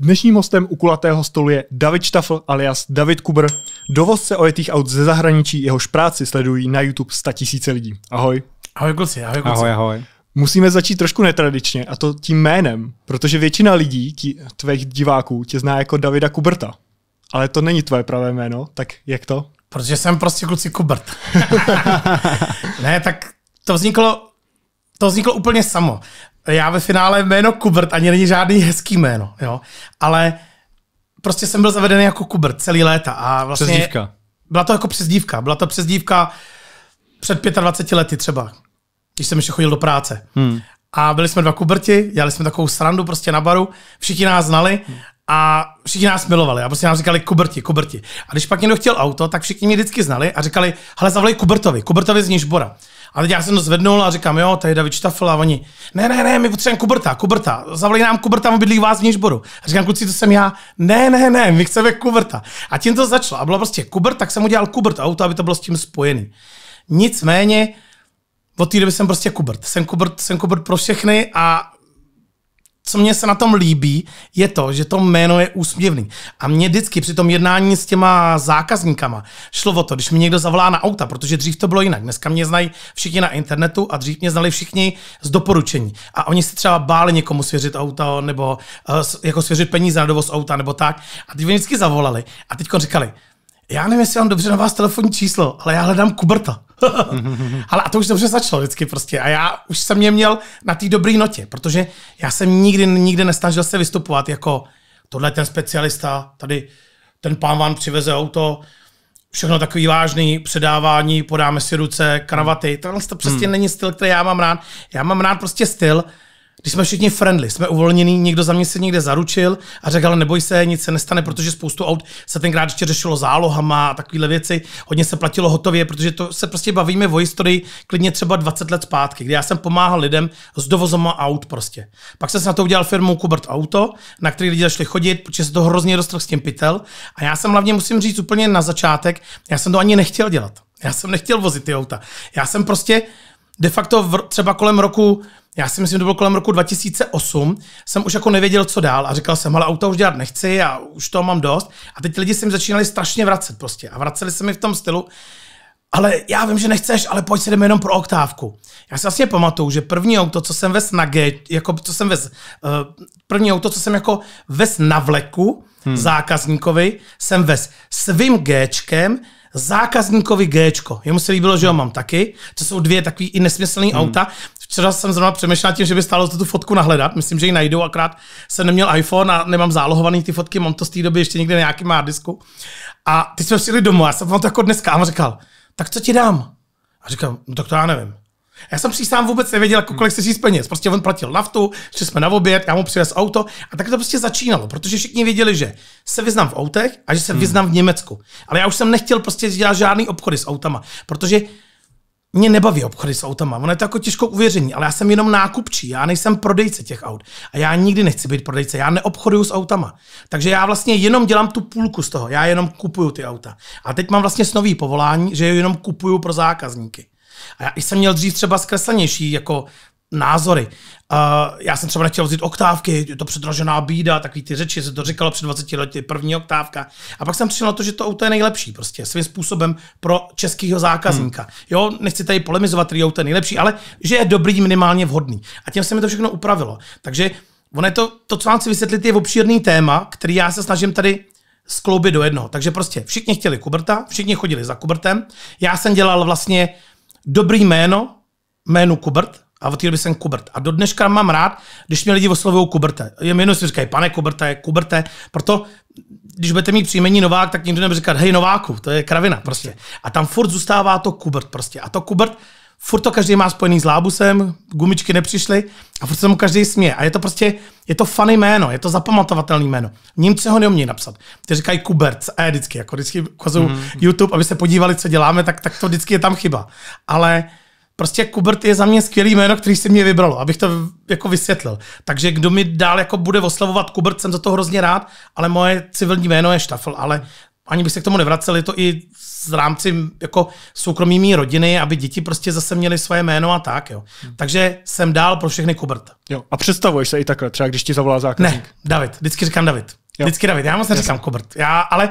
Dnešním hostem u kulatého stolu je David Štafl alias David Kubr, dovozce ojetých aut ze zahraničí, jehož práci sledují na YouTube tisíce lidí. Ahoj. Ahoj kluci, ahoj kluci. Ahoj, ahoj. Musíme začít trošku netradičně a to tím jménem, protože většina lidí, tí, tvých diváků, tě zná jako Davida Kuberta. Ale to není tvoje pravé jméno, tak jak to? Protože jsem prostě kluci Kubert. ne, tak to vzniklo to vzniklo úplně samo já ve finále jméno Kubert ani není žádný hezký jméno, jo. Ale prostě jsem byl zavedený jako Kubert celý léta a vlastně... Přezdívka. Byla to jako přezdívka. Byla to přezdívka před 25 lety třeba, když jsem ještě chodil do práce. Hmm. A byli jsme dva Kuberti, dělali jsme takovou srandu prostě na baru, všichni nás znali hmm a všichni nás milovali a prostě nám říkali Kuberti, Kuberti. A když pak někdo chtěl auto, tak všichni mě vždycky znali a říkali, hele zavolej Kubertovi, Kubertovi z Nižbora. A teď já jsem to zvednul a říkám, jo, tady je David Štafel a oni, ne, ne, ne, my potřebujeme Kuberta, Kuberta, zavolej nám Kuberta, on bydlí vás v Nížboru. A říkám, kluci, to jsem já, ne, ne, ne, my chceme Kuberta. A tím to začalo a bylo prostě Kubert, tak jsem udělal Kubert auto, aby to bylo s tím spojený. Nicméně, od té doby jsem prostě Kubert. Jsem Kubert, jsem Kubert pro všechny a co mě se na tom líbí, je to, že to jméno je úsměvný. A mě vždycky při tom jednání s těma zákazníkama šlo o to, když mi někdo zavolá na auta, protože dřív to bylo jinak. Dneska mě znají všichni na internetu a dřív mě znali všichni z doporučení. A oni si třeba báli někomu svěřit auto nebo uh, jako svěřit peníze na dovoz auta nebo tak. A ty mě vždycky zavolali a teď říkali, já nevím, jestli mám dobře na vás telefonní číslo, ale já hledám Kuberta. ale a to už dobře začalo vždycky prostě. A já už jsem mě měl na té dobré notě, protože já jsem nikdy, nikdy nestažil se vystupovat jako tohle ten specialista, tady ten pán vám přiveze auto, všechno takový vážný, předávání, podáme si ruce, kravaty. Tohle to prostě hmm. není styl, který já mám rád. Já mám rád prostě styl, když jsme všichni friendly, jsme uvolnění, někdo za mě se někde zaručil a řekl, ale neboj se, nic se nestane, protože spoustu aut se tenkrát ještě řešilo zálohama a takovéhle věci, hodně se platilo hotově, protože to se prostě bavíme o historii klidně třeba 20 let zpátky, kdy já jsem pomáhal lidem s dovozem aut prostě. Pak jsem se na to udělal firmu Kubert Auto, na který lidi začali chodit, protože se to hrozně dostal s tím pytel a já jsem hlavně musím říct úplně na začátek, já jsem to ani nechtěl dělat. Já jsem nechtěl vozit ty auta. Já jsem prostě de facto v, třeba kolem roku, já si myslím, to bylo kolem roku 2008, jsem už jako nevěděl, co dál a říkal jsem, ale auta už dělat nechci a už toho mám dost. A teď lidi se mi začínali strašně vracet prostě a vraceli se mi v tom stylu, ale já vím, že nechceš, ale pojď se jenom pro oktávku. Já si vlastně pamatuju, že první auto, co jsem vez na G, jako co jsem vez, uh, eh, první auto, co jsem jako vez na vleku hmm. zákazníkovi, jsem vez svým Gčkem, zákazníkovi G. Jemu se líbilo, že ho mám taky. To jsou dvě takové i nesmyslné hmm. auta. Včera jsem zrovna přemýšlel tím, že by stálo za tu fotku nahledat. Myslím, že ji najdou, akrát. jsem neměl iPhone a nemám zálohovaný ty fotky, mám to z té doby ještě někde na nějakým disku. A ty jsme přijeli domů, já jsem vám to jako dneska a on říkal, tak co ti dám? A říkám, no tak to já nevím. Já jsem sám vůbec nevěděl, jako kolik se říct peněz. Prostě on platil naftu, že jsme na oběd, já mu přivez auto a tak to prostě začínalo, protože všichni věděli, že se vyznám v autech a že se hmm. vyznám v Německu. Ale já už jsem nechtěl prostě dělat žádný obchody s autama, protože mě nebaví obchody s autama, ono je to jako těžko uvěření, ale já jsem jenom nákupčí, já nejsem prodejce těch aut. A já nikdy nechci být prodejce, já neobchoduju s autama. Takže já vlastně jenom dělám tu půlku z toho, já jenom kupuju ty auta. A teď mám vlastně snový povolání, že je jenom kupuju pro zákazníky. A já jsem měl dřív třeba zkreslenější jako názory. Uh, já jsem třeba nechtěl vzít oktávky, je to předražená bída, takový ty řeči, se to říkalo před 20 lety, první oktávka. A pak jsem přišel na to, že to auto je nejlepší prostě, svým způsobem pro českého zákazníka. Hmm. Jo, nechci tady polemizovat, který auto je nejlepší, ale že je dobrý, minimálně vhodný. A tím se mi to všechno upravilo. Takže ono je to, to co vám chci vysvětlit, je obšírný téma, který já se snažím tady skloubit do jednoho. Takže prostě všichni chtěli Kuberta, všichni chodili za Kubertem. Já jsem dělal vlastně dobrý jméno, jménu Kubert, a od té doby jsem Kubert. A do dneška mám rád, když mě lidi oslovují Kuberte. Je mi jenom si říkají pane Kuberte, Kuberte, proto když budete mít příjmení Novák, tak nikdo nebude říkat hej Nováku, to je kravina prostě. A tam furt zůstává to Kubert prostě. A to Kubert furt to každý má spojený s lábusem, gumičky nepřišly a furt se mu každý směje. A je to prostě, je to funny jméno, je to zapamatovatelný jméno. Němci ho neumějí napsat. Ty říkají Kubert a eh, je vždycky, jako vždycky ukazují mm-hmm. YouTube, aby se podívali, co děláme, tak, tak to vždycky je tam chyba. Ale prostě Kubert je za mě skvělý jméno, který si mě vybralo, abych to jako vysvětlil. Takže kdo mi dál jako bude oslavovat Kubert, jsem za to hrozně rád, ale moje civilní jméno je Štafl, ale ani bych se k tomu nevraceli, to i z rámci jako soukromými rodiny, aby děti prostě zase měly svoje jméno a tak, jo. Hmm. Takže jsem dál pro všechny Kubert. Jo. A představuješ se i takhle, třeba když ti zavolá zákazník? Ne, David, vždycky říkám David. Jo. Vždycky David, já moc neříkám Kubert. Já, ale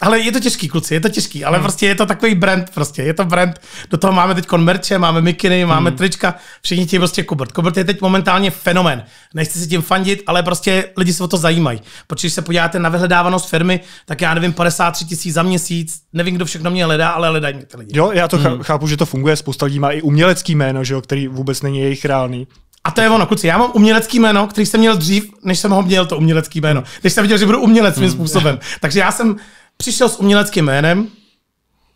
ale je to těžký, kluci, je to těžký, ale hmm. prostě je to takový brand, prostě je to brand. Do toho máme teď merče, máme mikiny, hmm. máme trička, všichni ti prostě Kubert. Kubert je teď momentálně fenomen. Nechci si tím fandit, ale prostě lidi se o to zajímají. Protože když se podíváte na vyhledávanost firmy, tak já nevím, 53 tisíc za měsíc, nevím, kdo všechno mě hledá, ale hledají mě ty lidi. Jo, já to hmm. chápu, že to funguje, spousta lidí má i umělecký jméno, že jo, který vůbec není jejich reálný. A to je ono, kluci, já mám umělecký jméno, který jsem měl dřív, než jsem ho měl, to umělecký jméno. Když hmm. jsem viděl, že budu umělec svým hmm. způsobem. Takže já jsem přišel s uměleckým jménem,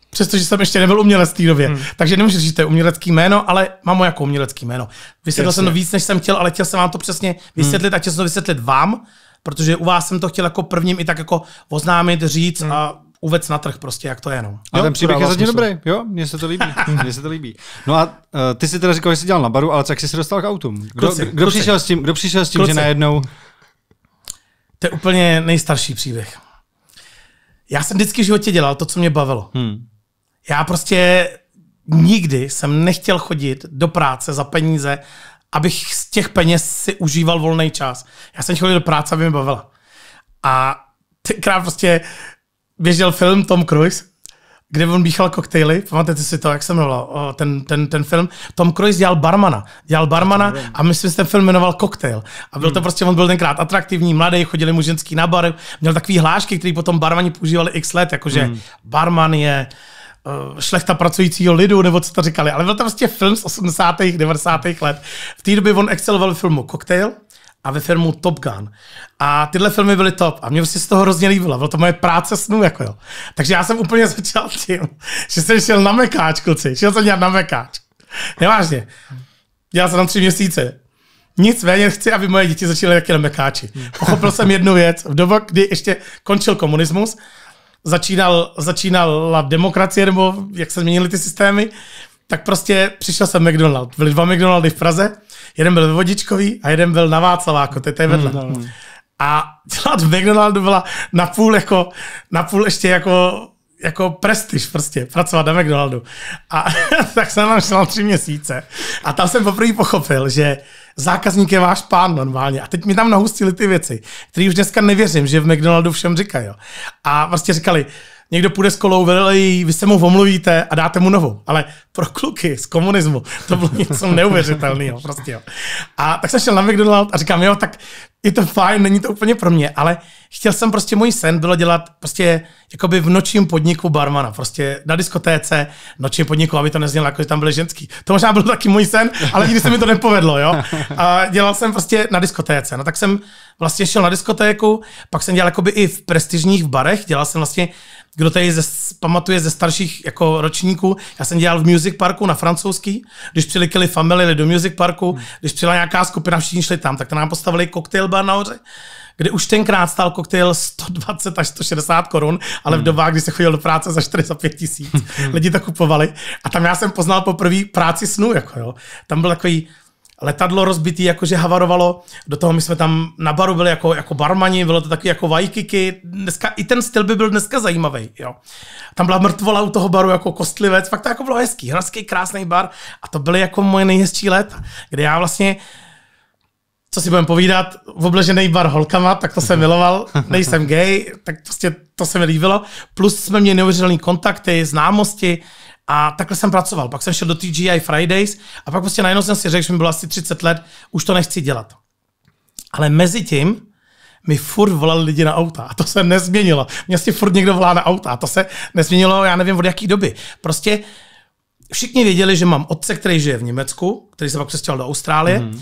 přestože jsem ještě nebyl umělec v té době. Hmm. Takže nemůžu říct, že to je umělecký jméno, ale mám ho jako umělecký jméno. Vysvětlil Jasně. jsem to víc, než jsem chtěl, ale chtěl jsem vám to přesně vysvětlit hmm. a chtěl jsem to vysvětlit vám, protože u vás jsem to chtěl jako prvním i tak jako oznámit, říct hmm. a uvec na trh prostě, jak to je. No. A jo, ten příběh je zatím dobrý, jo, mně se to líbí. mně se to líbí. No a uh, ty si teda říkal, že jsi dělal na baru, ale jak jsi se dostal k autům? Kdo, kluci, kdo, kluci. Přišel s tím, kdo přišel s tím, kluci. že najednou... To je úplně nejstarší příběh. Já jsem vždycky v životě dělal to, co mě bavilo. Hmm. Já prostě nikdy jsem nechtěl chodit do práce za peníze, abych z těch peněz si užíval volný čas. Já jsem chodil do práce, aby mě bavila. A tenkrát prostě běžel film Tom Cruise kde on míchal koktejly, pamatujete si to, jak se jmenoval, ten, ten, ten film, Tom Cruise dělal barmana, dělal barmana a my jsme ten film jmenoval Koktejl. A byl to hmm. prostě, on byl tenkrát atraktivní, mladý, chodili mu ženský na bar, měl takové hlášky, které potom barmani používali x let, jakože hmm. barman je šlechta pracujícího lidu, nebo co to říkali, ale byl to prostě film z 80. 90. let. V té době on exceloval filmu Cocktail, a ve filmu Top Gun. A tyhle filmy byly top a mě prostě z toho hrozně líbilo. Bylo to moje práce snů, jako jo. Takže já jsem úplně začal tím, že jsem šel na mekáč, kluci. Šel jsem dělat na mekáč. Nevážně. Dělal jsem tam tři měsíce. Nicméně chci, aby moje děti začaly taky na mekáči. Pochopil jsem jednu věc. V době, kdy ještě končil komunismus, začínal, začínala demokracie, nebo jak se změnily ty systémy, tak prostě přišel jsem McDonald. Byly dva McDonaldy v Praze jeden byl ve Vodičkový a jeden byl na Václaváku, to je vedle. Hmm, a dělat v McDonaldu byla napůl jako, napůl ještě jako jako prestiž prostě, pracovat na McDonaldu. A tak jsem tam šel tři měsíce. A tam jsem poprvé pochopil, že zákazník je váš pán normálně. A teď mi tam nahustili ty věci, které už dneska nevěřím, že v McDonaldu všem říkají. A prostě říkali, někdo půjde s kolou, velej, vy se mu omluvíte a dáte mu novou. Ale pro kluky z komunismu to bylo něco neuvěřitelného. Prostě, jo. A tak jsem šel na McDonald's a říkám, jo, tak je to fajn, není to úplně pro mě, ale chtěl jsem prostě, můj sen bylo dělat prostě jakoby v nočním podniku barmana, prostě na diskotéce, nočním podniku, aby to neznělo jako, že tam byly ženský. To možná byl taky můj sen, ale nikdy se mi to nepovedlo, jo. A dělal jsem prostě na diskotéce. No tak jsem vlastně šel na diskotéku, pak jsem dělal jakoby i v prestižních barech, dělal jsem vlastně kdo tady ze, pamatuje ze starších jako ročníků, já jsem dělal v Music Parku na francouzský, když přilikili family do Music Parku, hmm. když přijela nějaká skupina, všichni šli tam, tak tam nám postavili koktejl bar na nahoře, kde už tenkrát stál koktejl 120 až 160 korun, ale v hmm. dobách, kdy se chodil do práce za 4 5 tisíc, hmm. lidi to kupovali. A tam já jsem poznal poprvé práci snu, jako jo. Tam byl takový, letadlo rozbitý, jakože havarovalo. Do toho my jsme tam na baru byli jako, jako barmani, bylo to taky jako vajkiky. Dneska, I ten styl by byl dneska zajímavý. Jo. Tam byla mrtvola u toho baru jako kostlivec, fakt to jako bylo hezký, hezký, krásný bar. A to byly jako moje nejhezčí let, kde já vlastně co si budeme povídat, v obležený bar holkama, tak to jsem miloval, nejsem gay, tak prostě to se mi líbilo. Plus jsme měli neuvěřitelné kontakty, známosti, a takhle jsem pracoval. Pak jsem šel do TGI Fridays a pak prostě najednou jsem si řekl, že mi bylo asi 30 let, už to nechci dělat. Ale mezi tím mi furt volali lidi na auta a to se nezměnilo. Mě si furt někdo volá na auta a to se nezměnilo, já nevím od jaký doby. Prostě všichni věděli, že mám otce, který žije v Německu, který se pak přestěhoval do Austrálie mm.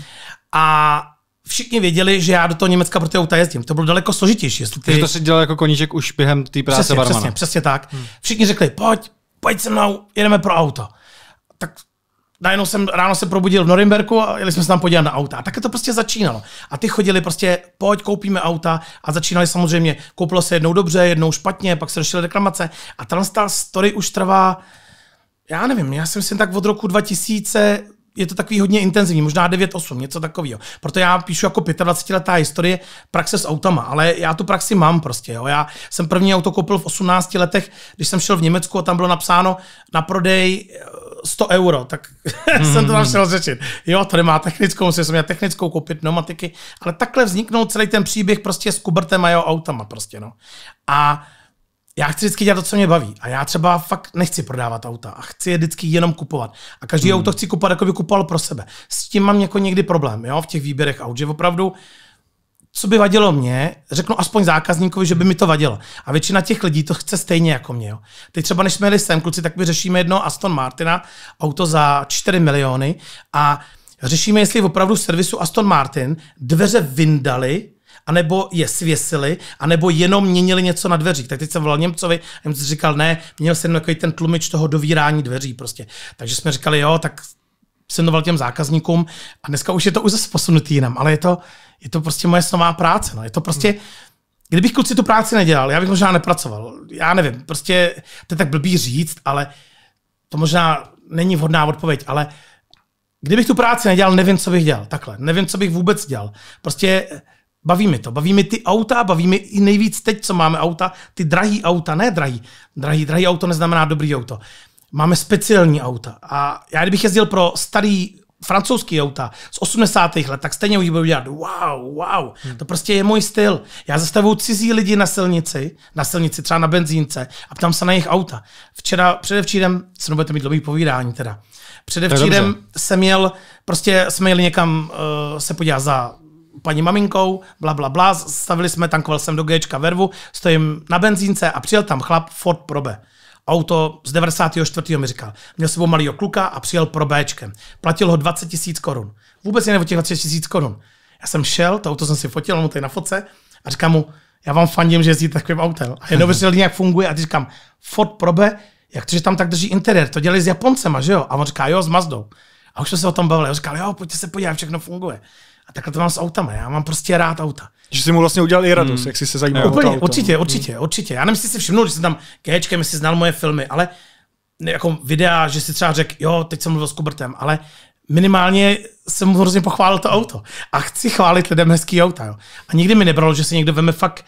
a všichni věděli, že já do toho Německa pro ty auta jezdím. To bylo daleko složitější. Jestli ty... Takže to si dělal jako koníček už během té práce přesně, barmana. Přesně, přesně tak. Mm. Všichni řekli, pojď, pojď se mnou, jedeme pro auto. Tak najednou jsem ráno se probudil v Norimberku a jeli jsme se tam podívat na auta. A tak to prostě začínalo. A ty chodili prostě, pojď, koupíme auta a začínali samozřejmě, koupilo se jednou dobře, jednou špatně, pak se došly reklamace a tam ta story už trvá, já nevím, já si tak od roku 2000 je to takový hodně intenzivní, možná 9-8, něco takového. Proto já píšu jako 25-letá historie praxe s autama, ale já tu praxi mám prostě. Jo. Já jsem první auto koupil v 18 letech, když jsem šel v Německu a tam bylo napsáno na prodej 100 eh, euro, tak mm. jsem to tam šel řečit. Jo, to nemá technickou, musel jsem měl technickou koupit pneumatiky, ale takhle vzniknul celý ten příběh prostě s Kubertem a jeho autama prostě, no. A já chci vždycky dělat to, co mě baví. A já třeba fakt nechci prodávat auta a chci je vždycky jenom kupovat. A každý hmm. auto chci kupovat, jako by kupoval pro sebe. S tím mám jako někdy problém, jo, v těch výběrech aut, že opravdu co by vadilo mě, řeknu aspoň zákazníkovi, že by mi to vadilo. A většina těch lidí to chce stejně jako mě. Jo. Teď třeba, než jsme jeli sem, kluci, tak my řešíme jedno Aston Martina, auto za 4 miliony a řešíme, jestli opravdu v servisu Aston Martin dveře vyndali anebo je svěsili, anebo jenom měnili něco na dveřích. Tak teď jsem volal Němcovi a Němci říkal, ne, měl jsem takový ten tlumič toho dovírání dveří prostě. Takže jsme říkali, jo, tak jsem doval těm zákazníkům a dneska už je to už zase posunutý jinam, ale je to, je to prostě moje snová práce. No. Je to prostě, kdybych kluci tu práci nedělal, já bych možná nepracoval. Já nevím, prostě to je tak blbý říct, ale to možná není vhodná odpověď, ale kdybych tu práci nedělal, nevím, co bych dělal. Takhle, nevím, co bych vůbec dělal. Prostě Baví mi to. Baví mi ty auta, baví mi i nejvíc teď, co máme auta, ty drahý auta, ne drahý. Drahý, drahý auto neznamená dobrý auto. Máme speciální auta. A já kdybych jezdil pro starý francouzský auta z 80. let, tak stejně už budu dělat wow, wow. Hmm. To prostě je můj styl. Já zastavuju cizí lidi na silnici, na silnici, třeba na benzínce a ptám se na jejich auta. Včera, předevčírem, se nebudete mít dlouhý povídání teda, předevčírem jsem měl prostě jsme jeli někam uh, se podívat za paní maminkou, bla, bla, bla, stavili jsme, tankoval jsem do Gčka vervu, stojím na benzínce a přijel tam chlap Ford Probe. Auto z 94. mi říkal. Měl sebou malýho kluka a přijel pro Bčkem. Platil ho 20 tisíc korun. Vůbec jen o těch 20 tisíc korun. Já jsem šel, to auto jsem si fotil, mu tady na foce a říkám mu, já vám fandím, že jezdíte takovým autem. A jenom vysvětlil, nějak funguje a říkám, Ford Probe, jak to, že tam tak drží interiér, to dělali s Japoncema, že jo? A on říká, jo, s Mazdou. A už jsme se o tom bavili, a říkal, jo, pojďte se podívat, všechno funguje. A takhle to mám s autama. Já mám prostě rád auta. Že jsi mu vlastně udělal i radost, hmm. jak jsi se zajímal o Úplně, auta. určitě, určitě, hmm. určitě. Já nemyslím že si všimnul, že jsem tam kečkem, jestli znal moje filmy, ale jako videa, že si třeba řekl, jo, teď jsem mluvil s Kubertem, ale minimálně jsem mu hrozně pochválil to auto. A chci chválit lidem hezký auta. Jo. A nikdy mi nebralo, že si někdo veme fakt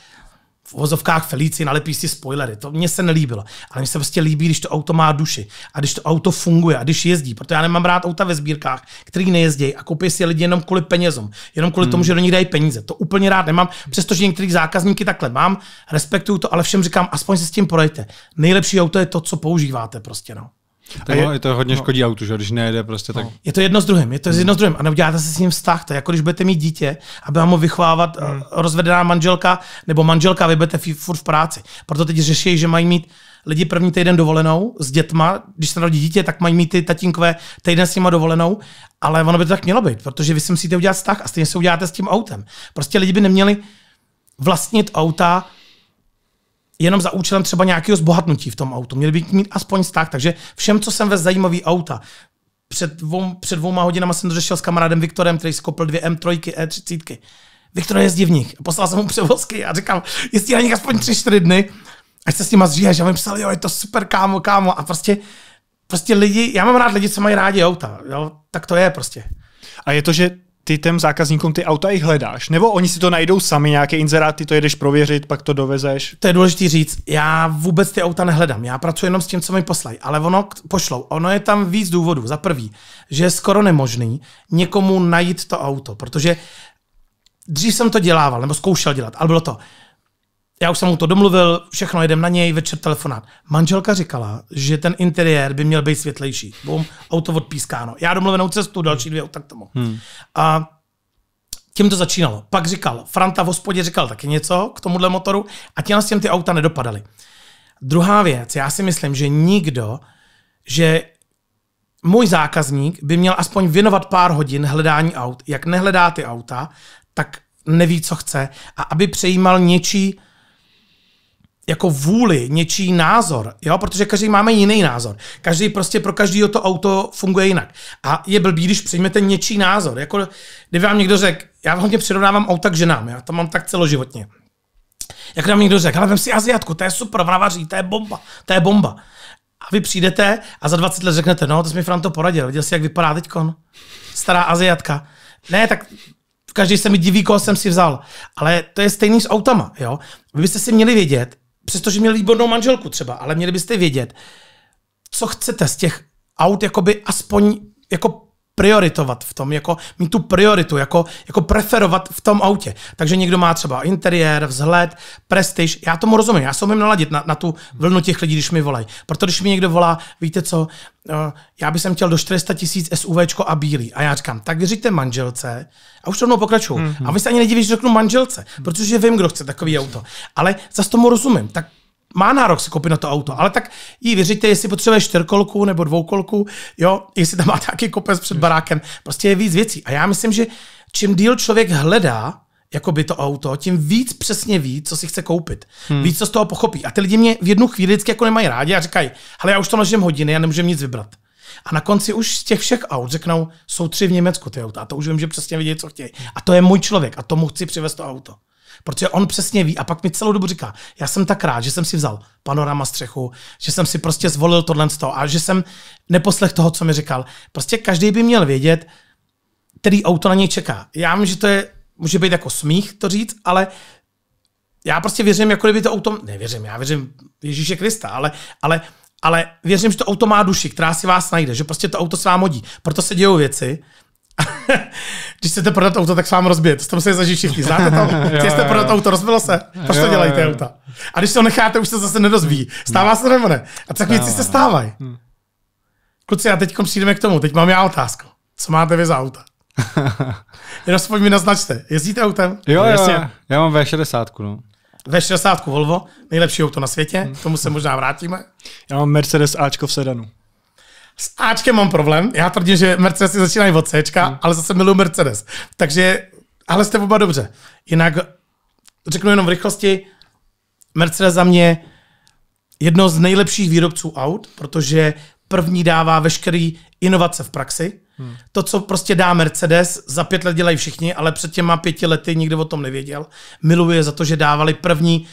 v vozovkách Felici nalepí si spoilery. To mně se nelíbilo. Ale mně se prostě líbí, když to auto má duši a když to auto funguje a když jezdí. Protože já nemám rád auta ve sbírkách, který nejezdí a koupí si je lidi jenom kvůli penězům, jenom kvůli hmm. tomu, že do nich dají peníze. To úplně rád nemám, přestože některých zákazníky takhle mám, respektuju to, ale všem říkám, aspoň se s tím porajte. Nejlepší auto je to, co používáte prostě. No. To, je, no, je to hodně no. škodí autu, že když nejede prostě no. tak. Je to jedno s druhým, je to hmm. jedno s druhým. A neuděláte se s ním vztah, to je jako když budete mít dítě a bude mu vychovávat mm. rozvedená manželka nebo manželka, vy budete furt v práci. Proto teď řeší, že mají mít lidi první týden dovolenou s dětma, když se narodí dítě, tak mají mít ty tatínkové týden s nima dovolenou, ale ono by to tak mělo být, protože vy si musíte udělat vztah a stejně se uděláte s tím autem. Prostě lidi by neměli vlastnit auta jenom za účelem třeba nějakého zbohatnutí v tom autu. Měli by mít aspoň tak, takže všem, co jsem ve zajímavý auta, před, dvou, před dvouma hodinama jsem to řešil s kamarádem Viktorem, který skopil dvě M3, E30. Viktor jezdí v nich. Poslal jsem mu převozky a říkal, jezdí na nich aspoň 3-4 dny, ať se s nima zříješ. A mi psal, jo, je to super, kámo, kámo. A prostě, prostě lidi, já mám rád lidi, co mají rádi auta. Jo? Tak to je prostě. A je to, že ty těm zákazníkům ty auta i hledáš? Nebo oni si to najdou sami, nějaké inzeráty, to jedeš prověřit, pak to dovezeš? To je důležité říct, já vůbec ty auta nehledám, já pracuji jenom s tím, co mi poslají, ale ono pošlou. Ono je tam víc důvodů. Za prvý, že je skoro nemožný někomu najít to auto, protože dřív jsem to dělával, nebo zkoušel dělat, ale bylo to, já už jsem mu to domluvil, všechno jedem na něj, večer telefonát. Manželka říkala, že ten interiér by měl být světlejší. Bum, auto odpískáno. Já domluvenou cestu, další dvě, tak tomu. Hmm. A tím to začínalo. Pak říkal, Franta v hospodě říkal taky něco k tomuhle motoru a těm s tím ty auta nedopadaly. Druhá věc, já si myslím, že nikdo, že můj zákazník by měl aspoň věnovat pár hodin hledání aut. Jak nehledá ty auta, tak neví, co chce. A aby přejímal něčí jako vůli, něčí názor, jo? protože každý máme jiný názor. Každý prostě pro každého to auto funguje jinak. A je blbý, když přijmete něčí názor. Jako, kdyby vám někdo řekl, já hodně přirovnávám auta k ženám, já to mám tak celoživotně. Jak nám někdo řekl, ale vem si Aziatku, to je super, ona vaří, to je bomba, to je bomba. A vy přijdete a za 20 let řeknete, no, to jsi mi Franto poradil, viděl jsi, jak vypadá teďkon? Stará Aziatka. Ne, tak každý se mi diví, koho jsem si vzal. Ale to je stejný s autama, jo. Vy byste si měli vědět, přestože měl výbornou manželku třeba, ale měli byste vědět, co chcete z těch aut jakoby aspoň jako prioritovat v tom, jako mít tu prioritu, jako, jako preferovat v tom autě. Takže někdo má třeba interiér, vzhled, prestiž. Já tomu rozumím, já se umím naladit na, na tu vlnu těch lidí, když mi volají. Proto když mi někdo volá, víte co, eh, já bych chtěl do 400 tisíc SUVčko a bílý. A já říkám, tak věříte manželce? A už to mnou pokračuju. Mm-hmm. A vy se ani nedivíš, že řeknu manželce, protože vím, kdo chce takový auto. Ale zase tomu rozumím. Tak má nárok si koupit na to auto, ale tak jí věříte, jestli potřebuje čtyřkolku nebo dvoukolku, jo, jestli tam má nějaký kopec před hmm. barákem, prostě je víc věcí. A já myslím, že čím díl člověk hledá, jako by to auto, tím víc přesně ví, co si chce koupit. Hmm. Víc, co z toho pochopí. A ty lidi mě v jednu chvíli vždycky jako nemají rádi a říkají, ale já už to nažím hodiny, já nemůžu nic vybrat. A na konci už z těch všech aut řeknou, jsou tři v Německu ty auta. A to už vím, že přesně vidí, co chtějí. A to je můj člověk a tomu chci přivést to auto. Protože on přesně ví a pak mi celou dobu říká, já jsem tak rád, že jsem si vzal panorama střechu, že jsem si prostě zvolil tohle a že jsem neposlech toho, co mi říkal. Prostě každý by měl vědět, který auto na něj čeká. Já vím, že to je, může být jako smích to říct, ale já prostě věřím, jako kdyby to auto, nevěřím, já věřím Ježíše Krista, ale, ale, ale věřím, že to auto má duši, která si vás najde, že prostě to auto s vám hodí. Proto se dějou věci, když chcete prodat auto, tak s vám rozbije. To se zažít všichni. Znáte to? Když Chcete prodat auto, rozbilo se. Proč to dělají auta? A když to necháte, už se zase nedozví. Stává se nebo ne? A co věci se stávají. Hmm. Hmm. Kluci, a teď přijdeme k tomu. Teď mám já otázku. Co máte vy za auta? Jenom aspoň mi naznačte. Jezdíte autem? jo, jo. Já mám V60, no. V60 Volvo, nejlepší auto na světě, k tomu se možná vrátíme. Já mám Mercedes Ačko v sedanu. S Ačkem mám problém. Já tvrdím, že Mercedes začínají od Cčka, hmm. ale zase miluji Mercedes. Takže, ale jste oba dobře. Jinak řeknu jenom v rychlosti, Mercedes za mě jedno z nejlepších výrobců aut, protože první dává veškerý inovace v praxi. Hmm. To, co prostě dá Mercedes, za pět let dělají všichni, ale před těma pěti lety nikdo o tom nevěděl. Miluje za to, že dávali první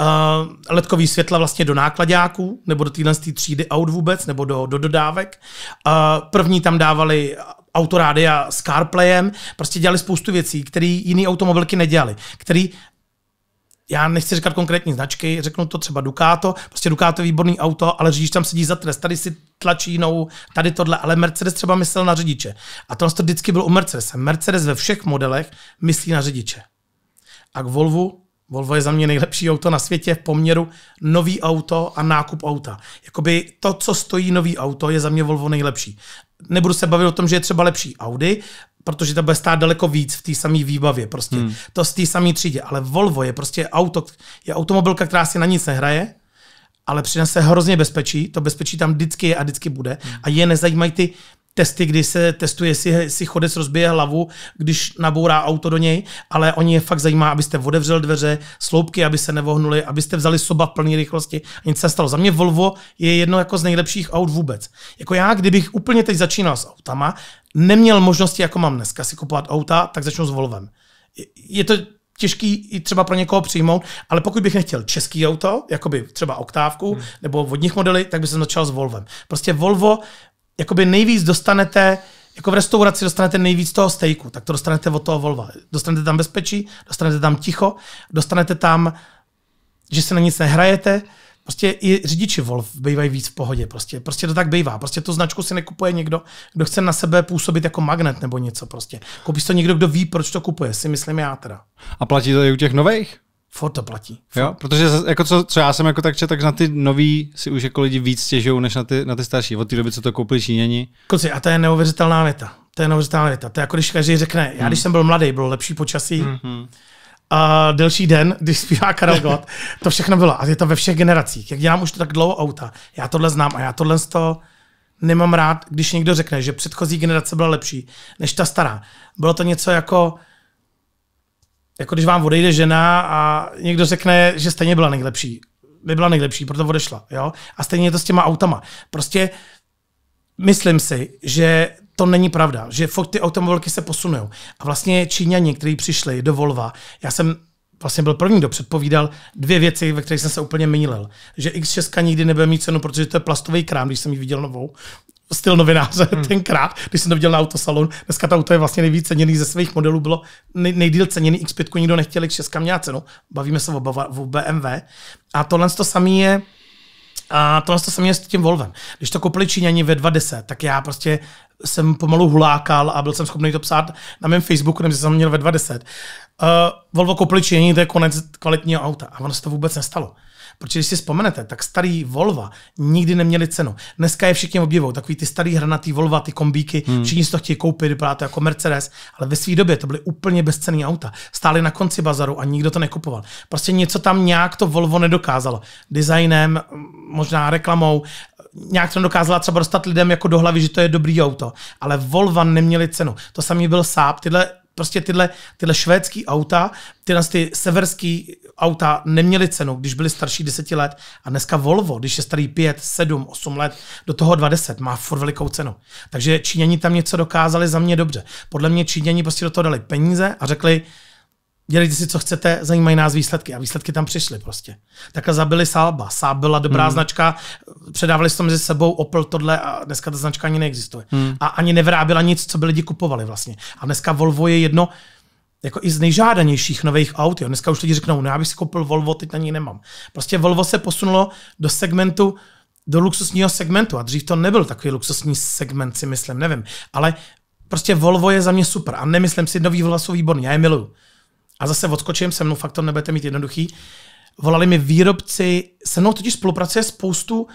uh, eh, ledkový světla vlastně do nákladáků, nebo do téhle třídy aut vůbec, nebo do, do dodávek. Uh, první tam dávali autorádia s CarPlayem, prostě dělali spoustu věcí, které jiné automobilky nedělali, které já nechci říkat konkrétní značky, řeknu to třeba Ducato, prostě Ducato je výborný auto, ale řidič tam sedí za trest, tady si tlačí jinou, tady tohle, ale Mercedes třeba myslel na řidiče. A to vždycky bylo u Mercedes. Mercedes ve všech modelech myslí na řidiče. A k Volvu Volvo je za mě nejlepší auto na světě v poměru nový auto a nákup auta. Jakoby to, co stojí nový auto, je za mě Volvo nejlepší. Nebudu se bavit o tom, že je třeba lepší Audi, protože to bude stát daleko víc v té samé výbavě, prostě. Hmm. To z té samé třídě. Ale Volvo je prostě auto, je automobilka, která si na nic nehraje, ale přinese hrozně bezpečí, to bezpečí tam vždycky je a vždycky bude hmm. a je nezajímají ty testy, kdy se testuje, jestli si chodec rozbije hlavu, když nabourá auto do něj, ale oni je fakt zajímá, abyste otevřeli dveře, sloupky, aby se nevohnuli, abyste vzali soba v plné rychlosti a nic se stalo. Za mě Volvo je jedno jako z nejlepších aut vůbec. Jako já, kdybych úplně teď začínal s autama, neměl možnosti, jako mám dneska, si kupovat auta, tak začnu s Volvem. Je to těžký i třeba pro někoho přijmout, ale pokud bych nechtěl český auto, jako by třeba oktávku hmm. nebo vodních modely, tak bych se začal s Volvem. Prostě Volvo jakoby nejvíc dostanete, jako v restauraci dostanete nejvíc toho stejku, tak to dostanete od toho Volva. Dostanete tam bezpečí, dostanete tam ticho, dostanete tam, že se na nic nehrajete, Prostě i řidiči volv bývají víc v pohodě. Prostě, prostě to tak bývá. Prostě tu značku si nekupuje někdo, kdo chce na sebe působit jako magnet nebo něco prostě. Koupíš to někdo, kdo ví, proč to kupuje, si myslím já teda. A platí to i u těch nových? Ford to platí. Furt. Jo, protože jako co, co, já jsem jako tak četl, tak na ty nový si už jako lidi víc stěžují, než na ty, na ty starší. Od té doby, co to koupili Číňani. Kluci, a to je neuvěřitelná věta. To je neuvěřitelná věta. To je jako když každý řekne, já hmm. když jsem byl mladý, bylo lepší počasí. Mm-hmm a delší den, když zpívá Karel Gott. To všechno bylo. A je to ve všech generacích. Jak dělám už to tak dlouho auta. Já tohle znám a já tohle z toho nemám rád, když někdo řekne, že předchozí generace byla lepší než ta stará. Bylo to něco jako, jako když vám odejde žena a někdo řekne, že stejně byla nejlepší. Nebyla nejlepší, proto odešla. Jo? A stejně je to s těma autama. Prostě myslím si, že to není pravda, že fakt ty automobilky se posunou. A vlastně Číňani, kteří přišli do Volva, já jsem vlastně byl první, kdo předpovídal dvě věci, ve kterých jsem se úplně mýlil. Že X6 nikdy nebude mít cenu, protože to je plastový krám, když jsem ji viděl novou styl novináře hmm. tenkrát, když jsem to viděl na autosalon. Dneska to auto je vlastně nejvíc ceněný ze svých modelů, bylo nej, nejdíl ceněný, X5 nikdo nechtěl, X6 měla cenu. Bavíme se o, o BMW. A tohle to samé je a tohle to samé je s tím Volvem. Když to koupili Číňani ve 20 tak já prostě jsem pomalu hulákal a byl jsem schopný to psát na mém Facebooku, nebo jsem měl ve 20. Uh, eh, Volvo koupili Číňani, to je konec kvalitního auta. A ono se to vůbec nestalo. Protože když si vzpomenete, tak starý Volva nikdy neměli cenu. Dneska je všichni obdivují, takový ty starý hranatý Volva, ty kombíky, hmm. všichni si to chtějí koupit, vypadá to jako Mercedes, ale ve své době to byly úplně bezcený auta. Stály na konci bazaru a nikdo to nekupoval. Prostě něco tam nějak to Volvo nedokázalo. Designem, možná reklamou, nějak to dokázala třeba dostat lidem jako do hlavy, že to je dobrý auto. Ale Volvo neměli cenu. To samý byl Saab. Tyhle Prostě tyhle, tyhle švédský auta, tyhle ty severský auta neměly cenu, když byly starší 10 let a dneska Volvo, když je starý 5, 7, 8 let, do toho 20 má furt velikou cenu. Takže Číňani tam něco dokázali za mě dobře. Podle mě Číňani prostě do toho dali peníze a řekli, Dělejte si, co chcete, zajímají nás výsledky. A výsledky tam přišly prostě. a zabili Salba. Sáb byla dobrá hmm. značka, předávali jsme mezi sebou Opel tohle a dneska ta značka ani neexistuje. Hmm. A ani nevyráběla nic, co by lidi kupovali vlastně. A dneska Volvo je jedno, jako i z nejžádanějších nových aut. Jo. Dneska už lidi řeknou, no já bych si koupil Volvo, teď na něj nemám. Prostě Volvo se posunulo do segmentu, do luxusního segmentu a dřív to nebyl takový luxusní segment, si myslím, nevím. Ale prostě Volvo je za mě super a nemyslím si, nový Volvo jsou výborný, já je miluju a zase odskočím, se mnou fakt to nebudete mít jednoduchý, volali mi výrobci, se mnou totiž spolupracuje spoustu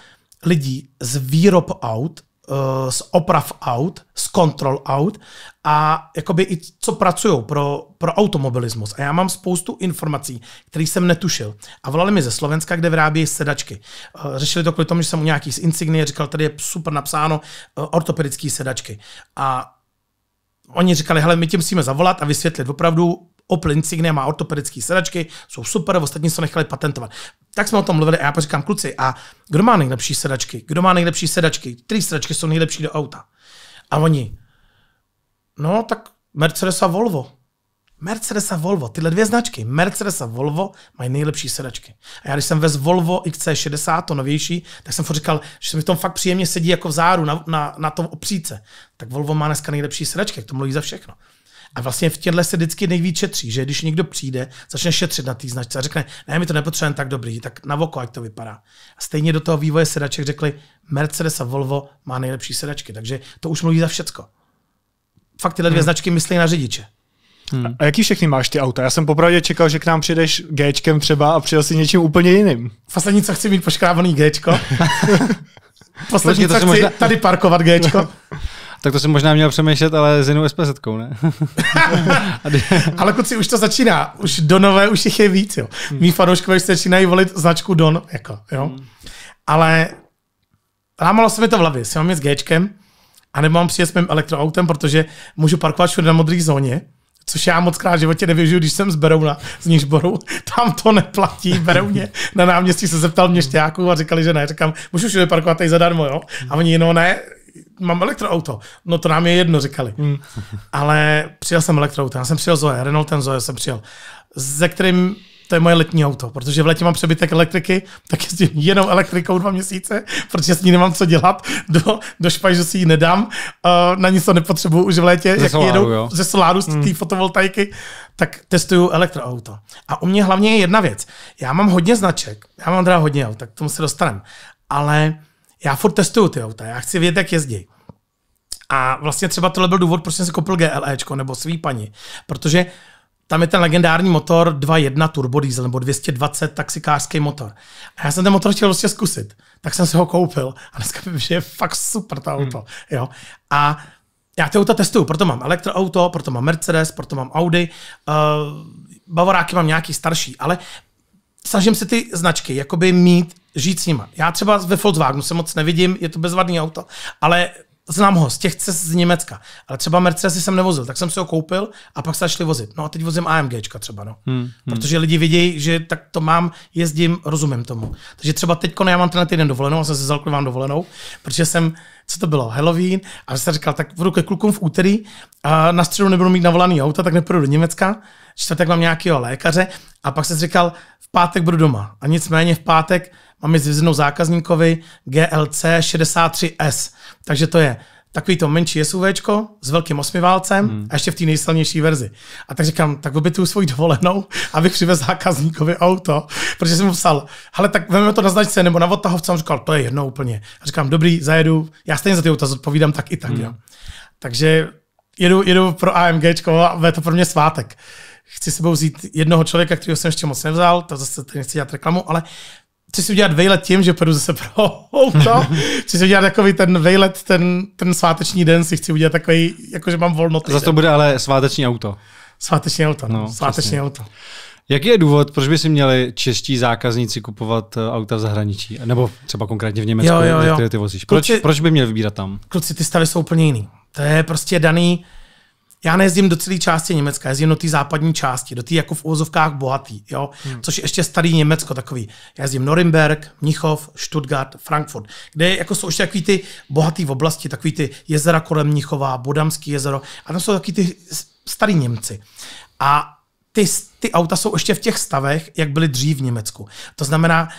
lidí z výrob aut, eh, z oprav aut, z kontrol aut a jakoby i co pracují pro, pro automobilismus. A já mám spoustu informací, které jsem netušil. A volali mi ze Slovenska, kde vyrábějí sedačky. Eh, řešili to kvůli tomu, že jsem u nějaký z Insignie říkal, tady je super napsáno eh, ortopedické sedačky. A oni říkali, hele, my tě musíme zavolat a vysvětlit opravdu Opel Insignia má ortopedické sedačky, jsou super, ostatní se nechali patentovat. Tak jsme o tom mluvili a já říkám, kluci, a kdo má nejlepší sedačky? Kdo má nejlepší sedačky? Tři sedačky jsou nejlepší do auta? A oni, no tak Mercedes a Volvo. Mercedes a Volvo, tyhle dvě značky, Mercedes a Volvo, mají nejlepší sedačky. A já když jsem vez Volvo XC60, to novější, tak jsem říkal, že se mi v tom fakt příjemně sedí jako v záru na, na, na tom opříce. Tak Volvo má dneska nejlepší sedačky, to mluví za všechno. A vlastně v těchto se vždycky nejvíc šetří, že když někdo přijde, začne šetřit na té značce a řekne, ne, my to nepotřebujeme tak dobrý, tak na voko, ať to vypadá. A stejně do toho vývoje sedaček řekli, Mercedes a Volvo má nejlepší sedačky, takže to už mluví za všecko. Fakt tyhle dvě hmm. značky myslí na řidiče. Hmm. A jaký všechny máš ty auta? Já jsem popravdě čekal, že k nám přijdeš Gčkem třeba a přijel si něčím úplně jiným. Poslední, co chci mít poškrávaný Gčko. Poslední, co chci možná... tady parkovat Gčko. Tak to jsem možná měl přemýšlet, ale s jinou SPZ, ne? ale kluci, už to začíná. Už Donové už jich je víc, jo. Hmm. Mí fanouškové už začínají volit značku Don, jako, jo. Hmm. Ale rámalo se mi to v hlavě. Jsem mám s Gčkem a nebo mám přijet s mým elektroautem, protože můžu parkovat všude na modré zóně což já moc krát v životě nevyužiju, když jsem z Berouna, z Nížboru, tam to neplatí, Berouně. Na náměstí se zeptal mě a říkali, že ne. Říkám, můžu všude parkovat tady zadarmo, jo? A oni, no ne, mám elektroauto. No to nám je jedno, říkali. Hmm. Ale přijel jsem elektroauto, já jsem přijel Zoe, ten Zoe jsem přijel, ze kterým to je moje letní auto, protože v letě mám přebytek elektriky, tak jezdím jenom elektrikou dva měsíce, protože s ní nemám co dělat, do, do špajžu si ji nedám, uh, na nic to nepotřebuju už v létě, ze jak soláru, jo. ze soláru z hmm. té hmm. fotovoltaiky, tak testuju elektroauto. A u mě hlavně je jedna věc, já mám hodně značek, já mám teda hodně aut, tak k tomu se dostanem, ale já furt testuju ty auta, já chci vědět, jak jezdí. A vlastně třeba tohle byl důvod, proč jsem si koupil GLEčko nebo svý paní, protože tam je ten legendární motor 2.1 turbo diesel nebo 220 taxikářský motor. A já jsem ten motor chtěl vlastně zkusit, tak jsem si ho koupil a dneska vím, že je fakt super ta auto. Hmm. Jo. A já ty auta testuju, proto mám elektroauto, proto mám Mercedes, proto mám Audi, uh, Bavoráky mám nějaký starší, ale snažím se ty značky jakoby mít žít s nima. Já třeba ve Volkswagenu se moc nevidím, je to bezvadný auto, ale znám ho z těch cest z Německa. Ale třeba Mercedes jsem nevozil, tak jsem si ho koupil a pak se začali vozit. No a teď vozím AMG třeba, no. Hmm, hmm. Protože lidi vidějí, že tak to mám, jezdím, rozumím tomu. Takže třeba teď, no, já mám tenhle týden dovolenou, a jsem se zalkl, vám dovolenou, protože jsem, co to bylo, Halloween, a jsem říkal, tak budu ke klukům v úterý, a na středu nebudu mít navolaný auta, tak nepůjdu do Německa, čtvrtek mám nějakého lékaře, a pak jsem říkal, v pátek budu doma. A nicméně v pátek mám je zvězenou zákazníkovi GLC 63S. Takže to je takový to menší SUV s velkým osmiválcem hmm. a ještě v té nejsilnější verzi. A tak říkám, tak obětuju svoji dovolenou, abych přivez zákazníkovi auto, protože jsem mu psal, ale tak vezmeme to na značce nebo na odtahovce. on říkal, to je jedno úplně. A říkám, dobrý, zajedu, já stejně za ty auta zodpovídám tak i tak. Hmm. Jo. Takže jedu, jedu pro AMG a bude to pro mě svátek. Chci sebou vzít jednoho člověka, kterého jsem ještě moc nevzal, to zase nechci dělat reklamu, ale chci si udělat vejlet tím, že půjdu zase pro auto. chci si udělat takový ten vejlet, ten, ten sváteční den si chci udělat takový, jakože mám volno. Zase to bude ale sváteční auto. Sváteční auto, no, no sváteční přesně. auto. Jaký je důvod, proč by si měli čeští zákazníci kupovat eh, auta v zahraničí? Nebo třeba konkrétně v Německu, jo, jo, jo. které ty vozíš? Proč, kluci, proč by měli vybírat tam? Kluci, ty stavy jsou úplně jiný. To je prostě daný já nejezdím do celé části Německa, jezdím do té západní části, do té jako v úvozovkách bohatý, jo? Hmm. což je ještě starý Německo takový. Já jezdím Norimberg, Mnichov, Stuttgart, Frankfurt, kde jako jsou ještě takový ty bohatý v oblasti, takový ty jezera kolem Mnichova, Bodamský jezero, a tam jsou takový ty starý Němci. A ty, ty auta jsou ještě v těch stavech, jak byly dřív v Německu. To znamená,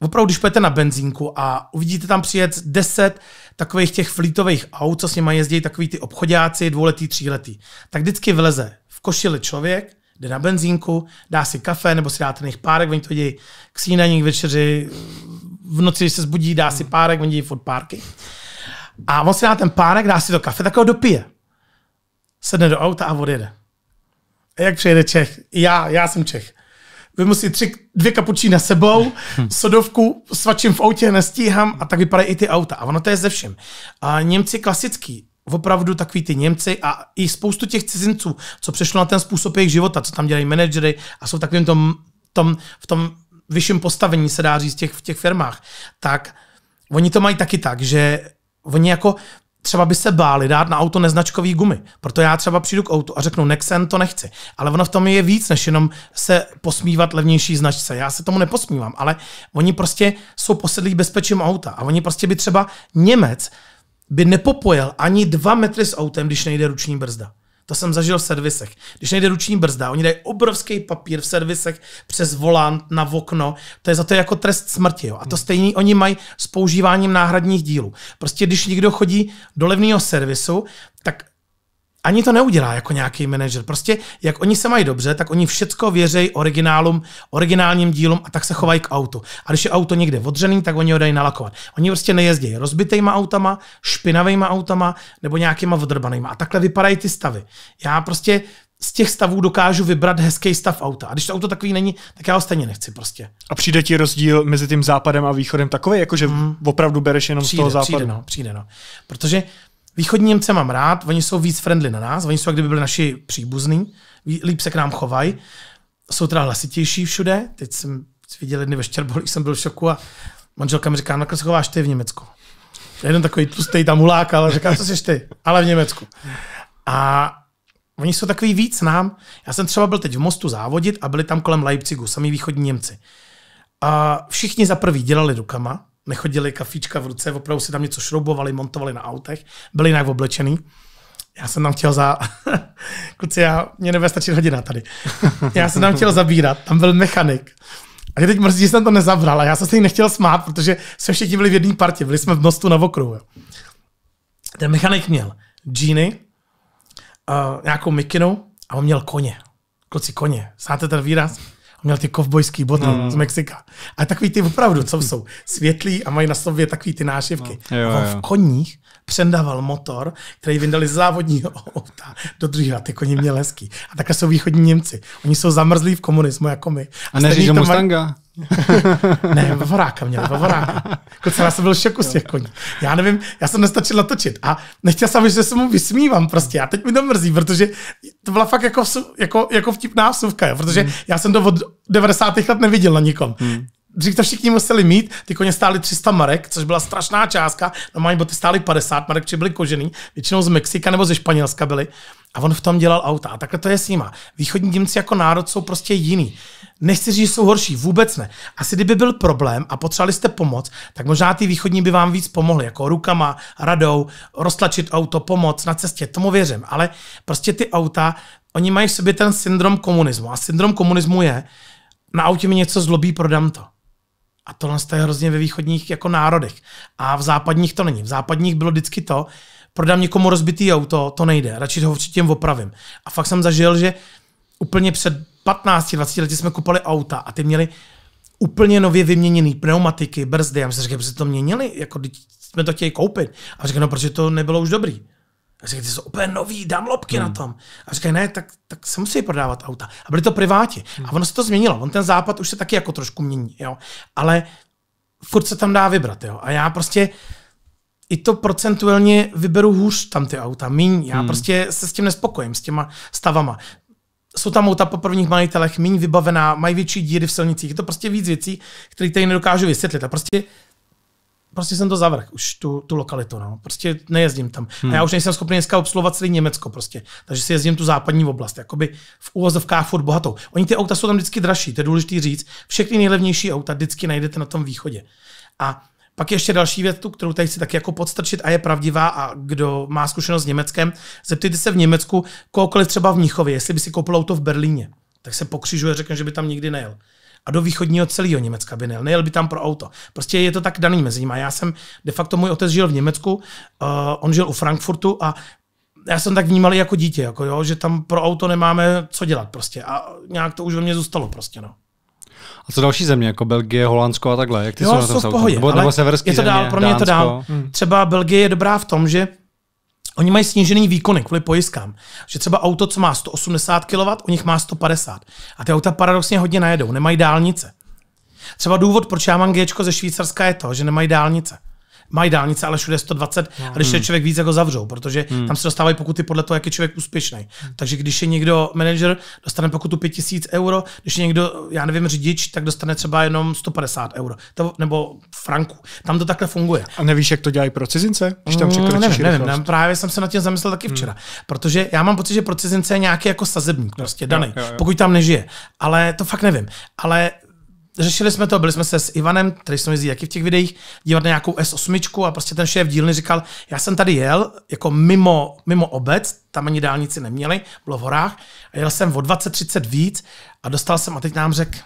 opravdu, když pojete na benzínku a uvidíte tam přijet 10 takových těch flítových aut, co s nimi jezdí takový ty obchodáci, dvouletý, tříletý. Tak vždycky vleze v košili člověk, jde na benzínku, dá si kafe nebo si dá ten jejich párek, oni to dějí k snídaní, k večeři, v noci, když se zbudí, dá si párek, oni dějí párky. A on si dá ten párek, dá si to kafe, tak ho dopije. Sedne do auta a odjede. A jak přijede Čech? Já, já jsem Čech vemu si tři, dvě na sebou, sodovku svačím v autě, nestíhám a tak vypadají i ty auta. A ono to je ze všem. A Němci klasický, opravdu takový ty Němci a i spoustu těch cizinců, co přešlo na ten způsob jejich života, co tam dělají manažery a jsou takovým tom, tom, v tom vyšším postavení, se dá říct, těch, v těch firmách, tak oni to mají taky tak, že oni jako třeba by se báli dát na auto neznačkový gumy. Proto já třeba přijdu k autu a řeknu Nexen to nechci. Ale ono v tom je víc, než jenom se posmívat levnější značce. Já se tomu neposmívám, ale oni prostě jsou posedlí bezpečím auta. A oni prostě by třeba Němec by nepopojel ani dva metry s autem, když nejde ruční brzda. To jsem zažil v servisech. Když nejde ruční brzda, oni dají obrovský papír v servisech přes volant na okno. To je za to jako trest smrti. Jo. A to hmm. stejný oni mají s používáním náhradních dílů. Prostě když někdo chodí do levného servisu, tak ani to neudělá jako nějaký manažer. Prostě jak oni se mají dobře, tak oni všecko věřejí originálům, originálním dílům a tak se chovají k autu. A když je auto někde odřený, tak oni ho dají nalakovat. Oni prostě nejezdí rozbitejma autama, špinavejma autama nebo nějakýma odrbanýma. A takhle vypadají ty stavy. Já prostě z těch stavů dokážu vybrat hezký stav auta. A když to auto takový není, tak já ho stejně nechci prostě. A přijde ti rozdíl mezi tím západem a východem takový, jako že mm. opravdu bereš jenom přijde, z toho západu? Přijde, no, přijde, no. Protože Východní Němce mám rád, oni jsou víc friendly na nás, oni jsou jak kdyby byli naši příbuzní, líp se k nám chovají, jsou teda hlasitější všude, teď jsem viděl jedny ve Štěrbolích, jsem byl v šoku a manželka mi říká, jak no, se chováš ty v Německu? Jeden takový tlustý tam hulák, ale říká, co jsi ty? Ale v Německu. A oni jsou takový víc nám. Já jsem třeba byl teď v Mostu závodit a byli tam kolem Leipzigu, sami východní Němci. A všichni za prvý dělali rukama, nechodili kafíčka v ruce, opravdu si tam něco šroubovali, montovali na autech, byli jinak oblečený. Já jsem tam chtěl za... Kluci, já, mě nebude stačit hodina tady. Já jsem tam chtěl zabírat, tam byl mechanik. A mě teď mrzí, že jsem to nezabral a já jsem se jim nechtěl smát, protože jsme všichni byli v jedné partě, byli jsme v nostu na okruhu. Ten mechanik měl džíny, uh, nějakou mikinu a on měl koně. Kluci, koně. Znáte ten výraz? měl ty kovbojský boty no, no, no, z Mexika. A takový ty opravdu, co jsou světlí a mají na sobě takový ty nášivky. No. Jo, a on v koních přendával motor, který vyndali z závodního auta do druhého. Ty koně měl hezký. A takhle jsou východní Němci. Oni jsou zamrzlí v komunismu jako my. A, a neříš do Mustanga? ne, vavoráka měli, vavoráka. Kocera jsem byl v šoku z těch koní. Já nevím, já jsem nestačil natočit a nechtěl jsem, že se mu vysmívám prostě. A teď mi to mrzí, protože to byla fakt jako, jako, jako vtipná vsuvka, jo? protože hmm. já jsem to od 90. let neviděl na nikom. Hmm. Dřív to všichni museli mít, ty koně stály 300 marek, což byla strašná částka. Normální boty stály 50 marek, či byly kožený, většinou z Mexika nebo ze Španělska byly. A on v tom dělal auta. A takhle to je s nima. Východní Němci jako národ jsou prostě jiný. Nechci říct, že jsou horší, vůbec ne. Asi kdyby byl problém a potřebovali jste pomoc, tak možná ty východní by vám víc pomohli, jako rukama, radou, roztlačit auto, pomoc na cestě, tomu věřím. Ale prostě ty auta, oni mají v sobě ten syndrom komunismu. A syndrom komunismu je, na autě mi něco zlobí, prodám to. A tohle je hrozně ve východních jako národech. A v západních to není. V západních bylo vždycky to, prodám někomu rozbitý auto, to nejde, radši ho určitě opravím. A fakt jsem zažil, že úplně před 15-20 lety jsme kupovali auta a ty měli úplně nově vyměněný pneumatiky, brzdy. Já jsem že proč to měnili? Jako, jsme to chtěli koupit. A řekl, no, protože to nebylo už dobrý. A říkají, ty jsou úplně nový, dám lobky hmm. na tom. A říkají, ne, tak, tak se musí prodávat auta. A byli to priváti. Hmm. A ono se to změnilo. On ten západ už se taky jako trošku mění, jo. Ale furt se tam dá vybrat, jo. A já prostě i to procentuálně vyberu hůř tam ty auta, míň. Já hmm. prostě se s tím nespokojím, s těma stavama. Jsou tam auta po prvních majitelech míň vybavená, mají větší díry v silnicích. Je to prostě víc věcí, které tady nedokážu vysvětlit. A prostě prostě jsem to zavrh, už tu, tu lokalitu, no. Prostě nejezdím tam. Hmm. A já hmm. už nejsem schopný dneska obsluhovat celý Německo prostě. Takže si jezdím tu západní oblast, jakoby v úvozovkách furt bohatou. Oni ty auta jsou tam vždycky dražší, to je důležité říct. Všechny nejlevnější auta vždycky najdete na tom východě. A pak ještě další větu, kterou tady chci taky jako podstrčit a je pravdivá a kdo má zkušenost s Německem, zeptejte se v Německu kohokoliv třeba v Mnichově, jestli by si koupil auto v Berlíně, tak se pokřižuje, řekne, že by tam nikdy nejel a do východního celého Německa by nejel. Nejel by tam pro auto. Prostě je to tak daný mezi nimi. Já jsem, de facto můj otec žil v Německu, uh, on žil u Frankfurtu a já jsem tak vnímal i jako dítě, jako jo, že tam pro auto nemáme co dělat prostě a nějak to už ve mně zůstalo prostě, no. A co další země, jako Belgie, Holandsko a takhle? Jak ty jo, jsou, na tom v pohodě, nebo, nebo je to dál, země, pro mě Dánsko. je to dál. Hmm. Třeba Belgie je dobrá v tom, že Oni mají snížený výkony kvůli pojistkám. Že třeba auto, co má 180 kW, u nich má 150. A ty auta paradoxně hodně najedou, nemají dálnice. Třeba důvod, proč já mám G ze Švýcarska, je to, že nemají dálnice mají dálnice, ale všude 120 no. a když je hmm. člověk víc, jako zavřou, protože hmm. tam se dostávají pokuty podle toho, jak je člověk úspěšný. Hmm. Takže když je někdo manager, dostane pokutu 5000 euro, když je někdo, já nevím, řidič, tak dostane třeba jenom 150 euro to, nebo franku. Tam to takhle funguje. A nevíš, jak to dělají pro cizince, když tam hmm, nevím, nevím, nevím, právě jsem se nad tím zamyslel taky hmm. včera, hmm. protože já mám pocit, že pro cizince je nějaký jako sazebník, prostě daný, pokud tam nežije. Ale to fakt nevím. Ale řešili jsme to, byli jsme se s Ivanem, který jsme jezdí jaký v těch videích, dívat na nějakou S8 a prostě ten šéf dílny říkal, já jsem tady jel jako mimo, mimo obec, tam ani dálnici neměli, bylo v horách a jel jsem o 20-30 víc a dostal jsem a teď nám řekl,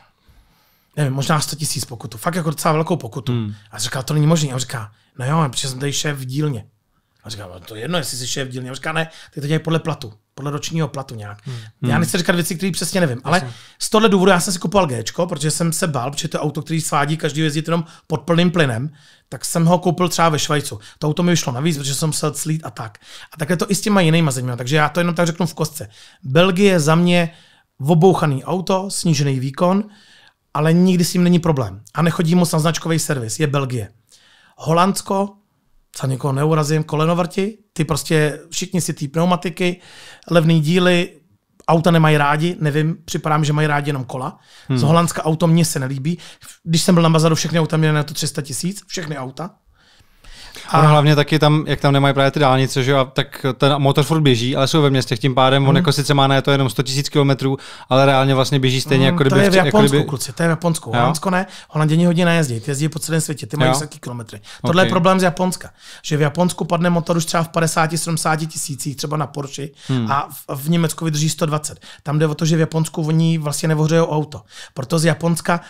nevím, možná 100 tisíc pokutu, fakt jako docela velkou pokutu. Hmm. A říkal, to není možné. A on říká, no jo, protože jsem tady šéf v dílně. A říkám, no, to je jedno, jestli jsi šéf dílny. A říkal, ne, ty to dělají podle platu, podle ročního platu nějak. Hmm. Já hmm. nechci říkat věci, které přesně nevím, ale Jasně. z tohle důvodu já jsem si kupoval G, protože jsem se bál, protože to auto, který svádí každý jezdit jenom pod plným plynem, tak jsem ho koupil třeba ve Švajcu. To auto mi vyšlo navíc, protože jsem musel slít a tak. A takhle to i s těma jinýma zeměma, takže já to jenom tak řeknu v kostce. Belgie za mě obouchaný auto, snížený výkon, ale nikdy s tím není problém. A nechodí moc na značkový servis, je Belgie. Holandsko, co někoho neurazím, kolenovrti, ty prostě všichni si ty pneumatiky, levný díly, auta nemají rádi, nevím, připadám, že mají rádi jenom kola. Hmm. Z Holandska auto mně se nelíbí. Když jsem byl na Mazaru, všechny auta měly na to 300 tisíc, všechny auta. A no. hlavně taky tam, jak tam nemají právě ty dálnice, že jo, tak ten motor furt běží, ale jsou ve městech, tím pádem mm. on mhm. jako sice má na to jenom 100 000 km, ale reálně vlastně běží stejně, mm, jako kdyby... To je v jako Japonsku, jako kdyby... kluci, to je v Japonsku. Jo? Holandsko ne, Holanděni hodně nejezdí, ty jezdí po celém světě, ty mají vysoké kilometry. Tohle okay. je problém z Japonska, že v Japonsku padne motor už třeba v 50-70 tisících, třeba na Porsche, mm. a v, v Německu vydrží 120. Tam jde o to, že v Japonsku oni vlastně nevořejou auto. Proto z Japonska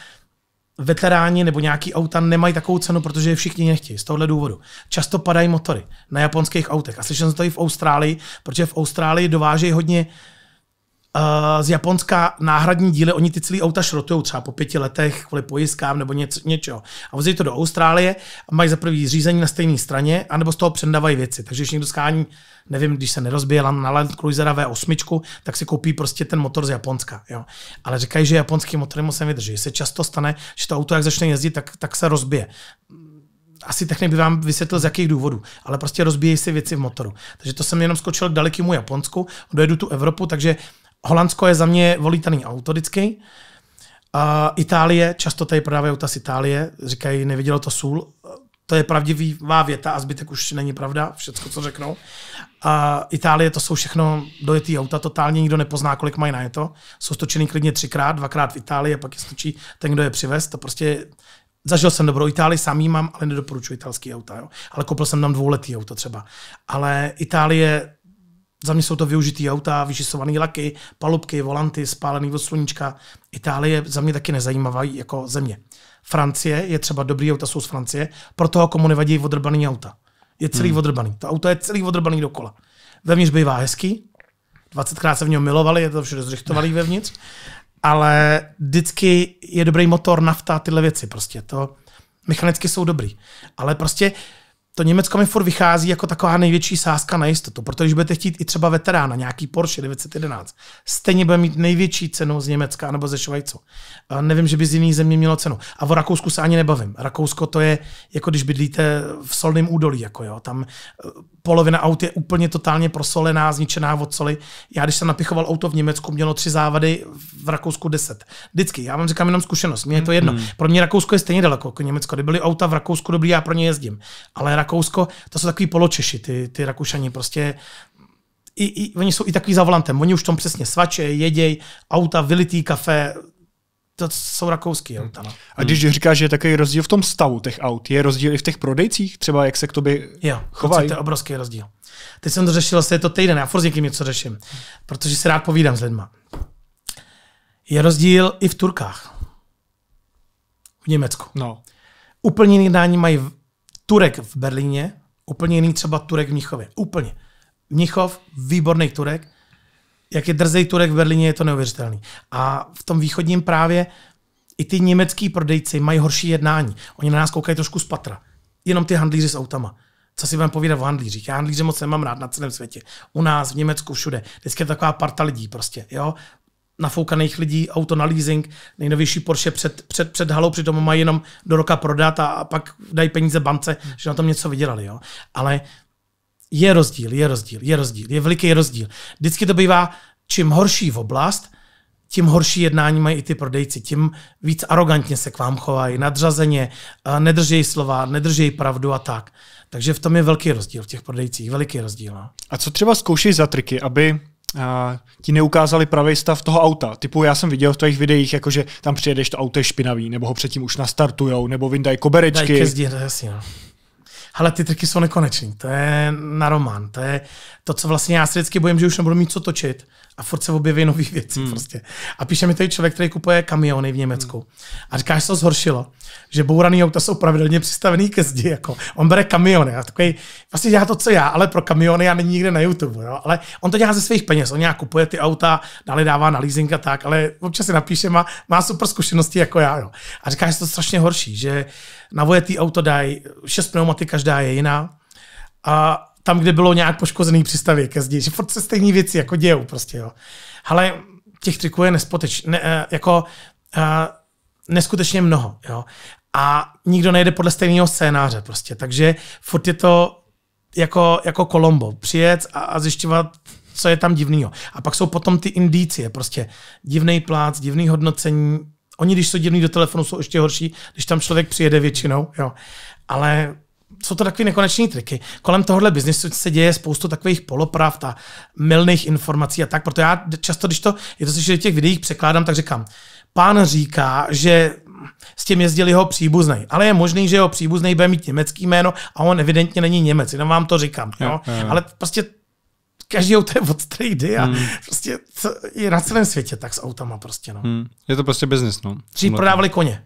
veteráni nebo nějaký auta nemají takovou cenu, protože je všichni nechtějí z tohohle důvodu. Často padají motory na japonských autech. A slyšel jsem to i v Austrálii, protože v Austrálii dovážejí hodně uh, Eh, z Japonska náhradní díly, oni ty celý auta šrotují třeba po pěti letech kvůli pojistkám nebo něco, něčeho. A vozí to do Austrálie a mají za prvý řízení na stejné straně, anebo z toho přendavají věci. Takže když někdo skání, nevím, když se nerozbije na Land Cruisera V8, tak si koupí prostě ten motor z Japonska. Jo. Ale říkají, že japonský motor se vydrží. Se často stane, že to auto, jak začne jezdit, tak, tak se rozbije asi technik by vám vysvětlil, z jakých důvodů, ale prostě rozbíjejí si věci v motoru. Takže to jsem jenom skočil k dalekému Japonsku, dojedu tu Evropu, takže Holandsko je za mě volitelný auto vždycky. Uh, Itálie, často tady prodávají auta. z Itálie, říkají, nevidělo to sůl. To je pravdivá věta a zbytek už není pravda, všecko, co řeknou. A Itálie, to jsou všechno dojetý auta, totálně nikdo nepozná, kolik mají na je to. Jsou stočený klidně třikrát, dvakrát v Itálii a pak je stočí ten, kdo je přivez. To prostě Zažil jsem dobrou Itálii, samý mám, ale nedoporučuji italský auta. Jo? Ale koupil jsem tam dvouletý auto třeba. Ale Itálie za mě jsou to využitý auta, vyšisované laky, palubky, volanty, spálený od sluníčka. Itálie je za mě taky nezajímavá jako země. Francie je třeba dobrý auta, jsou z Francie, Pro toho komu nevadí odrbaný auta. Je celý hmm. odrbaný. To auto je celý odrbaný dokola. Vevnitř bývá hezký, 20krát se v něm milovali, je to všude zřichtovalý vevnitř, ale vždycky je dobrý motor, nafta, tyhle věci prostě. To mechanicky jsou dobrý. Ale prostě to Německo mi furt vychází jako taková největší sázka na jistotu, protože když budete chtít i třeba veterána, nějaký Porsche 911, stejně bude mít největší cenu z Německa nebo ze Švajcu. Nevím, že by z jiný země mělo cenu. A o Rakousku se ani nebavím. Rakousko to je, jako když bydlíte v solném údolí, jako jo, tam polovina aut je úplně totálně prosolená, zničená od soli. Já když jsem napichoval auto v Německu, mělo tři závady, v Rakousku deset. Vždycky, já vám říkám jenom zkušenost, mě je to jedno. Mm-hmm. Pro mě Rakousko je stejně daleko jako Německo. Kdyby byly auta v Rakousku dobrý, já pro ně jezdím. Ale Rakousko, to jsou takový poločeši, ty, ty Rakušani prostě i, i, oni jsou i takový za volantem. Oni už tom přesně svače, jeděj, auta, vylitý kafe, to jsou rakouský auta. No. Hmm. A když hmm. říkáš, že je takový rozdíl v tom stavu těch aut, je rozdíl i v těch prodejcích, třeba jak se k tobě jo, chovají? to je obrovský rozdíl. Teď jsem to řešil asi je to týden, já furt někým něco řeším, protože se rád povídám s lidma. Je rozdíl i v Turkách. V Německu. No. Úplně jiný dání mají Turek v Berlíně, úplně jiný třeba Turek v Mnichově. Úplně. Mnichov, výborný Turek, jak je drzej Turek v Berlíně, je to neuvěřitelný. A v tom východním právě i ty německý prodejci mají horší jednání. Oni na nás koukají trošku z patra. Jenom ty handlíři s autama. Co si vám povídat o handlířích? Já handlíře moc nemám rád na celém světě. U nás, v Německu, všude. Vždycky je taková parta lidí prostě, jo? nafoukaných lidí, auto na leasing, nejnovější Porsche před, před, před halou, přitom mají jenom do roka prodat a, a pak dají peníze bance, že na tom něco vydělali. Jo? Ale je rozdíl, je rozdíl, je rozdíl, je veliký rozdíl. Vždycky to bývá, čím horší v oblast, tím horší jednání mají i ty prodejci, tím víc arrogantně se k vám chovají, nadřazeně, nedržejí slova, nedržejí pravdu a tak. Takže v tom je velký rozdíl v těch prodejcích, veliký rozdíl. No. A co třeba zkoušíš za triky, aby a ti neukázali pravý stav toho auta. Typu já jsem viděl v tvých videích, jakože tam přijedeš, to auto je špinavý, nebo ho předtím už nastartujou, nebo vyndají koberečky. Dají ke zdi, jasně, no hele, ty triky jsou nekoneční, to je na román, to je to, co vlastně já se vždycky bojím, že už nebudu mít co točit a furt se objeví nové věci hmm. prostě. A píše mi tady člověk, který kupuje kamiony v Německu hmm. a říká, že to zhoršilo, že bouraný auta jsou pravidelně přistavený ke zdi, jako on bere kamiony a takový, vlastně dělá to, co já, ale pro kamiony já není nikde na YouTube, jo? ale on to dělá ze svých peněz, on nějak kupuje ty auta, dále dává na leasing a tak, ale občas si napíše, má, má super zkušenosti jako já, jo? a říká, že to strašně horší, že na vojetý auto dají šest pneumatik, každá je jiná. A tam, kde bylo nějak poškozený přistavě ke zdi, že furt se stejné věci jako dějou prostě, jo. Ale těch triků je nespoteč, ne, eh, jako uh, neskutečně mnoho, jo. A nikdo nejde podle stejného scénáře prostě, takže furt je to jako, jako Kolombo, přijet a, a zjišťovat, co je tam divného. A pak jsou potom ty indicie, prostě divný plác, divný hodnocení, Oni, když jsou dělní do telefonu, jsou ještě horší, když tam člověk přijede většinou. Jo. Ale jsou to takové nekoneční triky. Kolem tohohle biznisu se děje spoustu takových polopravd a milných informací a tak, proto já často, když to, je to slyšet těch videích překládám, tak říkám, pán říká, že s tím jezdil jeho příbuzný. Ale je možný, že jeho příbuzný bude mít německý jméno a on evidentně není Němec, jenom vám to říkám. Jo? je, jo. Ale prostě každý auto je od trady a hmm. prostě to je na celém světě tak s autama prostě. No. Hmm. Je to prostě biznis, no. Dřív prodávali koně.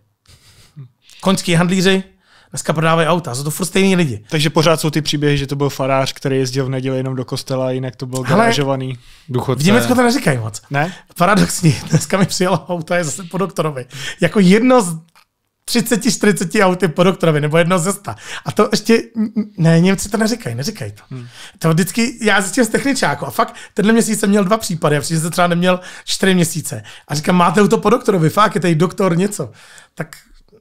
Koňský handlíři, dneska prodávají auta, jsou to furt stejný lidi. Takže pořád jsou ty příběhy, že to byl farář, který jezdil v neděli jenom do kostela, jinak to byl garážovaný důchodce. V Německu to neříkají moc. Ne? Paradoxní, dneska mi přijelo auto je zase po doktorovi. Jako jedno z 30-40 auty po doktorovi, nebo jedno ze 100. A to ještě, ne, Němci to neříkají, neříkají to. Hmm. To vždycky, já zjistím z techničáku a fakt tenhle měsíc jsem měl dva případy, a přijde se třeba neměl čtyři měsíce. A říkám, máte to po doktorovi, fakt, je tady doktor něco. Tak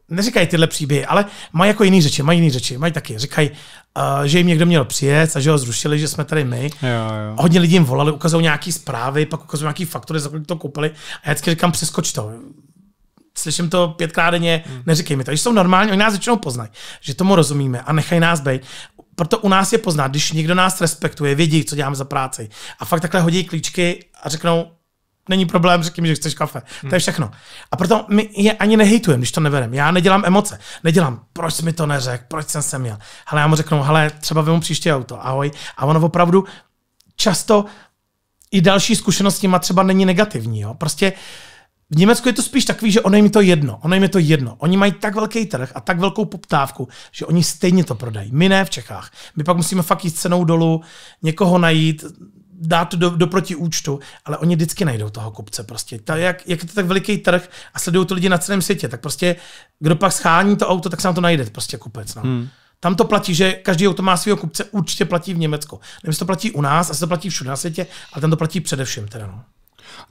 neříkají tyhle příběhy, ale mají jako jiný řeči, mají jiný řeči, mají taky. Říkají, uh, že jim někdo měl přijet a že ho zrušili, že jsme tady my. Jo, jo. hodně lidí jim volali, ukazují nějaké zprávy, pak ukazují nějaké faktory, za kolik to koupili. A já vždycky říkám, přeskoč to slyším to pětkrát denně, hmm. neříkej mi to. Když jsou normální, oni nás většinou poznají, že tomu rozumíme a nechají nás být. Proto u nás je poznat, když někdo nás respektuje, vědí, co děláme za práci a fakt takhle hodí klíčky a řeknou, není problém, řekni mi, že chceš kafe. Hmm. To je hmm. všechno. A proto my je ani nehejtujeme, když to nevedeme. Já nedělám emoce. Nedělám, proč mi to neřekl, proč jsem se měl. Ale já mu řeknu, hele, třeba vemu příště auto, ahoj. A ono opravdu často i další zkušenosti má třeba není negativní. Jo? Prostě uh, v Německu je to spíš takový, že ono jim to jedno. Ono jim je to jedno. Oni mají tak velký trh a tak velkou poptávku, že oni stejně to prodají. My ne v Čechách. My pak musíme fakt jít cenou dolů, někoho najít, dát to do, do protiúčtu, ale oni vždycky najdou toho kupce. Prostě. Ta, jak, jak, je to tak veliký trh a sledují to lidi na celém světě, tak prostě kdo pak schání to auto, tak se nám to najde prostě kupec. No. Hmm. Tam to platí, že každý auto má svého kupce, určitě platí v Německu. Nevím, to platí u nás, asi to platí všude na světě, ale tam to platí především. Teda, no.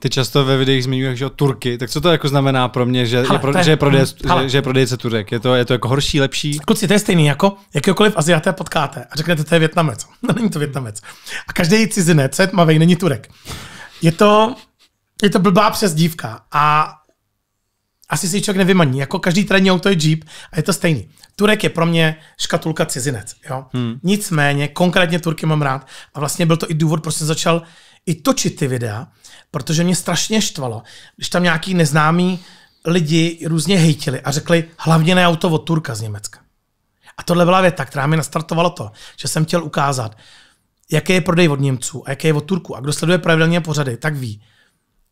Ty často ve videích zmiňuješ o Turky, tak co to jako znamená pro mě, že, hele, je, pro, je, že, je, hm, že, že je prodejce Turek? Je to, je to jako horší, lepší? Kluci, to je stejný jako jakýkoliv Aziaté potkáte a řeknete, to je Větnamec. No není to Větnamec. A každý cizinec, co je tmavý, není Turek. Je to, je to blbá dívka a asi si člověk nevymaní. Jako každý terénní auto je Jeep a je to stejný. Turek je pro mě škatulka cizinec. Jo? Hmm. Nicméně, konkrétně Turky mám rád a vlastně byl to i důvod, proč jsem začal i točit ty videa, protože mě strašně štvalo, když tam nějaký neznámý lidi různě hejtili a řekli, hlavně ne auto od Turka z Německa. A tohle byla věta, která mi nastartovala to, že jsem chtěl ukázat, jaký je prodej od Němců a jaký je od Turku. A kdo sleduje pravidelně pořady, tak ví,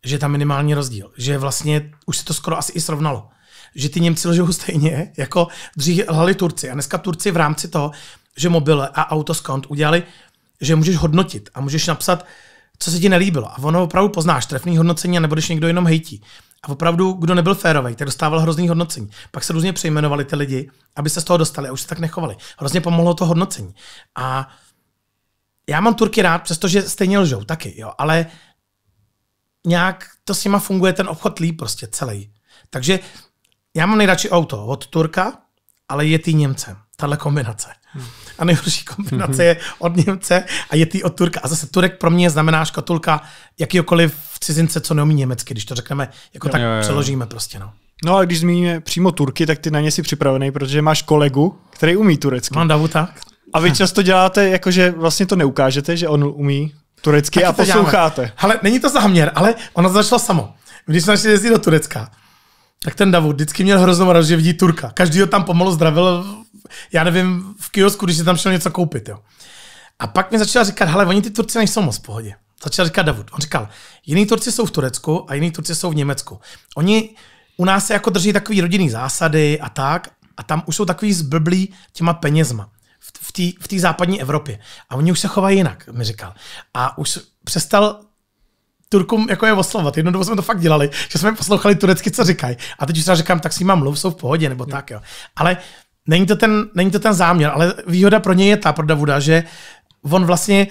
že je tam minimální rozdíl. Že vlastně už se to skoro asi i srovnalo. Že ty Němci lžou stejně, jako dřív lhali Turci. A dneska Turci v rámci toho, že mobile a autoskont udělali, že můžeš hodnotit a můžeš napsat, co se ti nelíbilo. A ono opravdu poznáš trefný hodnocení, a nebudeš někdo jenom hejtí. A opravdu, kdo nebyl férový, tak dostával hrozný hodnocení. Pak se různě přejmenovali ty lidi, aby se z toho dostali a už se tak nechovali. Hrozně pomohlo to hodnocení. A já mám Turky rád, přestože stejně lžou taky, jo, ale nějak to s nima funguje ten obchod líp prostě celý. Takže já mám nejradši auto od Turka, ale je ty Němce, Tahle kombinace. Hmm a nejhorší kombinace mm-hmm. je od Němce a je tý od Turka. A zase Turek pro mě znamená škatulka jakýkoliv cizince, co neumí německy, když to řekneme, jako jo, tak jo, jo. přeložíme prostě. No. No a když zmíníme přímo Turky, tak ty na ně si připravený, protože máš kolegu, který umí turecky. Mám no, tak. A vy často děláte, jakože vlastně to neukážete, že on umí turecky Taky a posloucháte. Ale není to záměr, ale ono začalo samo. Když jsme šli jezdit do Turecka, tak ten Davut vždycky měl hroznou radost, že vidí Turka. Každý ho tam pomalu zdravil, já nevím, v kiosku, když si tam šel něco koupit. Jo. A pak mi začal říkat, hele, oni ty Turci nejsou moc v pohodě. Začal říkat Davud. On říkal, jiní Turci jsou v Turecku a jiní Turci jsou v Německu. Oni u nás se jako drží takový rodinný zásady a tak, a tam už jsou takový zblblí těma penězma v té v západní Evropě. A oni už se chovají jinak, mi říkal. A už přestal Turkům jako je oslovat. Jednou dobu jsme to fakt dělali, že jsme poslouchali turecky, co říkají. A teď už třeba říkám, tak si mám mluv, jsou v pohodě, nebo tak, jo. Ale není to, ten, není to ten záměr, ale výhoda pro něj je ta, pro Davuda, že on vlastně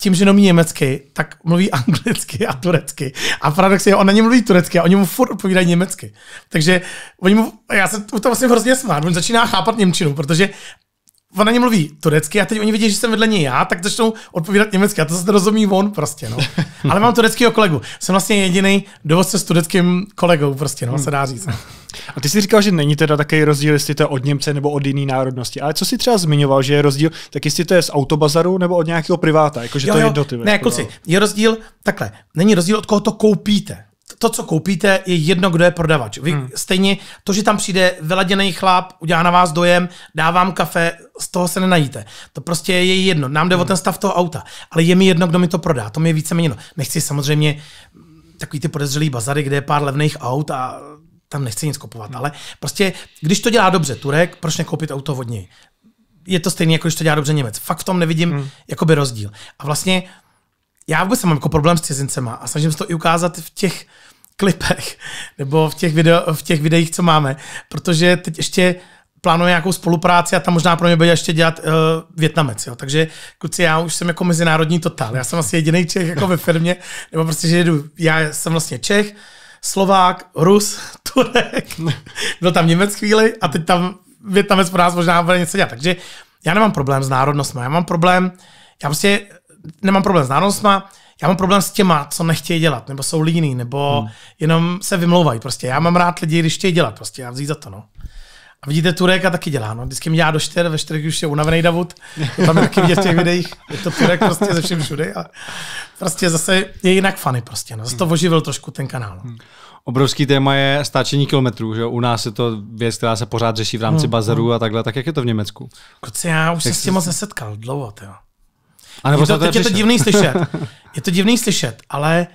tím, že nomí německy, tak mluví anglicky a turecky. A paradox je, on na něm mluví turecky a oni mu furt odpovídají německy. Takže oni mu, já se u to vlastně hrozně smát, on začíná chápat Němčinu, protože on na ně mluví turecky a teď oni vidí, že jsem vedle něj já, tak začnou odpovídat německy a to se rozumí on prostě, no. Ale mám tureckého kolegu. Jsem vlastně jediný dovozce s tureckým kolegou prostě, no, se dá říct. Hmm. A ty jsi říkal, že není teda takový rozdíl, jestli to je od Němce nebo od jiné národnosti. Ale co jsi třeba zmiňoval, že je rozdíl, tak jestli to je z autobazaru nebo od nějakého priváta, jakože to je jednotlivé. Ne, kluci, je rozdíl takhle. Není rozdíl, od koho to koupíte to, co koupíte, je jedno, kdo je prodavač. Vy hmm. stejně to, že tam přijde vyladěný chlap, udělá na vás dojem, dá vám kafe, z toho se nenajíte. To prostě je jedno. Nám jde hmm. o ten stav toho auta. Ale je mi jedno, kdo mi to prodá. To mi je víceméně jedno. Nechci samozřejmě takový ty podezřelý bazary, kde je pár levných aut a tam nechci nic kupovat. Hmm. Ale prostě, když to dělá dobře Turek, proč nekoupit auto od něj? Je to stejné, jako když to dělá dobře Němec. Fakt v tom nevidím hmm. jakoby rozdíl. A vlastně já vůbec jsem mám jako problém s cizincema a snažím se to i ukázat v těch klipech nebo v těch, video, v těch videích, co máme, protože teď ještě plánuje nějakou spolupráci a tam možná pro mě bude ještě dělat uh, eh, Větnamec. Jo. Takže kluci, já už jsem jako mezinárodní totál. Já jsem asi jediný Čech jako ve firmě, nebo prostě, že jedu, já jsem vlastně Čech, Slovák, Rus, Turek, byl tam Němec chvíli a teď tam Větnamec pro nás možná bude něco dělat. Takže já nemám problém s národnostmi, já mám problém, já prostě nemám problém s národnostmi, já mám problém s těma, co nechtějí dělat, nebo jsou líní, nebo hmm. jenom se vymlouvají. Prostě já mám rád lidi, když chtějí dělat, prostě já vzít za to. No. A vidíte, a taky dělá, no. Vždycky mě dělá do čtyř, ve čtyřech už je unavený Davut. To tam taky vidět v těch videích. Je to Turek prostě ze všem všude. A prostě zase je jinak fany prostě, no. Zase to hmm. oživil trošku ten kanál. No. Hmm. Obrovský téma je stáčení kilometrů, že U nás je to věc, která se pořád řeší v rámci hmm. bazaru hmm. a takhle. Tak jak je to v Německu? Koci, já už jak se s tím moc nesetkal dlouho, Tělo. A nebo je to, teď je to divný slyšet. Je to divný slyšet, ale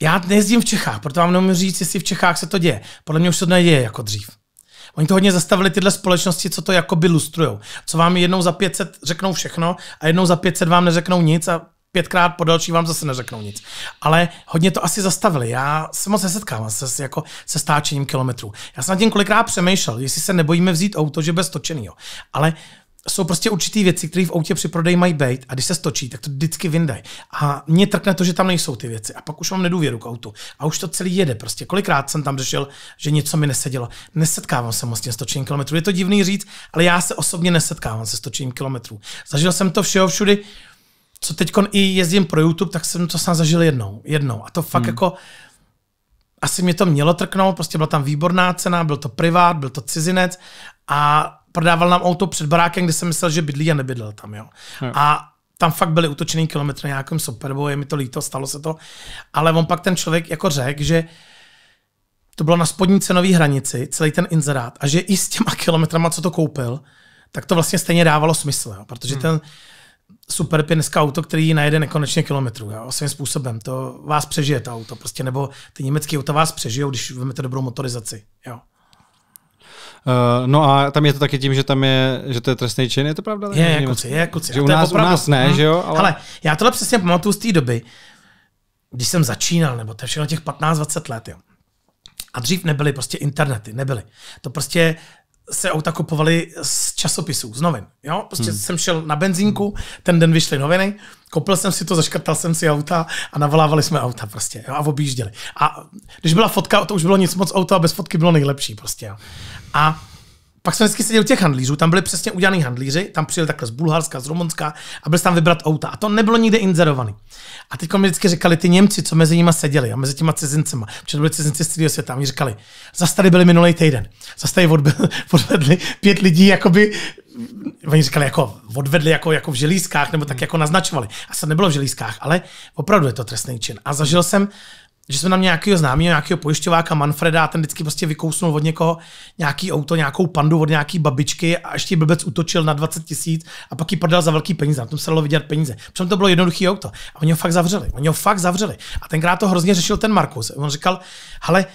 já nejezdím v Čechách, proto vám nemůžu říct, jestli v Čechách se to děje. Podle mě už se to neděje jako dřív. Oni to hodně zastavili tyhle společnosti, co to jako lustrujou. Co vám jednou za 500 řeknou všechno a jednou za 500 vám neřeknou nic a pětkrát po další vám zase neřeknou nic. Ale hodně to asi zastavili. Já se moc nesetkávám se, jako, se stáčením kilometrů. Já jsem na tím kolikrát přemýšlel, jestli se nebojíme vzít auto, že bez točenýho. Ale jsou prostě určité věci, které v autě při prodeji mají být a když se stočí, tak to vždycky vyndají. A mě trkne to, že tam nejsou ty věci a pak už mám nedůvěru k autu. A už to celý jede prostě. Kolikrát jsem tam řešil, že něco mi nesedělo. Nesetkávám se moc s tím stočením kilometrů. Je to divný říct, ale já se osobně nesetkávám se stočením kilometrů. Zažil jsem to všeho všudy. Co teď i jezdím pro YouTube, tak jsem to sám zažil jednou. Jednou. A to fakt hmm. jako asi mě to mělo trknout, prostě byla tam výborná cena, byl to privát, byl to cizinec a prodával nám auto před barákem, kde jsem myslel, že bydlí a nebydlel tam, jo. jo. A tam fakt byly utočený kilometry nějakým superbou, je mi to líto, stalo se to. Ale on pak ten člověk jako řekl, že to bylo na spodní cenové hranici, celý ten inzerát, a že i s těma kilometrama, co to koupil, tak to vlastně stejně dávalo smysl, jo, protože hmm. ten super je dneska auto, který najede nekonečně kilometrů, jo, svým způsobem. To vás přežije to auto, prostě, nebo ty německé auto vás přežijou, když vezmete dobrou motorizaci, jo. Eh, no a tam je to taky tím, že tam je, že to je trestný čin, je to pravda? Je, je kuci, je kuci. Že u nás, je u nás ne, hmm. že jo? Ale... Hele, já tohle přesně pamatuju z té doby, když jsem začínal, nebo to je všechno těch 15-20 let, jo. A dřív nebyly prostě internety, nebyly. To prostě se auta kupovaly z časopisů, z novin. Jo? Prostě hmm. jsem šel na benzínku, ten den vyšly noviny, koupil jsem si to, zaškrtal jsem si auta a navolávali jsme auta prostě jo? a objížděli. A když byla fotka, to už bylo nic moc auta a bez fotky bylo nejlepší prostě. Jo? A pak jsem vždycky seděl u těch handlířů, tam byly přesně udělaný handlíři, tam přijeli takhle z Bulharska, z Rumunska a byl tam vybrat auta. A to nebylo nikde inzerovaný. A teď mi vždycky říkali ty Němci, co mezi nimi seděli a mezi těma cizincema, protože to byli cizinci z celého světa, mi říkali, zase tady byli minulý týden, zase tady odvedli pět lidí, jakoby oni říkali, jako odvedli jako, jako v želízkách, nebo tak hmm. jako naznačovali. A se nebylo v želízkách, ale opravdu je to trestný čin. A zažil jsem že jsme tam nějakého známého, nějakého pojišťováka Manfreda a ten vždycky prostě vykousnul od někoho nějaký auto, nějakou pandu od nějaký babičky a ještě blbec utočil na 20 tisíc a pak ji prodal za velký peníze. Na tom se dalo vydělat peníze. Přitom to bylo jednoduché auto. A oni ho fakt zavřeli. Oni ho fakt zavřeli. A tenkrát to hrozně řešil ten Markus. On říkal, hele,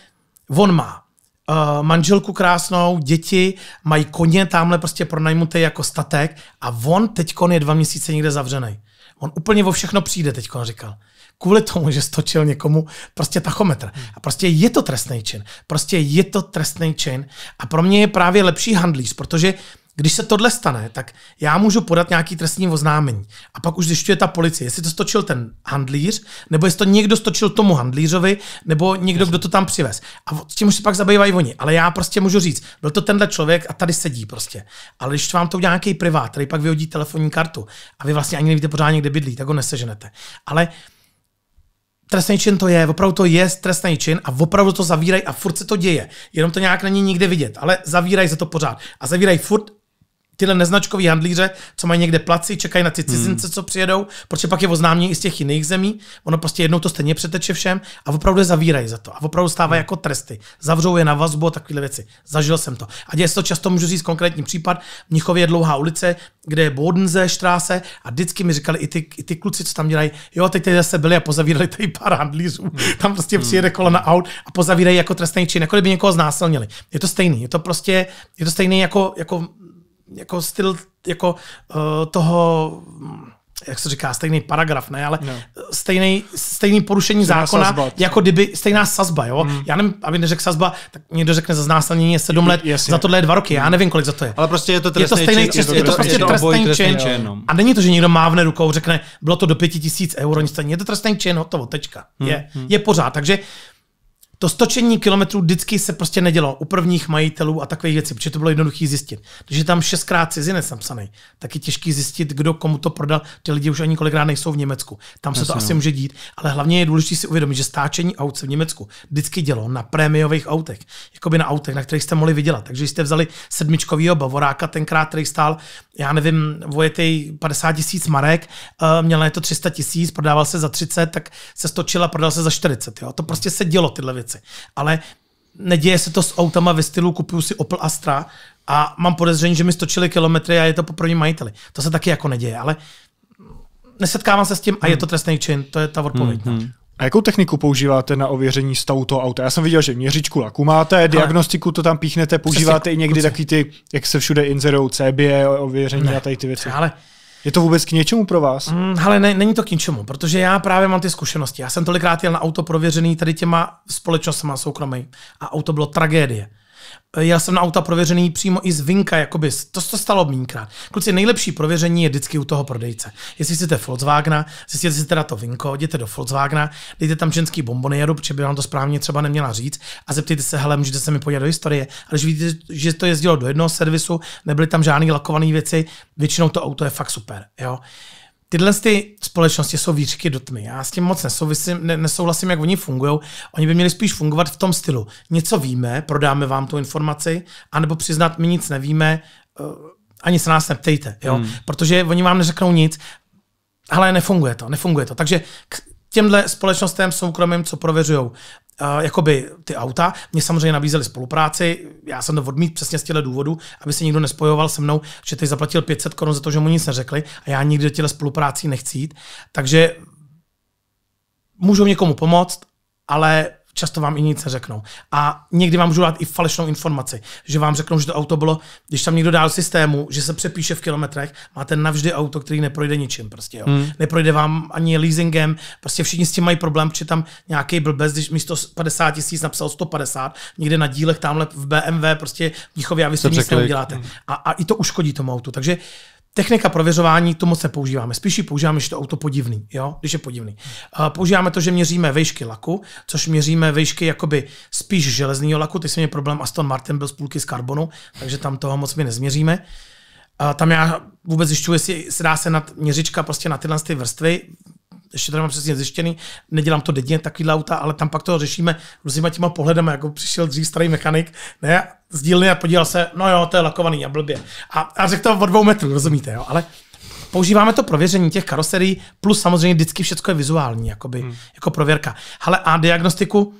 on má Uh, manželku krásnou, děti, mají koně tamhle prostě pronajmutý jako statek a on teďkon je dva měsíce někde zavřený. On úplně o všechno přijde teďkon, říkal kvůli tomu, že stočil někomu prostě tachometr. Hmm. A prostě je to trestný čin. Prostě je to trestný čin. A pro mě je právě lepší handlíz, protože když se tohle stane, tak já můžu podat nějaký trestní oznámení. A pak už zjišťuje ta policie, jestli to stočil ten handlíř, nebo jestli to někdo stočil tomu handlířovi, nebo někdo, kdo to tam přivez. A s tím už se pak zabývají oni. Ale já prostě můžu říct, byl to tenhle člověk a tady sedí prostě. Ale když vám to nějaký privát, který pak vyhodí telefonní kartu a vy vlastně ani nevíte pořádně, kde bydlí, tak ho neseženete. Ale trestný čin to je, opravdu to je trestný čin a opravdu to zavírají a furt se to děje. Jenom to nějak není nikde vidět, ale zavírají se to pořád. A zavírají furt tyhle neznačkový handlíře, co mají někde placi, čekají na ty hmm. cizince, hmm. co přijedou, protože pak je oznámí i z těch jiných zemí, ono prostě jednou to stejně přeteče všem a opravdu je zavírají za to a opravdu stává hmm. jako tresty. Zavřou je na vazbu a takovéhle věci. Zažil jsem to. A děje se to často, můžu říct konkrétní případ, v Mnichově je dlouhá ulice, kde je Bodenze, štráse a vždycky mi říkali i ty, i ty kluci, co tam dělají, jo, teď tady zase byli a pozavírali tady pár handlířů, hmm. tam prostě hmm. přijede na aut a pozavírají jako trestný čin, jako by někoho znásilnili. Je to stejný, je to prostě, je to stejný jako, jako jako styl jako uh, toho jak se říká, stejný paragraf, ne, ale no. stejný, stejný porušení stejná zákona, sazba. jako kdyby stejná sazba, jo. Mm. Já nevím, aby neřekl sazba, tak někdo řekne za znásilnění je 7 let, Jasně. za tohle je 2 roky, já hmm. nevím, kolik za to je. Ale prostě je to trestný je to stejný, čin, je to, je to prostě trestný, trestný čin. čin. A není to, že někdo mávne rukou, řekne, bylo to do 5000 euro, nic to je to trestný čin, hotovo, tečka. Mm. Je, hmm. je pořád. Takže uh, to stočení kilometrů vždycky se prostě nedělo u prvních majitelů a takových věcí, protože to bylo jednoduché zjistit. Takže tam šestkrát cizinec napsaný, tak je těžký zjistit, kdo komu to prodal. Ty lidi už ani kolikrát nejsou v Německu. Tam se Jasně. to asi no. může dít, ale hlavně je důležité si uvědomit, že stáčení aut se v Německu vždycky dělo na prémiových autech, jako by na autech, na kterých jste mohli vydělat. Takže jste vzali sedmičkovýho bavoráka, tenkrát, který stál, já nevím, vojetej 50 tisíc marek, eh, měl na to 300 tisíc, prodával se za 30, tak se stočila, prodal se za 40. Jo? To prostě se dělo tyhle věci věci. Ale neděje se to s autama ve stylu kupuju si Opel Astra a mám podezření, že mi stočili kilometry a je to po prvním majiteli. To se taky jako neděje, ale nesetkávám se s tím a je to hmm. trestný čin, to je ta odpověď. Mm-hmm. A jakou techniku používáte na ověření stavu toho auta? Já jsem viděl, že měřičku laku máte, diagnostiku to tam píchnete, používáte Přesně, i někdy taky ty, jak se všude inzerou, CB, ověření ne, a tady ty věci. Ale je to vůbec k něčemu pro vás? Mm, ale ne, není to k ničemu, protože já právě mám ty zkušenosti. Já jsem tolikrát jel na auto prověřený tady těma společnostmi soukromý a auto bylo tragédie. Eh, já jsem na auta prověřený přímo i zvinka, jakoby, to se to stalo mínkrát. Kluci, nejlepší prověření je vždycky u toho prodejce. Jestli chcete Volkswagena, zjistěte si teda to vinko, jděte do Volkswagena, dejte tam ženský bombonieru, protože by vám to správně třeba neměla říct a zeptejte se, hele, můžete se mi podívat do historie. A když vidíte, že to jezdilo do jednoho servisu, nebyly tam žádné lakované věci, většinou to auto je fakt super. Jo? tyhle ty společnosti jsou výřky do tmy. Já s tím moc nesouvisím, ne, nesouhlasím, jak oni fungují. Oni by měli spíš fungovat v tom stylu. Něco víme, prodáme vám tu informaci, anebo přiznat, my nic nevíme, eh, ani se nás neptejte, jo? Hmm. protože oni vám neřeknou nic, ale nefunguje to, nefunguje to. Takže k těmhle společnostem soukromým, co prověřují Eh, jakoby ty auta. Mě samozřejmě nabízeli spolupráci, já jsem to odmít přesně z těchto důvodů, aby se nikdo nespojoval se mnou, že ty zaplatil 500 korun za to, že mu nic neřekli a já nikdy do těle spolupráci nechci jít. Takže můžu někomu pomoct, ale často vám i nic neřeknou. A někdy vám můžou dát i falešnou informaci, že vám řeknou, že to auto bylo, když tam někdo dál systému, že se přepíše v kilometrech, máte navždy auto, který neprojde ničím. Prostě, jo. Hmm. Neprojde vám ani leasingem, prostě všichni s tím mají problém, protože tam nějaký blbec, když místo 50 tisíc napsal 150, někde na dílech tamhle v BMW, prostě v Níchově a vy s nic neuděláte. Hmm. A, a, i to uškodí tomu autu. Takže Technika prověřování, to moc nepoužíváme. Spíš ji používáme, že to auto podivný, jo? když je podivný. Eh, používáme to, že měříme výšky laku, což měříme výšky jakoby spíš železného laku. Ty jsme měl problém, Aston Martin byl z půlky z karbonu, takže tam toho moc my nezměříme. Eh, tam já vůbec zjišťuji, jestli se dá se nad měřička prostě na tyhle vrstvy ještě to nemám přesně zjištěný, nedělám to denně takovýhle auta, ale tam pak to řešíme různýma těma pohledama, jako přišel dřív starý mechanik, ne, z dílny a podíval se, no jo, to je lakovaný a blbě. A, a řekl to o dvou metrů, rozumíte, jo, ale používáme to prověření těch karoserií, plus samozřejmě vždycky všechno je vizuální, jakoby, hmm. jako prověrka. Ale a diagnostiku,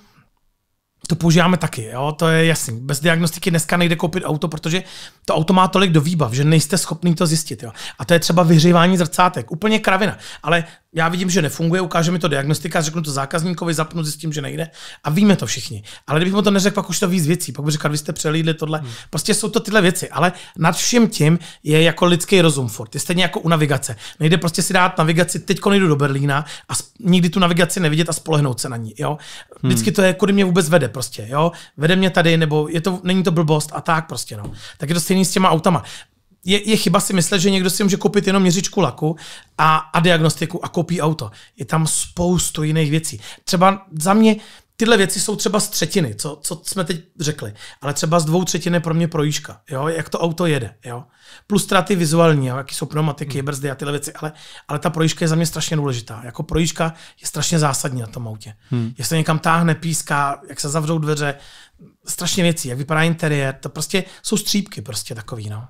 to používáme taky, jo, to je jasný. Bez diagnostiky dneska nejde koupit auto, protože to auto má tolik do výbav, že nejste schopný to zjistit. Jo. A to je třeba vyhřívání zrcátek, úplně kravina. Ale já vidím, že nefunguje, ukáže mi to diagnostika, řeknu to zákazníkovi, zapnu, tím, že nejde a víme to všichni. Ale kdybych mu to neřekl, pak už to víc věcí, pak bych řekl, vy jste přelídli tohle. Hmm. Prostě jsou to tyhle věci, ale nad vším tím je jako lidský rozum furt. Je stejně jako u navigace. Nejde prostě si dát navigaci, teď jdu do Berlína a nikdy tu navigaci nevidět a spolehnout se na ní. Jo? Hmm. Vždycky to je, kudy mě vůbec vede prostě. Jo? Vede mě tady, nebo je to, není to blbost a tak prostě. No. Tak je to stejný s těma autama je, je chyba si myslet, že někdo si může koupit jenom měřičku laku a, a diagnostiku a koupí auto. Je tam spoustu jiných věcí. Třeba za mě tyhle věci jsou třeba z třetiny, co, co jsme teď řekli, ale třeba z dvou třetin je pro mě projížka, jo, jak to auto jede, jo. Plus teda ty vizuální, jo, jaký jsou pneumatiky, hmm. brzdy a tyhle věci, ale, ale ta projížka je za mě strašně důležitá. Jako projížka je strašně zásadní na tom autě. Hmm. Jestli někam táhne, píská, jak se zavřou dveře, strašně věcí, jak vypadá interiér, to prostě jsou střípky prostě takový, no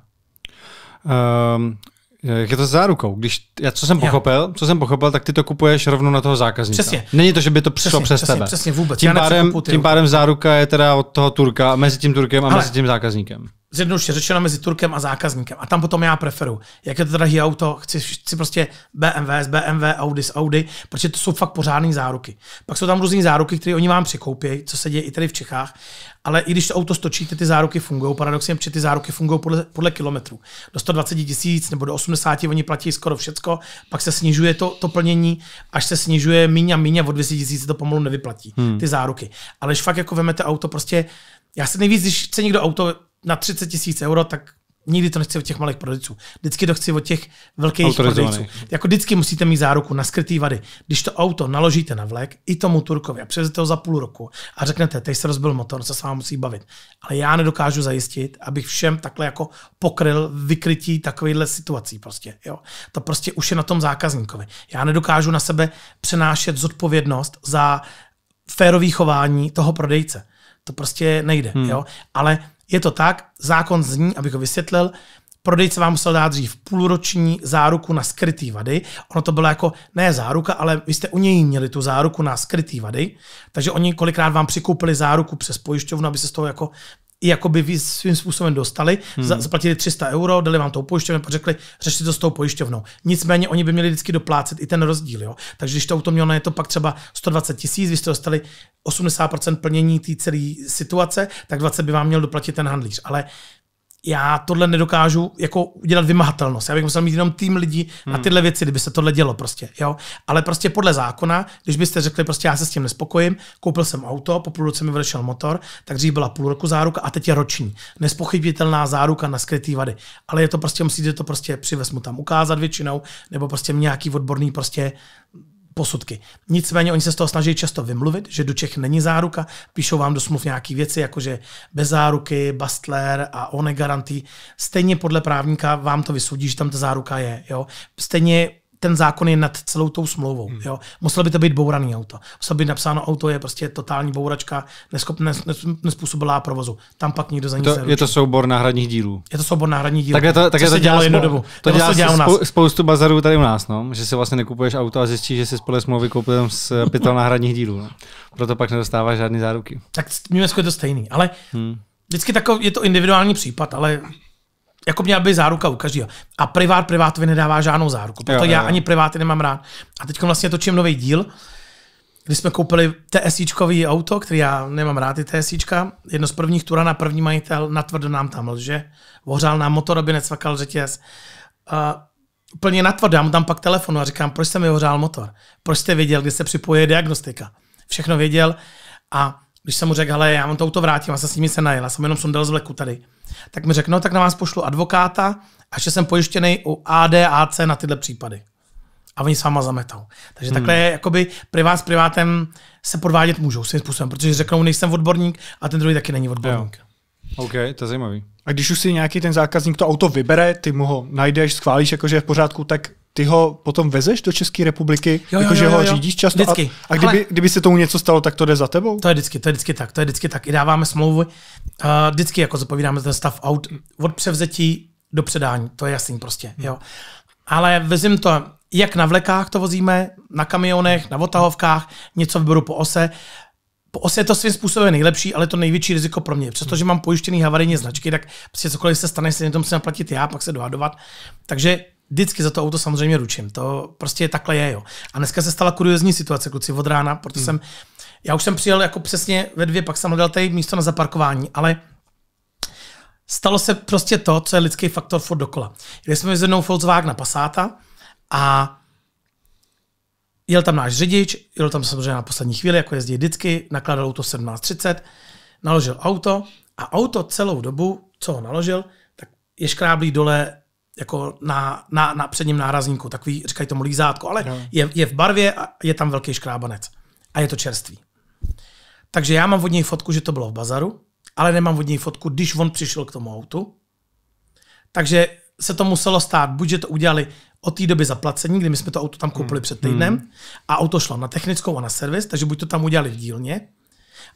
um, je to zárukou. Když, já, co jsem pochopil, co jsem pochopil, tak ty to kupuješ rovnou na toho zákazníka. Přesně. Není to, že by to přišlo přesně, přes přesně, tebe. Přesně, vůbec. Tím, pádem, tím pádem záruka je teda od toho Turka, mezi tím Turkem a Ale mezi tím zákazníkem zjednodušeně řečeno mezi Turkem a zákazníkem. A tam potom já preferu. Jak je to drahý auto, chci, chci prostě BMW, BMW, Audi, Audi, protože to jsou fakt pořádné záruky. Pak jsou tam různé záruky, které oni vám překoupí, co se děje i tady v Čechách, ale i když to auto stočíte, ty záruky fungují. Paradoxně, protože ty záruky fungují podle, podle kilometrů. Do 120 tisíc nebo do 80 oni platí skoro všecko, pak se snižuje to, to plnění, až se snižuje míň a míň a od 200 tisíc to pomalu nevyplatí, hmm. ty záruky. Ale když fakt jako vemete auto prostě já se nejvíc, když chce někdo auto, na 30 tisíc euro, tak nikdy to nechci od těch malých prodejců. Vždycky to chci od těch velkých prodejců. Jako vždycky musíte mít záruku na skrytý vady. Když to auto naložíte na vlek i tomu Turkovi a to ho za půl roku a řeknete, teď se rozbil motor, co se vám musí bavit. Ale já nedokážu zajistit, abych všem takhle jako pokryl vykrytí takovýchhle situací prostě. Jo. To prostě už je na tom zákazníkovi. Já nedokážu na sebe přenášet zodpovědnost za férový chování toho prodejce. To prostě nejde. Hmm. Jo. Ale je to tak, zákon zní, abych ho vysvětlil, prodejce vám musel dát dřív půlroční záruku na skrytý vady. Ono to bylo jako ne záruka, ale vy jste u něj měli tu záruku na skrytý vady, takže oni kolikrát vám přikoupili záruku přes pojišťovnu, aby se z toho jako jako by svým způsobem dostali, hmm. zaplatili 300 euro, dali vám to pojišťovnu, pak řekli, řešte to s tou pojišťovnou. Nicméně oni by měli vždycky doplácet i ten rozdíl. Jo? Takže když to auto mělo, je to pak třeba 120 tisíc, vy jste dostali 80% plnění té celé situace, tak 20 by vám měl doplatit ten handlíř. Ale já tohle nedokážu jako udělat vymahatelnost. Já bych musel mít jenom tým lidí hmm. na tyhle věci, kdyby se tohle dělo prostě, jo. Ale prostě podle zákona, když byste řekli prostě já se s tím nespokojím, koupil jsem auto, po půl roce mi vršel motor, tak dřív byla půl roku záruka a teď je roční. Nespochybitelná záruka na skryté vady. Ale je to prostě, musíte to prostě přivez mu tam ukázat většinou, nebo prostě nějaký odborný prostě posudky. Nicméně oni se z toho snaží často vymluvit, že do Čech není záruka, píšou vám do smluv nějaké věci, jako že bez záruky, Bastler a one garantí. Stejně podle právníka vám to vysudí, že tam ta záruka je. Jo? Stejně ten zákon je nad celou tou smlouvou. Hmm. Jo? Muselo by to být bouraný auto. Muselo být napsáno, auto je prostě totální bouračka, neskop, nes, nes, nespůsobilá provozu. Tam pak nikdo za ní to, Je to soubor náhradních dílů. Je to soubor náhradních dílů. Takže to, takhle to, to jednu dobu. To dělá, vlastně dělá dělá spou- spoustu bazarů tady u nás, no? že si vlastně nekupuješ auto a zjistíš, že si spole smlouvy koupil s pytel náhradních dílů. No? Proto pak nedostáváš žádný záruky. Tak v Německu je to stejný, ale hmm. vždycky takový je to individuální případ, ale jako měla by záruka u každého. A privát privátovi nedává žádnou záruku, proto jo, jo. já ani priváty nemám rád. A teď vlastně točím nový díl, kdy jsme koupili TSIčkový auto, který já nemám rád, ty TSIčka. Jedno z prvních tura na první majitel natvrdo nám tam lže. Vohřál nám motor, aby necvakal řetěz. Uh, plně natvrdo, já mu tam pak telefonu a říkám, proč jsem mi hořál motor? Proč jste věděl, kde se připojuje diagnostika? Všechno věděl a když jsem mu řekl, ale já vám to auto vrátím, a se s nimi se najela, jsem jenom sundal z vleku tady. Tak mi řekl, no tak na vás pošlu advokáta a že jsem pojištěný u ADAC na tyhle případy. A oni sama zametou. Takže hmm. takhle jakoby privát s privátem se podvádět můžou svým způsobem, protože řeknou, nejsem odborník a ten druhý taky není odborník. Jo. OK, to je zajímavý. A když už si nějaký ten zákazník to auto vybere, ty mu ho najdeš, schválíš, jakože je v pořádku, tak ty ho potom vezeš do České republiky, jakože ho řídíš často. Vždycky. A, a kdyby, Hele, kdyby se tomu něco stalo, tak to jde za tebou? To je vždycky, to je vždycky tak, to je vždycky tak. I dáváme smlouvy, uh, vždycky jako zapovídáme ten stav out od převzetí do předání, to je jasný prostě, hmm. jo. Ale vezím to, jak na vlekách to vozíme, na kamionech, na otahovkách, něco vyberu po ose. Po ose je to svým způsobem nejlepší, ale to největší riziko pro mě. Přestože hmm. mám pojištěný havarijní značky, tak prostě cokoliv se stane, se na tom se naplatit já, pak se dohadovat. Takže vždycky za to auto samozřejmě ručím. To prostě je takhle je, jo. A dneska se stala kuriozní situace, kluci, od rána, protože hmm. jsem, já už jsem přijel jako přesně ve dvě, pak jsem hledal tady místo na zaparkování, ale stalo se prostě to, co je lidský faktor furt dokola. Jeli jsme s jednou Volkswagen na Passata a jel tam náš řidič, jel tam samozřejmě na poslední chvíli, jako jezdí vždycky, nakládal auto 17.30, naložil auto a auto celou dobu, co ho naložil, tak je škráblí dole jako na, na, na předním nárazníku, takový, říkají tomu lízátko, ale no. je, je v barvě a je tam velký škrábanec. A je to čerstvý. Takže já mám od něj fotku, že to bylo v bazaru, ale nemám od něj fotku, když on přišel k tomu autu. Takže se to muselo stát, buď že to udělali od té doby zaplacení, kdy my jsme to auto tam koupili hmm. před týdnem mm. a auto šlo na technickou a na servis, takže buď to tam udělali v dílně,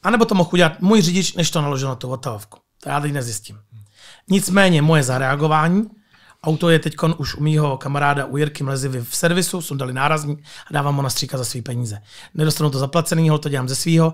anebo to mohl udělat můj řidič, než to naložil na tu hotelovku. To já teď nezjistím. Nicméně moje zareagování Auto je teď už u mýho kamaráda u Jirky Mlezivy v servisu, sundali nárazník a dávám ho na stříka za svý peníze. Nedostanu to zaplacený, ho to dělám ze svýho,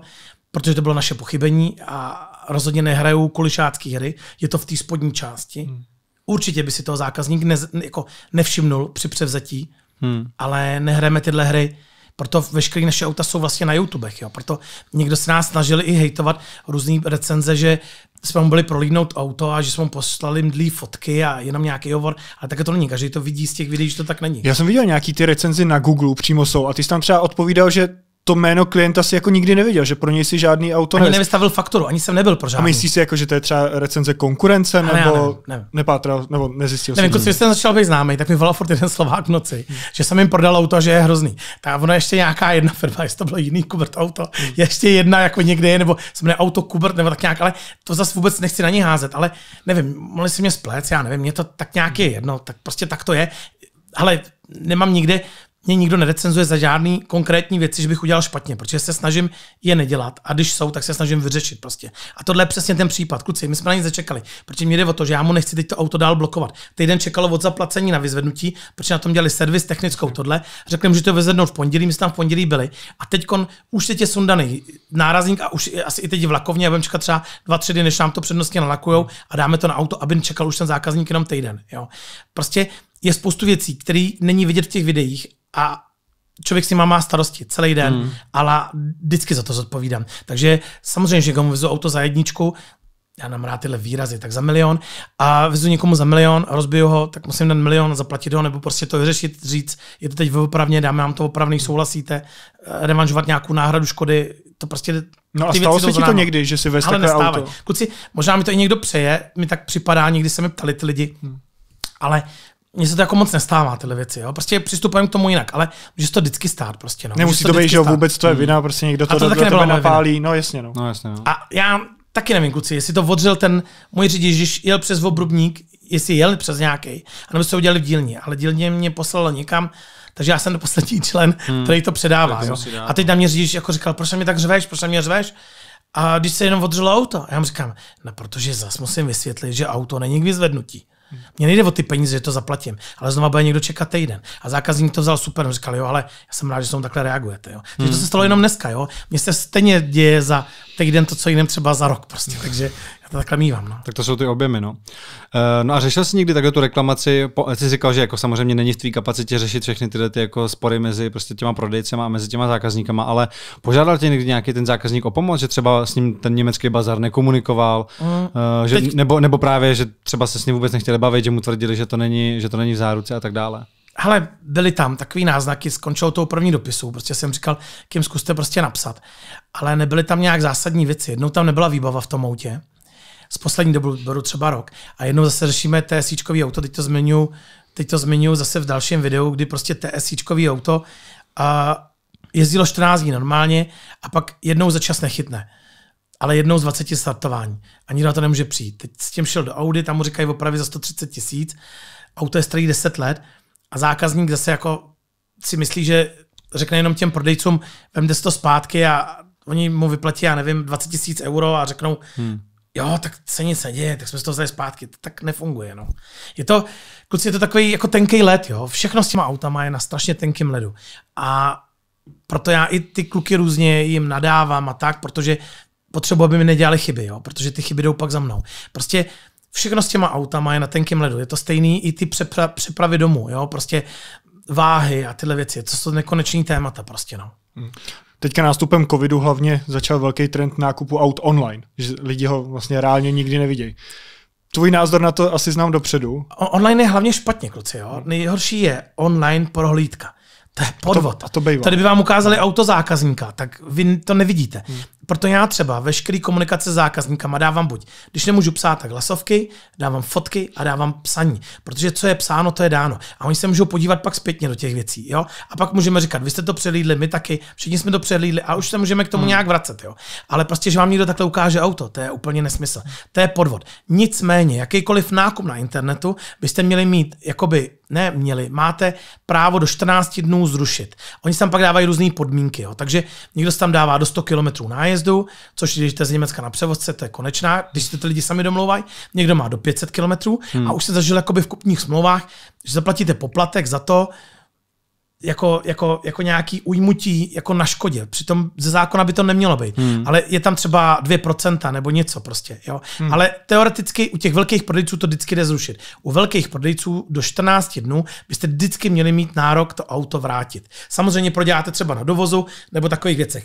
protože to bylo naše pochybení a rozhodně nehraju kulišácký hry, je to v té spodní části. Hmm. Určitě by si toho zákazník ne, jako nevšimnul při převzetí, hmm. ale nehrajeme tyhle hry proto veškeré naše auta jsou vlastně na YouTubech. Jo. Proto někdo se nás snažili i hejtovat různé recenze, že jsme mu byli prolídnout auto a že jsme mu poslali mdlý fotky a jenom nějaký hovor, ale tak to není. Každý to vidí z těch videí, že to tak není. Já jsem viděl nějaký ty recenzi na Google, přímo jsou, a ty jsi tam třeba odpovídal, že to jméno klienta si jako nikdy neviděl, že pro něj si žádný auto Ani nevystavil fakturu, ani jsem nebyl pro žádný. A myslíš si, jako, že to je třeba recenze konkurence, nebo ne, nevím, nevím. nepátral, nebo nezjistil nevím, si. Jako, nevím, jsem začal být známý, tak mi volal furt jeden Slovák v noci, hmm. že jsem jim prodal auto a že je hrozný. Tak ono ještě nějaká jedna firma, jestli to bylo jiný Kubert auto, hmm. ještě jedna jako někde, nebo se jmenuje auto Kubert, nebo tak nějak, ale to zase vůbec nechci na ní házet, ale nevím, mohli si mě splet, já nevím, mě to tak nějak je jedno, tak prostě tak to je. Ale nemám nikde mě nikdo nerecenzuje za žádný konkrétní věci, že bych udělal špatně, protože se snažím je nedělat a když jsou, tak se snažím vyřešit prostě. A tohle je přesně ten případ. Kluci, my jsme na nic začekali, protože mě jde o to, že já mu nechci teď to auto dál blokovat. Týden čekalo od zaplacení na vyzvednutí, protože na tom dělali servis technickou tohle. Řekli mu, že to vyzvednou v pondělí, my jsme tam v pondělí byli. A teď už teď je sundaný nárazník a už asi i teď v vlakovně a čekat třeba dva, tři dny, než nám to přednostně nalakujou a dáme to na auto, aby čekal už ten zákazník jenom týden. Jo. Prostě je spoustu věcí, které není vidět v těch videích a člověk s ním má starosti celý den, hmm. ale vždycky za to zodpovídám. Takže samozřejmě, že komu vezu auto za jedničku, já nám rád tyhle výrazy, tak za milion a vezu někomu za milion, rozbiju ho, tak musím ten milion zaplatit ho, nebo prostě to vyřešit, říct, je to teď vyopravně, dáme vám to opravný, souhlasíte, eh, revanžovat nějakou náhradu škody, to prostě No a stalo se ti to někdy, že si vez Ale takové nestávaj. auto? Kluci, možná mi to i někdo přeje, mi tak připadá, někdy se mi ptali ty lidi, hmm. ale mně se to jako moc nestává, tyhle věci. Jo? Prostě přistupujeme k tomu jinak, ale může to vždycky stát. Prostě, no. Nemusí to, to být, že vůbec to je hmm. vina, prostě někdo to, a to do, do tebe napálí. Vina. No jasně, no. no, jasně, no. A já taky nevím, kluci, jestli to odřel ten můj řidič, když jel přes obrubník, jestli jel přes nějaký, anebo se to udělali v dílně, ale dílně mě poslalo někam, takže já jsem ten poslední člen, hmm. který to předává. Jo? A teď na mě no. řidič jako říkal, proč mi tak řveš, proč mě řveš? A když se jenom odřelo auto, já mu říkám, no protože zas musím vysvětlit, že auto není k vyzvednutí. Mně nejde o ty peníze, že to zaplatím, ale znova bude někdo čekat týden. A zákazník to vzal super, říkal, jo, ale já jsem rád, že tomu takhle reagujete. Jo. Takže to hmm. se stalo jenom dneska, jo. Mně se stejně děje za týden to, co jiném třeba za rok prostě. Takže to takhle mývám. No. Tak to jsou ty objemy, no. Uh, no a řešil jsi někdy takhle tu reklamaci, po, jsi říkal, že jako samozřejmě není v tvý kapacitě řešit všechny tyhle ty jako spory mezi prostě těma prodejcema a mezi těma zákazníkama, ale požádal tě někdy nějaký ten zákazník o pomoc, že třeba s ním ten německý bazar nekomunikoval, mm. uh, že, Teď... nebo, nebo právě, že třeba se s ním vůbec nechtěli bavit, že mu tvrdili, že to není, že to není v záruce a tak dále. Ale byly tam takový náznaky, skončilo tou první dopisu, prostě jsem říkal, kým zkuste prostě napsat. Ale nebyly tam nějak zásadní věci. Jednou tam nebyla výbava v tom autě, z poslední dobu, beru třeba rok. A jednou zase řešíme TSIčkový auto, teď to zmiňuji teď to zmiňuji zase v dalším videu, kdy prostě TSIčkový auto a jezdilo 14 dní normálně a pak jednou za čas nechytne. Ale jednou z 20 startování. A nikdo na to nemůže přijít. Teď s tím šel do Audi, tam mu říkají opravy za 130 tisíc, auto je starý 10 let a zákazník zase jako si myslí, že řekne jenom těm prodejcům, vemte si to zpátky a oni mu vyplatí, já nevím, 20 tisíc euro a řeknou, hmm jo, tak se nic neděje, tak jsme se to vzali zpátky. To tak nefunguje, no. Je to, kluci, je to takový jako tenký led, jo. Všechno s těma autama je na strašně tenkém ledu. A proto já i ty kluky různě jim nadávám a tak, protože potřebuji, aby mi nedělali chyby, jo, protože ty chyby jdou pak za mnou. Prostě všechno s těma autama je na tenkém ledu. Je to stejný i ty přepra- přepravy domů, jo, prostě váhy a tyhle věci. To jsou nekoneční témata prostě, no. Hmm teďka nástupem covidu hlavně začal velký trend nákupu aut online, že lidi ho vlastně reálně nikdy nevidějí. Tvůj názor na to asi znám dopředu. Online je hlavně špatně, kluci. Jo? Nejhorší je online prohlídka. To je podvod. A to, a to Tady by vám ukázali auto zákazníka, tak vy to nevidíte. Hmm. Proto já třeba veškerý komunikace s zákazníkama dávám buď, když nemůžu psát, tak hlasovky, dávám fotky a dávám psaní. Protože co je psáno, to je dáno. A oni se můžou podívat pak zpětně do těch věcí. Jo? A pak můžeme říkat, vy jste to přelídli, my taky, všichni jsme to přelídli a už se můžeme k tomu hmm. nějak vracet. Jo? Ale prostě, že vám někdo takhle ukáže auto, to je úplně nesmysl. To je podvod. Nicméně, jakýkoliv nákup na internetu byste měli mít, jakoby ne měli, máte právo do 14 dnů zrušit. Oni tam pak dávají různé podmínky. Jo? Takže někdo tam dává do 100 km nájezd, dojezdu, což když jdete z Německa na převozce, to je konečná, když se ty lidi sami domlouvají, někdo má do 500 km hmm. a už se zažil jakoby v kupních smlouvách, že zaplatíte poplatek za to, jako, jako, jako nějaký ujmutí jako na škodě. Přitom ze zákona by to nemělo být. Hmm. Ale je tam třeba 2% nebo něco prostě. Jo? Hmm. Ale teoreticky u těch velkých prodejců to vždycky jde zrušit. U velkých prodejců do 14 dnů byste vždycky měli mít nárok to auto vrátit. Samozřejmě proděláte třeba na dovozu nebo takových věcech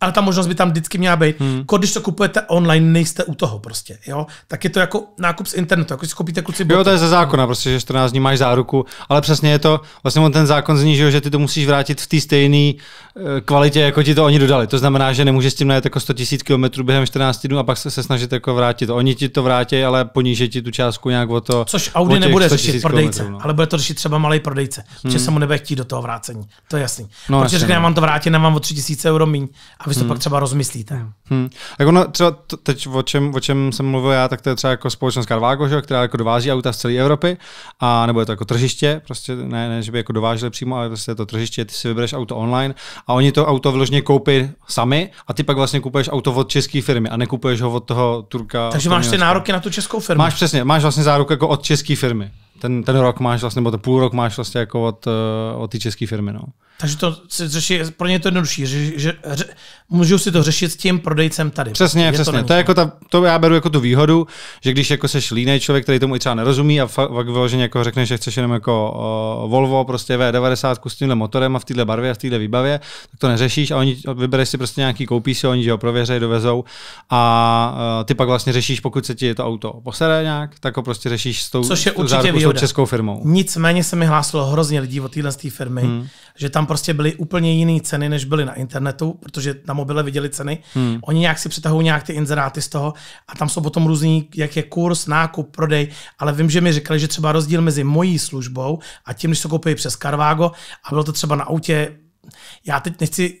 ale ta možnost by tam vždycky měla být. Hmm. Když to kupujete online, nejste u toho prostě, jo? Tak je to jako nákup z internetu, jako si koupíte kluci boty. Jo, to je ze zákona, prostě, že 14 dní máš záruku, ale přesně je to, vlastně on ten zákon zní, že ty to musíš vrátit v té stejné eh, kvalitě, jako ti to oni dodali. To znamená, že nemůžeš s tím najet jako 100 000 km během 14 dnů a pak se, se snažit jako vrátit. Oni ti to vrátí, ale poníže ti tu částku nějak o to. Což Audi nebude řešit prodejce, no. ale bude to řešit třeba malý prodejce, hmm. že se mu nebude chtít do toho vrácení. To je jasný. No, Protože řekne, no. já vám to vrátit, nemám o 3000 euro míň a a vy to hmm. pak třeba rozmyslíte. Hmm. Tak ono třeba teď, o čem, o čem jsem mluvil já, tak to je třeba jako společnost Carvago, že, která jako dováží auta z celé Evropy, a nebo je to jako tržiště, prostě ne, ne že by jako dováželi přímo, ale prostě je to tržiště, ty si vybereš auto online a oni to auto vložně koupí sami a ty pak vlastně kupuješ auto od české firmy a nekupuješ ho od toho Turka. Takže máš ty nároky na tu českou firmu. Máš přesně, máš vlastně záruku jako od české firmy ten, ten rok máš vlastně, nebo ten půl rok máš vlastně jako od, eh, od té české firmy. No. Takže to se řeší, pro ně je to jednodušší, že, že, že můžu si to řešit s tím prodejcem tady. Přesně, prostě, přesně. To, to, je jako ta, to já beru jako tu výhodu, že když jako seš líný člověk, který tomu i třeba nerozumí a fakt vyloženě jako řekne, že chceš jenom jako uh, Volvo prostě V90 s tímhle motorem a v téhle barvě a v téhle výbavě, tak to neřešíš a oni vybereš si prostě nějaký, koupí si, oni ho prověřejí, dovezou a uh, ty pak vlastně řešíš, pokud se ti to auto posere nějak, tak ho prostě řešíš s tou Což je určitě jsou českou firmou. Nicméně se mi hlásilo hrozně lidí od téhle firmy, hmm. že tam prostě byly úplně jiné ceny, než byly na internetu, protože na mobile viděli ceny. Hmm. Oni nějak si přitahují nějak ty inzeráty z toho a tam jsou potom různý, jak je kurz, nákup, prodej, ale vím, že mi říkali, že třeba rozdíl mezi mojí službou a tím, když to koupili přes Carvago a bylo to třeba na autě já teď nechci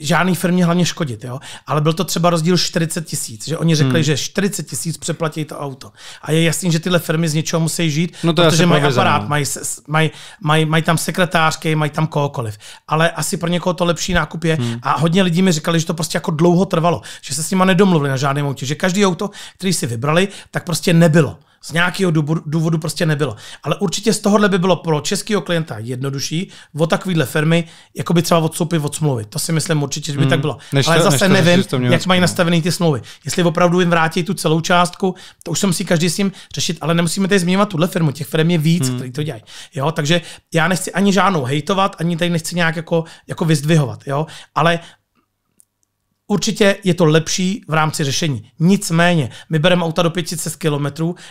žádný firmě hlavně škodit, jo? ale byl to třeba rozdíl 40 tisíc, že oni řekli, hmm. že 40 tisíc přeplatí to auto. A je jasný, že tyhle firmy z něčeho musí žít, no to protože mají aparát, no. mají, mají, mají, mají tam sekretářky, mají tam kohokoliv. Ale asi pro někoho to lepší nákup je. Hmm. A hodně lidí mi říkali, že to prostě jako dlouho trvalo, že se s nimi nedomluvili na žádném autě, že každý auto, který si vybrali, tak prostě nebylo. Z nějakého důvodu prostě nebylo. Ale určitě z tohohle by bylo pro českého klienta jednodušší o takovéhle firmy, jako by třeba odstoupit od smlouvy. To si myslím určitě, že by hmm. tak bylo. Než Ale to, zase to, nevím, to, jak mají nastavené ty smlouvy. Jestli opravdu jim vrátí tu celou částku, to už se musí každý s tím řešit, ale nemusíme tady zmínit tuhle firmu, těch firm je víc, hmm. který to dělají. Jo, takže já nechci ani žádnou hejtovat, ani tady nechci nějak jako, jako vyzdvihovat, jo, ale Určitě je to lepší v rámci řešení. Nicméně, my bereme auta do 500 km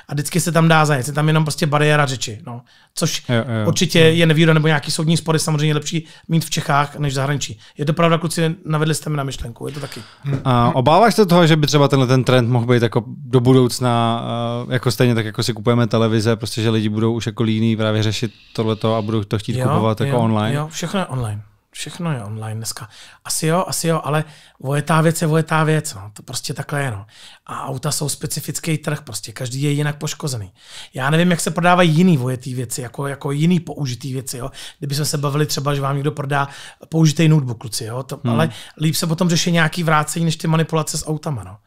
a vždycky se tam dá zajet. Je tam jenom prostě bariéra řeči. No. Což jo, jo, určitě jo. je nevýhoda nebo nějaký soudní spory samozřejmě lepší mít v Čechách než v zahraničí. Je to pravda, kluci, navedli jste mi na myšlenku. Je to taky. Hm. A obáváš se toho, že by třeba tenhle ten trend mohl být jako do budoucna, eh, jako stejně tak, jako si kupujeme televize, prostě že lidi budou už jako líní právě řešit tohleto a budou to chtít jo, kupovat jo, jako online? Jo, všechno je online všechno je online dneska. Asi jo, asi jo, ale vojetá věc je vojetá věc, no. to prostě takhle je. No. A auta jsou specifický trh, prostě každý je jinak poškozený. Já nevím, jak se prodávají jiný vojetý věci, jako, jako jiný použitý věci. Jo. Kdyby jsme se bavili třeba, že vám někdo prodá použitý notebook, kluci, jo. To, hmm. ale líp se potom řeší nějaký vrácení, než ty manipulace s autama. No.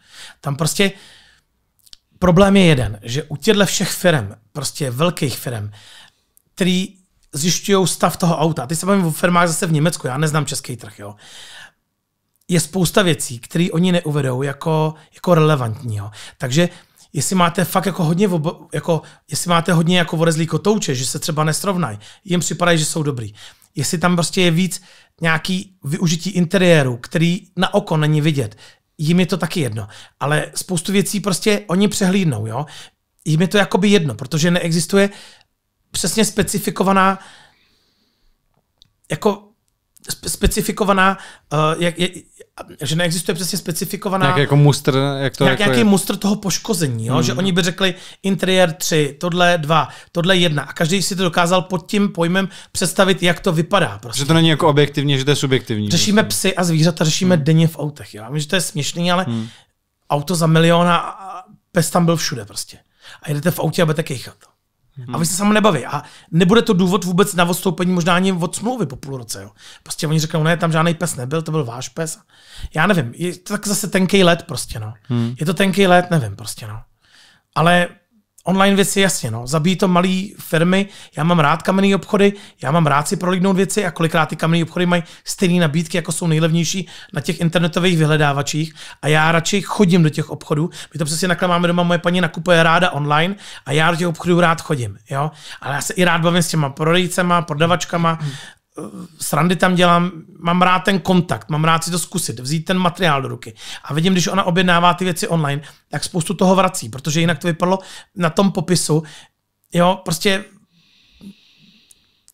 Tam prostě problém je jeden, že u těchto všech firm, prostě velkých firm, který zjišťují stav toho auta. Ty se bavím o firmách zase v Německu, já neznám český trh, jo. Je spousta věcí, které oni neuvedou jako, jako relevantní. Jo. Takže jestli máte fakt jako hodně, obo, jako, jestli máte hodně jako vorezlý kotouče, že se třeba nesrovnají, jim připadají, že jsou dobrý. Jestli tam prostě je víc nějaký využití interiéru, který na oko není vidět, jim je to taky jedno. Ale spoustu věcí prostě oni přehlídnou, jo. Jim je to jakoby jedno, protože neexistuje přesně specifikovaná jako specifikovaná, uh, jak, je, že neexistuje přesně specifikovaná... Nějaký jako mustr, jak to nějak, jako Nějaký je. mustr toho poškození, jo? Mm. že hmm. oni by řekli interiér 3, tohle 2, tohle 1 a každý si to dokázal pod tím pojmem představit, jak to vypadá. Prostě. Že to není jako objektivně, že to je subjektivní. Řešíme prostě. psy a zvířata, řešíme mm. denně v autech. Já vím, že to je směšný, ale mm. auto za milion a pes tam byl všude prostě. A jedete v autě a budete kejchat. No. Hmm. A vy se sami nebaví. A nebude to důvod vůbec na odstoupení, možná ani od smlouvy po půl roce. Jo. Prostě oni řeknou, ne, tam žádný pes nebyl, to byl váš pes. Já nevím, je to tak zase tenký let prostě, no. Hmm. Je to tenký let, nevím prostě, no. Ale online věci, jasně, no. Zabíjí to malé firmy. Já mám rád kamenné obchody, já mám rád si prolídnout věci a kolikrát ty kamenné obchody mají stejné nabídky, jako jsou nejlevnější na těch internetových vyhledávačích. A já radši chodím do těch obchodů. My to přesně takhle máme doma, moje paní nakupuje ráda online a já do těch obchodů rád chodím. Jo? Ale já se i rád bavím s těma prodejcema, prodavačkama srandy tam dělám, mám rád ten kontakt, mám rád si to zkusit, vzít ten materiál do ruky. A vidím, když ona objednává ty věci online, tak spoustu toho vrací, protože jinak to vypadlo na tom popisu, jo, prostě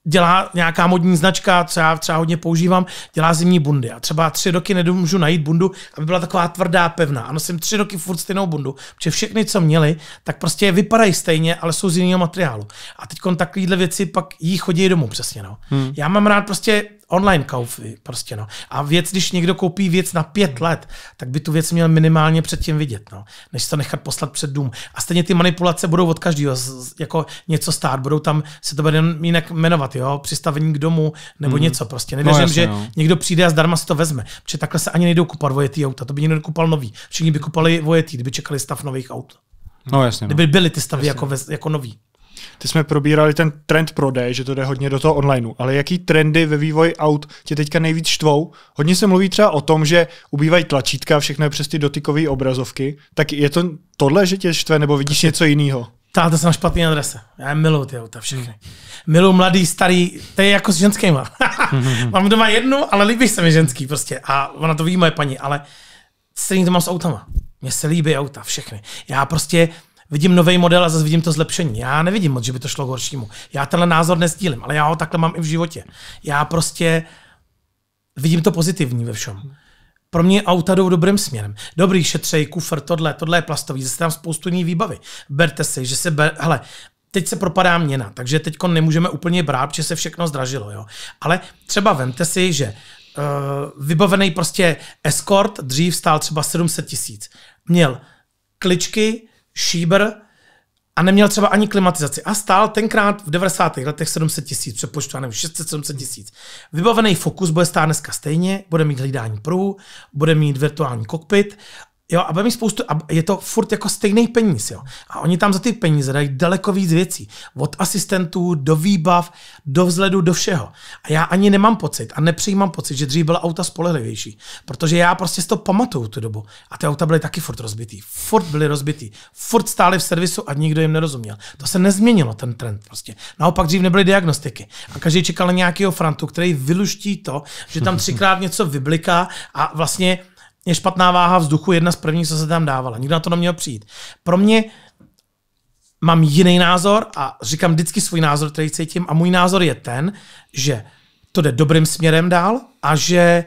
dělá nějaká modní značka, co já třeba hodně používám, dělá zimní bundy. A třeba tři roky nedomůžu najít bundu, aby byla taková tvrdá, pevná. Ano, jsem tři roky furt stejnou bundu, protože všechny, co měli, tak prostě vypadají stejně, ale jsou z jiného materiálu. A teď takovéhle věci pak jí chodí domů přesně. No. Hmm. Já mám rád prostě online kaufy prostě, no. A věc, když někdo koupí věc na pět let, tak by tu věc měl minimálně předtím vidět, no. Než se to nechat poslat před dům. A stejně ty manipulace budou od každého jako něco stát, budou tam se to bude jinak jmenovat, jo, přistavení k domu nebo mm. něco prostě. Nevěřím, no, jasně, že jo. No. někdo přijde a zdarma si to vezme, protože takhle se ani nejdou kupovat vojetý auta, to by někdo kupal nový. Všichni by kupali vojetý, kdyby čekali stav nových aut. No jasně. No. Kdyby byly ty stavy jasně. jako, jako nový. Ty jsme probírali ten trend prodeje, že to jde hodně do toho onlineu, ale jaký trendy ve vývoji aut tě teďka nejvíc štvou? Hodně se mluví třeba o tom, že ubývají tlačítka, všechno je přes ty dotykové obrazovky. Tak je to tohle, že tě štve, nebo vidíš něco jiného? Tá to jsem na špatný adrese. Já miluju ty auta všechny. Miluju mladý, starý, to je jako s ženskýma. mám doma jednu, ale líbí se mi ženský prostě. A ona to ví moje paní, ale stejně to mám s autama. Mně se líbí auta, všechny. Já prostě vidím nový model a zase vidím to zlepšení. Já nevidím moc, že by to šlo k horšímu. Já tenhle názor nezdílím, ale já ho takhle mám i v životě. Já prostě vidím to pozitivní ve všem. Pro mě auta jdou dobrým směrem. Dobrý, šetřej, kufr, tohle, tohle je plastový, zase tam spoustu jiných výbavy. Berte si, že se... Ber... Hele, teď se propadá měna, takže teď nemůžeme úplně brát, že se všechno zdražilo. Jo? Ale třeba vemte si, že uh, vybavený prostě escort dřív stál třeba 700 tisíc. Měl kličky, šíbr a neměl třeba ani klimatizaci. A stál tenkrát v 90. letech 700 tisíc, přepočtu, já nevím, 600-700 tisíc. Vybavený Focus bude stát dneska stejně, bude mít hlídání pruhu, bude mít virtuální kokpit Jo, a mi spoustu, a je to furt jako stejný peníz, jo. A oni tam za ty peníze dají daleko víc věcí. Od asistentů do výbav, do vzhledu, do všeho. A já ani nemám pocit a nepřijímám pocit, že dřív byla auta spolehlivější. Protože já prostě si to pamatuju tu dobu. A ty auta byly taky furt rozbitý. Furt byly rozbitý. Furt stály v servisu a nikdo jim nerozuměl. To se nezměnilo, ten trend prostě. Naopak dřív nebyly diagnostiky. A každý čekal na nějakého frantu, který vyluští to, že tam třikrát něco vybliká a vlastně je vlastně špatná váha vzduchu jedna z prvních, co se tam dávala. Nikdo na to neměl přijít. Pro mě mám jiný názor a říkám vždycky svůj názor, který cítím a můj názor je ten, že to jde dobrým směrem dál a že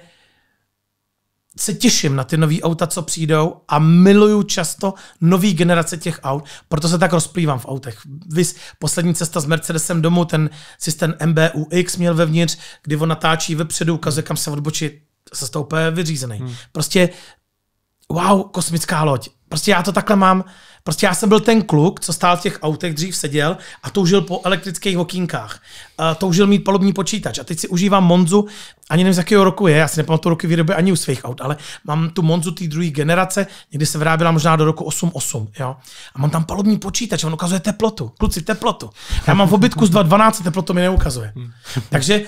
se těším na ty nové auta, co přijdou a miluju často nový generace těch aut, proto se tak rozplývám v autech. Vys, poslední cesta s Mercedesem domů, ten systém MBUX měl vevnitř, kdy on natáčí vepředu, ukazuje, kam se odbočit se z toho úplně vyřízený. Hmm. Prostě wow, kosmická loď. Prostě já to takhle mám. Prostě já jsem byl ten kluk, co stál v těch autech, dřív seděl a toužil po elektrických okýnkách. Uh, toužil mít palubní počítač. A teď si užívám Monzu, ani nevím, z jakého roku je, já si nepamatuju roky výroby ani u svých aut, ale mám tu Monzu té druhé generace, někdy se vyráběla možná do roku 8.8. Jo? A mám tam palubní počítač, on ukazuje teplotu. Kluci, teplotu. Já mám v obytku z 2.12, teplotu mi neukazuje. Hmm. Takže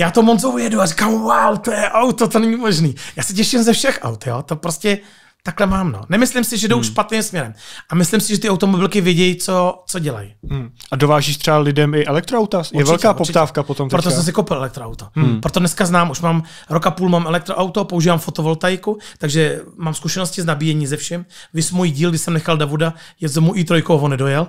já to Monzou jedu a říkám, wow, to je auto, to není možný. Já se těším ze všech aut, jo, to prostě Takhle mám, no. Nemyslím si, že jdou hmm. špatným směrem. A myslím si, že ty automobilky vědí, co, co dělají. Hmm. A dovážíš třeba lidem i elektroauta? Určitě, je velká určitě. poptávka potom teďka. Proto jsem si koupil elektroauto. Hmm. hmm. Proto dneska znám, už mám roka půl mám elektroauto, používám fotovoltaiku, takže mám zkušenosti s nabíjení ze všem. Vy můj díl, když jsem nechal Davuda, z mu i trojkou, ho nedojel,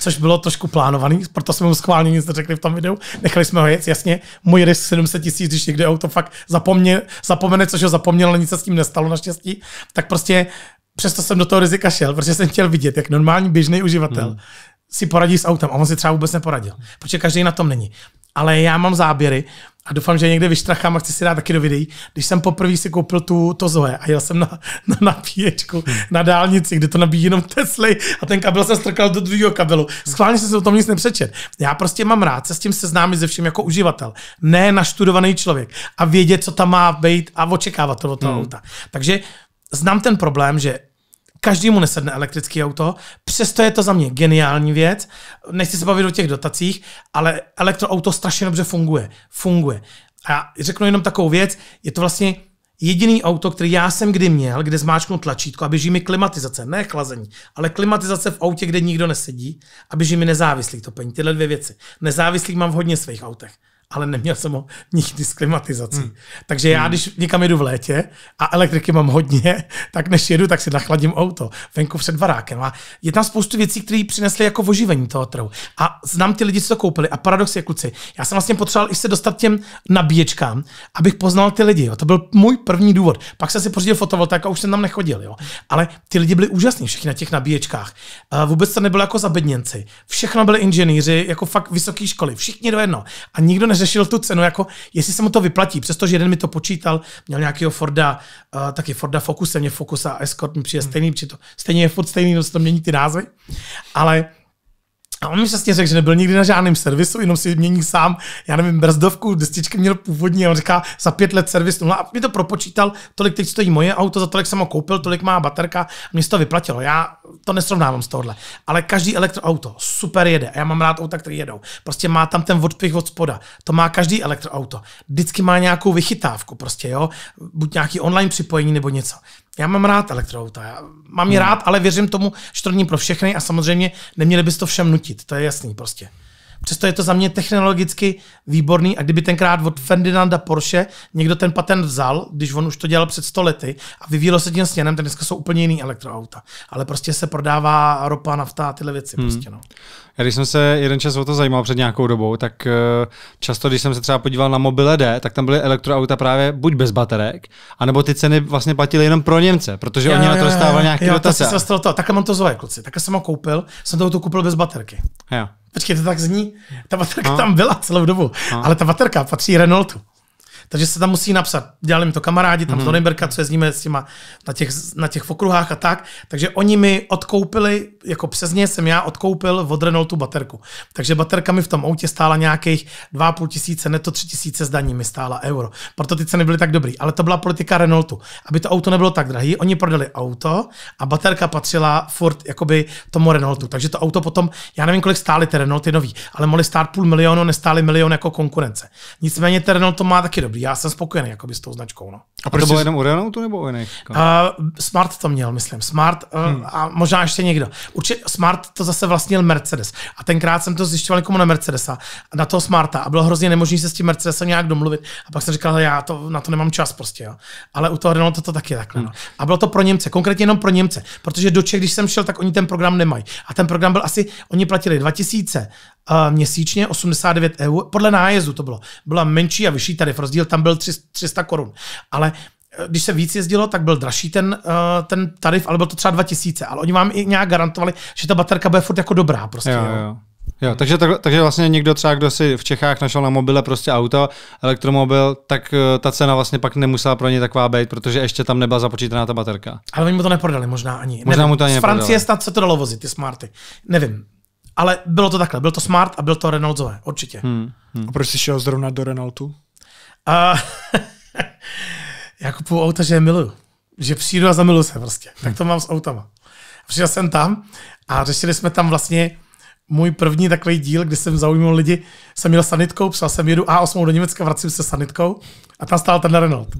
což bylo trošku plánovaný, proto jsme mu schválně nic neřekli v tom videu. Nechali jsme ho jet, jasně. Můj je 700 tisíc, když někde auto fakt zapomně, zapomene, což ho zapomněl, ale nic se s tím nestalo naštěstí, tak prostě prostě přesto jsem do toho rizika šel, protože jsem chtěl vidět, jak normální běžný uživatel hmm. si poradí s autem a on si třeba vůbec neporadil, protože každý na tom není. Ale já mám záběry a doufám, že někde vyštrachám a chci si dát taky do videí. Když jsem poprvé si koupil tu to Zoe a jel jsem na, na napíječku hmm. na dálnici, kde to nabíjí jenom Tesla a ten kabel se strkal do druhého kabelu. Schválně jsem se o tom nic nepřečet. Já prostě mám rád se s tím seznámit ze vším jako uživatel, ne naštudovaný člověk a vědět, co tam má být a očekávat to od toho hmm. auta. Takže znám ten problém, že každému nesedne elektrický auto, přesto je to za mě geniální věc. Nechci se bavit o těch dotacích, ale elektroauto strašně dobře funguje. Funguje. A já řeknu jenom takovou věc, je to vlastně jediný auto, který já jsem kdy měl, kde zmáčknu tlačítko a běží mi klimatizace, ne chlazení, ale klimatizace v autě, kde nikdo nesedí a běží mi nezávislý topení. Tyhle dvě věci. Nezávislý mám v hodně svých autech ale neměl jsem ho nikdy s klimatizací. Hmm. Takže já, hmm. když někam jedu v létě a elektriky mám hodně, tak než jedu, tak si nachladím auto venku před barákem. A je tam spoustu věcí, které přinesly jako oživení toho trhu. A znám ty lidi, co to koupili. A paradox je, kluci, já jsem vlastně potřeboval i se dostat těm nabíječkám, abych poznal ty lidi. Jo. To byl můj první důvod. Pak jsem si pořídil fotovoltaiku a už jsem tam nechodil. Jo. Ale ty lidi byli úžasní, všichni na těch nabíječkách. Vůbec to nebylo jako zabedněnci. Všechno byli inženýři, jako fakt vysoké školy, všichni do jedno. A nikdo neřekl, řešil tu cenu, jako jestli se mu to vyplatí, přestože jeden mi to počítal, měl nějakého Forda, uh, taky Forda Focus, mě Focus a Escort mi přijde hmm. stejný, protože to stejně je furt stejný, no se to mění ty názvy, ale a on mi přesně řekl, že nebyl nikdy na žádném servisu, jenom si mění sám, já nevím, brzdovku, destičky měl původní a on říká za pět let servis. No a mi to propočítal, tolik teď stojí moje auto, za tolik jsem ho koupil, tolik má baterka, mě to vyplatilo. Já to nesrovnávám s tohle. Ale každý elektroauto super jede a já mám rád auta, které jedou. Prostě má tam ten odpich od spoda. To má každý elektroauto. Vždycky má nějakou vychytávku, prostě jo, buď nějaký online připojení nebo něco. Já mám rád elektroauta, já mám je hmm. rád, ale věřím tomu, že to není pro všechny a samozřejmě neměli bys to všem nutit, to je jasný prostě. Přesto je to za mě technologicky výborný a kdyby tenkrát od Ferdinanda Porsche někdo ten patent vzal, když on už to dělal před stolety a vyvíjelo se tím směrem, tak dneska jsou úplně jiný elektroauta. Ale prostě se prodává ropa, nafta a tyhle věci. Hmm. Prostě, no. Já když jsem se jeden čas o to zajímal před nějakou dobou, tak eh, často, když jsem se třeba podíval na mobile D, tak tam byly elektroauta právě buď bez baterek, anebo ty ceny vlastně platily jenom pro Němce, protože já, oni na to dostávali nějaké dotace. Já, to, to, tak mám to zvoje, kluci. Tak jsem ho koupil, jsem to koupil bez baterky. Já. Počkej, to tak zní. Ta baterka no. tam byla celou dobu, no. ale ta baterka patří Renaultu. Takže se tam musí napsat. Dělali mi to kamarádi tam mm-hmm. z mhm. Norimberka, co jezdíme s těma na těch, na těch okruhách a tak. Takže oni mi odkoupili, jako přes ně jsem já odkoupil od Renaultu tu baterku. Takže baterka mi v tom autě stála nějakých 2,5 tisíce, neto 3 tisíce zdaní mi stála euro. Proto ty ceny byly tak dobrý. Ale to byla politika Renaultu. Aby to auto nebylo tak drahý, oni prodali auto a baterka patřila furt jakoby tomu Renaultu. Takže to auto potom, já nevím, kolik stály ty Renaulty nový, ale mohly stát půl milionu, nestály milion jako konkurence. Nicméně ten Renault to má taky dobrý já jsem spokojený jakoby, s tou značkou. No. A, a to bylo jsi... jenom u Renaultu nebo u jiných? Uh, Smart to měl, myslím. Smart uh, hmm. a možná ještě někdo. Určitě Smart to zase vlastnil Mercedes. A tenkrát jsem to zjišťoval někomu na Mercedesa, na toho Smarta. A bylo hrozně nemožné se s tím Mercedesem nějak domluvit. A pak jsem říkal, já to, na to nemám čas prostě. Jo. Ale u toho Renaultu to taky takhle. No. Hmm. No. A bylo to pro Němce, konkrétně jenom pro Němce. Protože do Čech, když jsem šel, tak oni ten program nemají. A ten program byl asi, oni platili 2000 měsíčně 89 eur, podle nájezu to bylo. Byla menší a vyšší tarif, rozdíl tam byl 300 korun. Ale eh, když se víc jezdilo, tak byl dražší ten, eh, ten tarif, ale byl to třeba 2000, ale oni vám i nějak garantovali, že ta baterka bude furt jako dobrá prostě. Jo, jo. Jo. Jo, takže, tak, takže vlastně někdo třeba, kdo si v Čechách našel na mobile prostě auto, elektromobil, tak eh, ta cena vlastně pak nemusela pro ně taková být, protože ještě tam nebyla započítaná ta baterka. Ale oni mu to neprodali možná ani. Možná Nevím. mu to ani Z Francie neprodali. snad se to dalo vozit, ty smarty. Nevím ale bylo to takhle, byl to Smart a byl to Renaultové, určitě. Hmm. Hmm. A proč jsi šel zrovna do Renaultu? A, já kupuju auta, že je miluju. Že přijdu a zamiluju se prostě. Hmm. Tak to mám s autama. Přišel jsem tam a řešili jsme tam vlastně můj první takový díl, kdy jsem zaujímal lidi, jsem měl sanitkou, psal jsem jedu A8 do Německa, vracím se sanitkou a tam stál ten Renault.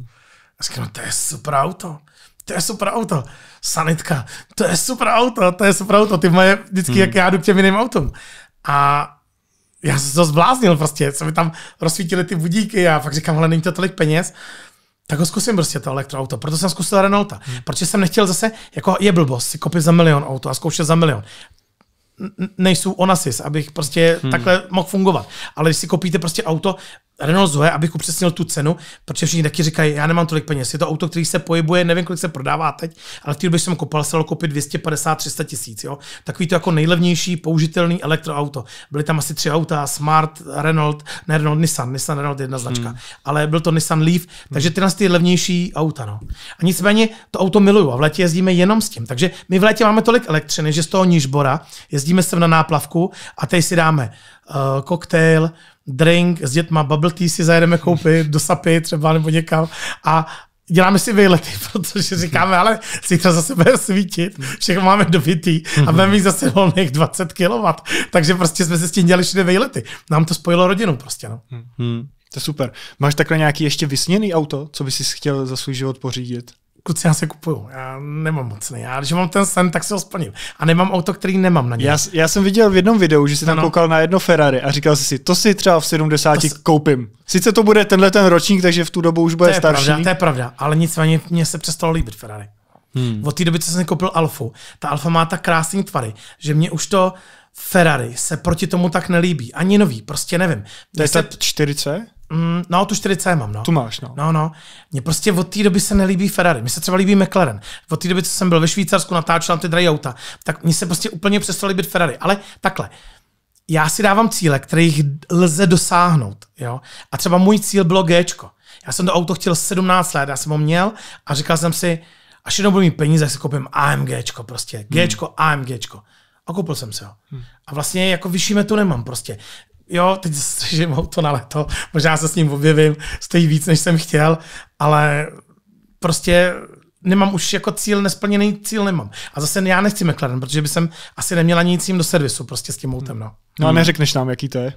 A říkám, no, to je super auto to je super auto. Sanitka, to je super auto, to je super auto. Ty moje vždycky, hmm. jak já jdu k těm jiným autům. A já jsem to zbláznil prostě, co mi tam rozsvítily ty budíky a fakt říkám, hele, není to tolik peněz, tak ho zkusím prostě to elektroauto. Proto jsem zkusil Renaulta. Hmm. Protože jsem nechtěl zase, jako je blbost, si koupit za milion auto a zkoušet za milion. N- nejsou onasis, abych prostě hmm. takhle mohl fungovat. Ale když si koupíte prostě auto, Renault Zoe, abych upřesnil tu cenu, protože všichni taky říkají, já nemám tolik peněz. Je to auto, který se pohybuje, nevím, kolik se prodává teď, ale v té době jsem kopal, se koupit 250-300 tisíc. Jo? Takový to jako nejlevnější použitelný elektroauto. Byly tam asi tři auta, Smart, Renault, ne Renault, Nissan, Nissan Renault jedna značka, hmm. ale byl to Nissan Leaf, hmm. takže nás ty levnější auta. No. A nicméně to auto miluju a v létě jezdíme jenom s tím. Takže my v létě máme tolik elektřiny, že z toho nižbora jezdíme sem na náplavku a teď si dáme uh, koktejl, drink s dětma, bubble tea si zajedeme koupit do sapy třeba nebo někam a děláme si výlety, protože říkáme, ale to zase bude svítit, všechno máme dobitý a budeme mít zase volných 20 kW. Takže prostě jsme se s tím dělali všechny výlety. Nám to spojilo rodinu prostě. No. Hmm. hmm. To je super. Máš takhle nějaký ještě vysněný auto, co bys si chtěl za svůj život pořídit? kluci, já se kupuju, já nemám moc ne. Já když mám ten sen, tak si ho splním. A nemám auto, který nemám na něj. Já, já jsem viděl v jednom videu, že jsi tam ano. koukal na jedno Ferrari a říkal jsi si, to si třeba v 70 to si... koupím. Sice to bude tenhle ten ročník, takže v tu dobu už bude to je starší. Pravda, to je pravda, ale nicméně mě se přestalo líbit Ferrari. Hmm. Od té doby, co jsem koupil Alfu, ta Alfa má tak krásný tvary, že mě už to Ferrari se proti tomu tak nelíbí. Ani nový, prostě nevím. To je se... ta 40? Mm, no, tu 4C mám, no. Tu máš, no. No, no. Mně prostě od té doby se nelíbí Ferrari. Mně se třeba líbí McLaren. Od té doby, co jsem byl ve Švýcarsku, natáčel ty drahé auta, tak mně se prostě úplně přestalo líbit Ferrari. Ale takhle. Já si dávám cíle, kterých lze dosáhnout. Jo? A třeba můj cíl bylo Gčko. Já jsem to auto chtěl 17 let, já jsem ho měl a říkal jsem si, až jednou budu mít peníze, si koupím čko, prostě. čko, hmm. čko. A koupil jsem se ho. Hmm. A vlastně jako vyšší metu nemám prostě jo, teď střežím auto na leto, možná se s ním objevím, stojí víc, než jsem chtěl, ale prostě nemám už jako cíl, nesplněný cíl nemám. A zase já nechci McLaren, protože by jsem asi neměla nic jim do servisu prostě s tím autem. No, hmm. no a hmm. neřekneš nám, jaký to je?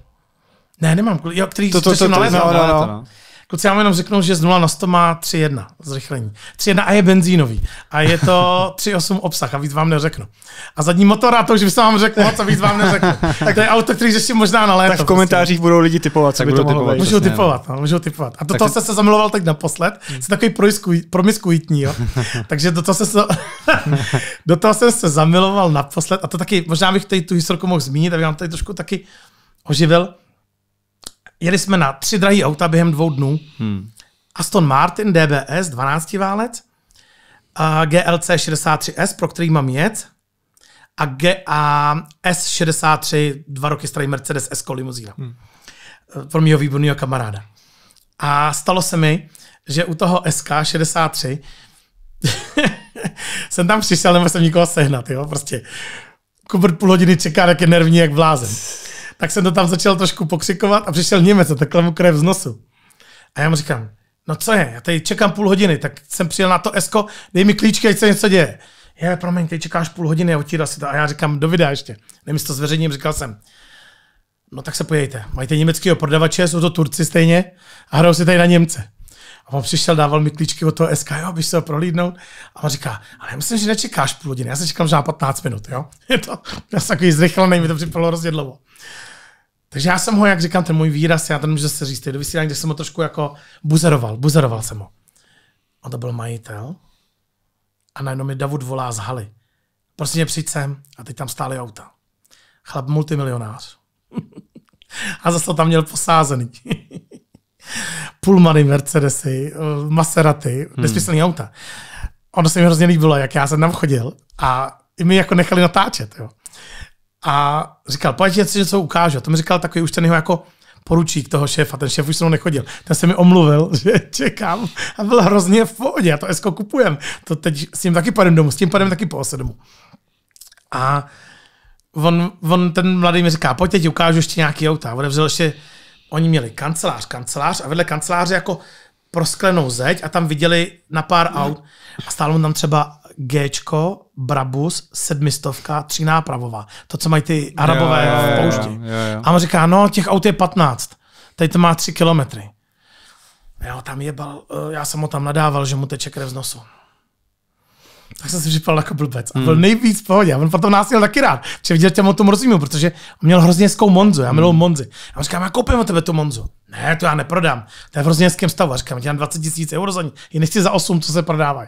Ne, nemám. Jo, který to, to, to, to, to, to, no, no, no. to, to. No. Kluci, já vám jenom řeknu, že z 0 na 100 má 3.1 zrychlení. 3.1 a je benzínový. A je to 3.8 obsah a víc vám neřeknu. A zadní motor, a to už byste vám řekl moc a víc vám neřeknu. tak to je auto, který řeším možná na léto. Tak v prostě. komentářích prostě. budou lidi typovat, co tak by to mohlo být. Můžou typovat, no. no, můžou typovat. A do toho jste se zamiloval teď naposled. Hmm. Jsi takový promiskuitní, jo. Takže do toho, se, do toho jsem se zamiloval naposled. A to taky, možná bych tady tu historku mohl zmínit, aby vám tady trošku taky oživil jeli jsme na tři drahé auta během dvou dnů. Hmm. Aston Martin DBS 12 válec, a GLC 63S, pro který mám jet, a, GA S63, dva roky starý Mercedes S limuzína. Hmm. Pro mého výborného kamaráda. A stalo se mi, že u toho SK63 jsem tam přišel, nemohl jsem nikoho sehnat, jo, prostě. Kubert půl hodiny čeká, jak je nervní, jak blázen tak jsem to tam začal trošku pokřikovat a přišel Němec a takhle mu krev z nosu. A já mu říkám, no co je, já tady čekám půl hodiny, tak jsem přijel na to esko, dej mi klíčky, ať se něco děje. Já, promiň, ty čekáš půl hodiny a otíra si to. A já říkám, do videa ještě. Nevím, to zveřejním, říkal jsem. No tak se pojďte. Majte německého prodavače, jsou to Turci stejně a hrajou si tady na Němce. A on přišel, dával mi klíčky od toho SK, jo, abych se ho prohlídnout. A on říká, ale já myslím, že nečekáš půl hodiny, já se čekám, možná 15 minut, jo. Je to, já jsem takový zrychlený, mi to připadlo hrozně dlouho. Takže já jsem ho, jak říkám, ten můj výraz, já ten můžu zase říct, do vysílání, kde jsem ho trošku jako buzeroval, buzeroval jsem ho. On to byl majitel a najednou mi Davud volá z haly. Prostě mě přijď sem a teď tam stály auta. Chlap multimilionář. a zase to tam měl posázený. Pulmany, Mercedesy, eh, Maserati, hmm. nesmyslný auta. Ono se mi hrozně líbilo, jak já jsem tam chodil a i mi jako nechali natáčet. Jo a říkal, pojď, já si něco ukážu. A to mi říkal takový už ten jeho jako poručík toho šéfa, ten šéf už se mnou nechodil. Ten se mi omluvil, že čekám a byl hrozně v pohodě, já to esko kupujem. To teď s ním taky padem domů, s tím padem taky po osedmu. A on, on, ten mladý mi říká, pojď ti ukážu ještě nějaký auta. Odevřel ještě, oni měli kancelář, kancelář a vedle kanceláře jako prosklenou zeď a tam viděli na pár aut a stálo mu tam třeba Gčko, Brabus, sedmistovka, tři nápravová. To, co mají ty arabové jo, jo, v poušti. Jo, jo, jo. A on říká, no, těch aut je 15. Teď to má 3 kilometry. Jo, tam jebal, eh, já jsem mu tam nadával, že mu teče krev z nosu. Tak jsem si připadal jako blbec. A byl hmm. nejvíc v pohodě. A on potom nás měl taky rád, že viděl tě o tom rozumím, protože on měl hrozně hezkou Monzu. Já miluji hmm. Monzy. A on říkám, já koupím od tebe tu Monzu. Ne, to já neprodám. To je v hrozně hezkém stavu. A říkám, dělám 20 000 euro za ní. Je nechci za 8, co se prodávají.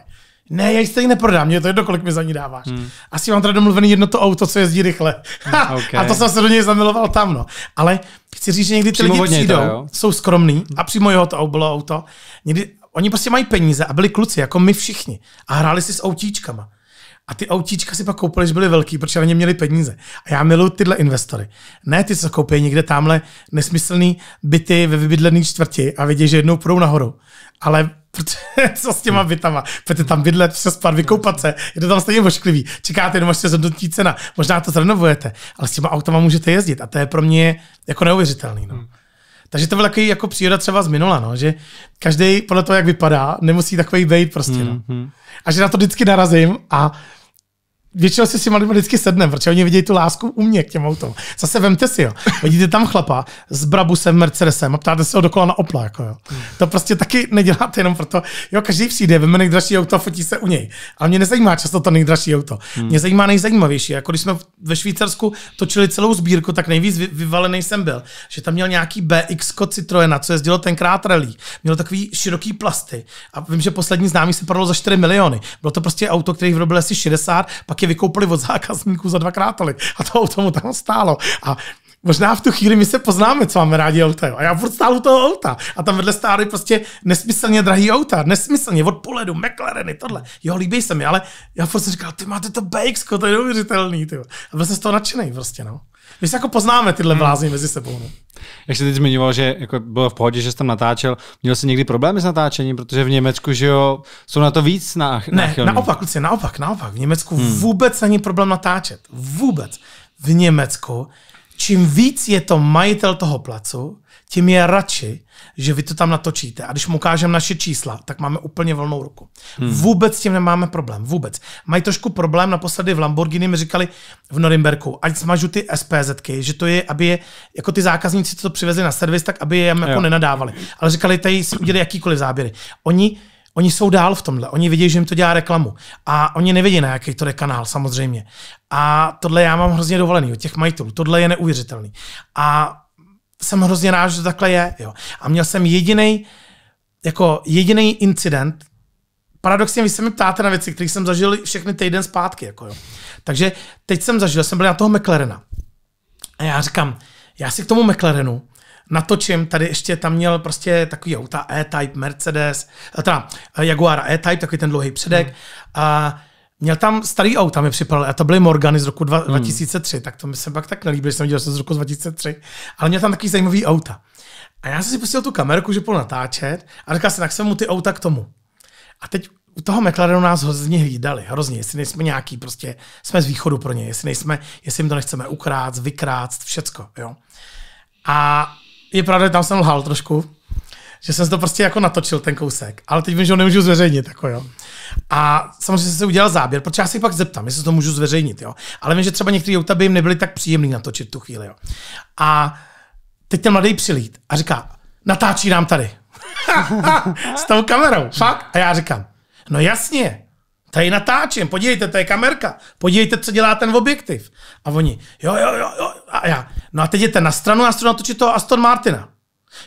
Ne, já ji stejně neprodám, mě to jedno, kolik mi za ní dáváš. Hmm. Asi mám teda domluvený jedno to auto, co jezdí rychle. Hmm, okay. a to jsem se do něj zamiloval tam, no. Ale chci říct, že někdy ty přímo lidi přijdou, to, jsou skromní a hmm. přímo jeho to bylo auto. Někdy, oni prostě mají peníze a byli kluci, jako my všichni. A hráli si s autíčkama. A ty autíčka si pak koupili, že byly velký, protože oni měli peníze. A já miluji tyhle investory. Ne ty, co koupí někde tamhle nesmyslný byty ve vybydlený čtvrti a vědí, že jednou půjdou nahoru. Ale protože co s těma bytama? Pojďte tam bydlet, přespat, vykoupat se, je to tam stejně ošklivý. Čekáte jenom, až se zhodnotí cena, možná to zrenovujete, ale s těma autama můžete jezdit a to je pro mě jako neuvěřitelný. No. Hmm. Takže to byla takový jako příroda třeba z minula, no, že každý podle toho, jak vypadá, nemusí takový být prostě. No. Hmm, hmm. A že na to vždycky narazím a většinou si s těma lidmi vždycky sedne, protože oni vidějí tu lásku u mě k těm autům. Zase vemte si, jo. Vidíte tam chlapa s brabusem, Mercedesem a ptáte se ho dokola na Opla, jako jo. To prostě taky neděláte jenom proto, jo, každý přijde, veme nejdražší auto a fotí se u něj. A mě nezajímá často to nejdražší auto. Hmm. Mě zajímá nejzajímavější. Jako když jsme ve Švýcarsku točili celou sbírku, tak nejvíc vyvalený jsem byl, že tam měl nějaký BX Citroena, co jezdilo tenkrát rally. Měl takový široký plasty. A vím, že poslední známý se prodalo za 4 miliony. Bylo to prostě auto, které vyrobil asi 60, pak je vykoupili od zákazníků za dvakrát tolik. A to auto mu tam stálo. A možná v tu chvíli my se poznáme, co máme rádi auta. A já furt stál u toho auta. A tam vedle stály prostě nesmyslně drahý auta. Nesmyslně od poledu, McLareny, tohle. Jo, líbí se mi, ale já furt jsem říkal, ty máte to BX, to je neuvěřitelný. Ty. A byl jsem z toho nadšený prostě, no. Víš, jako poznáme tyhle hmm. blázni mezi sebou. No. Jak jsi teď zmiňoval, že jako bylo v pohodě, že jsi tam natáčel, měl jsi někdy problémy s natáčením, protože v Německu, že jo, jsou na to víc na, Ne, nachylný. naopak, kluci, naopak, naopak. V Německu hmm. vůbec není problém natáčet. Vůbec. V Německu čím víc je to majitel toho placu, tím je radši, že vy to tam natočíte. A když mu ukážeme naše čísla, tak máme úplně volnou ruku. Hmm. Vůbec s tím nemáme problém. Vůbec. Mají trošku problém, naposledy v Lamborghini mi říkali v Norimberku, ať smažu ty SPZky, že to je, aby je, jako ty zákazníci, co to přivezli na servis, tak aby je jako nenadávali. Ale říkali, tady si udělali jakýkoliv záběry. Oni Oni jsou dál v tomhle, oni vidí, že jim to dělá reklamu. A oni nevidí, na jaký to je kanál, samozřejmě. A tohle já mám hrozně dovolený od těch majitelů. Tohle je neuvěřitelný. A jsem hrozně rád, že to takhle je. Jo. A měl jsem jediný jako jediný incident, paradoxně vy se mi ptáte na věci, které jsem zažil všechny týden zpátky. Jako jo. Takže teď jsem zažil, jsem byl na toho McLarena. A já říkám, já si k tomu McLarenu natočím, tady ještě tam měl prostě takový auta E-Type Mercedes, eh, teda eh, Jaguar E-Type, takový ten dlouhý předek hmm. a Měl tam starý auta, mi připadal, a to byly Morgany z roku 2003, hmm. 2003, tak to mi se pak tak nelíbilo, že jsem dělal z roku 2003, ale měl tam takový zajímavý auta. A já jsem si pustil tu kamerku, že půjdu natáčet a říkal jsem, tak jsem mu ty auta k tomu. A teď u toho McLarenu nás hrozně hlídali, hrozně, jestli nejsme nějaký, prostě jsme z východu pro ně, jestli nejsme, jestli jim to nechceme ukrát, vykrát, všecko, jo. A je pravda, že tam jsem lhal trošku, že jsem to prostě jako natočil ten kousek, ale teď vím, že ho nemůžu zveřejnit, jako jo. A samozřejmě jsem si udělal záběr, protože já si pak zeptám, jestli to můžu zveřejnit, jo. Ale vím, že třeba některé auta by jim nebyly tak příjemný natočit tu chvíli, jo. A teď ten mladý přilít a říká, natáčí nám tady. S tou kamerou, fakt. A já říkám, no jasně, tady natáčím, podívejte, to je kamerka, podívejte, co dělá ten objektiv. A oni, jo, jo, jo, jo, a já, No a teď jděte na stranu, stranu natočit toho Aston Martina.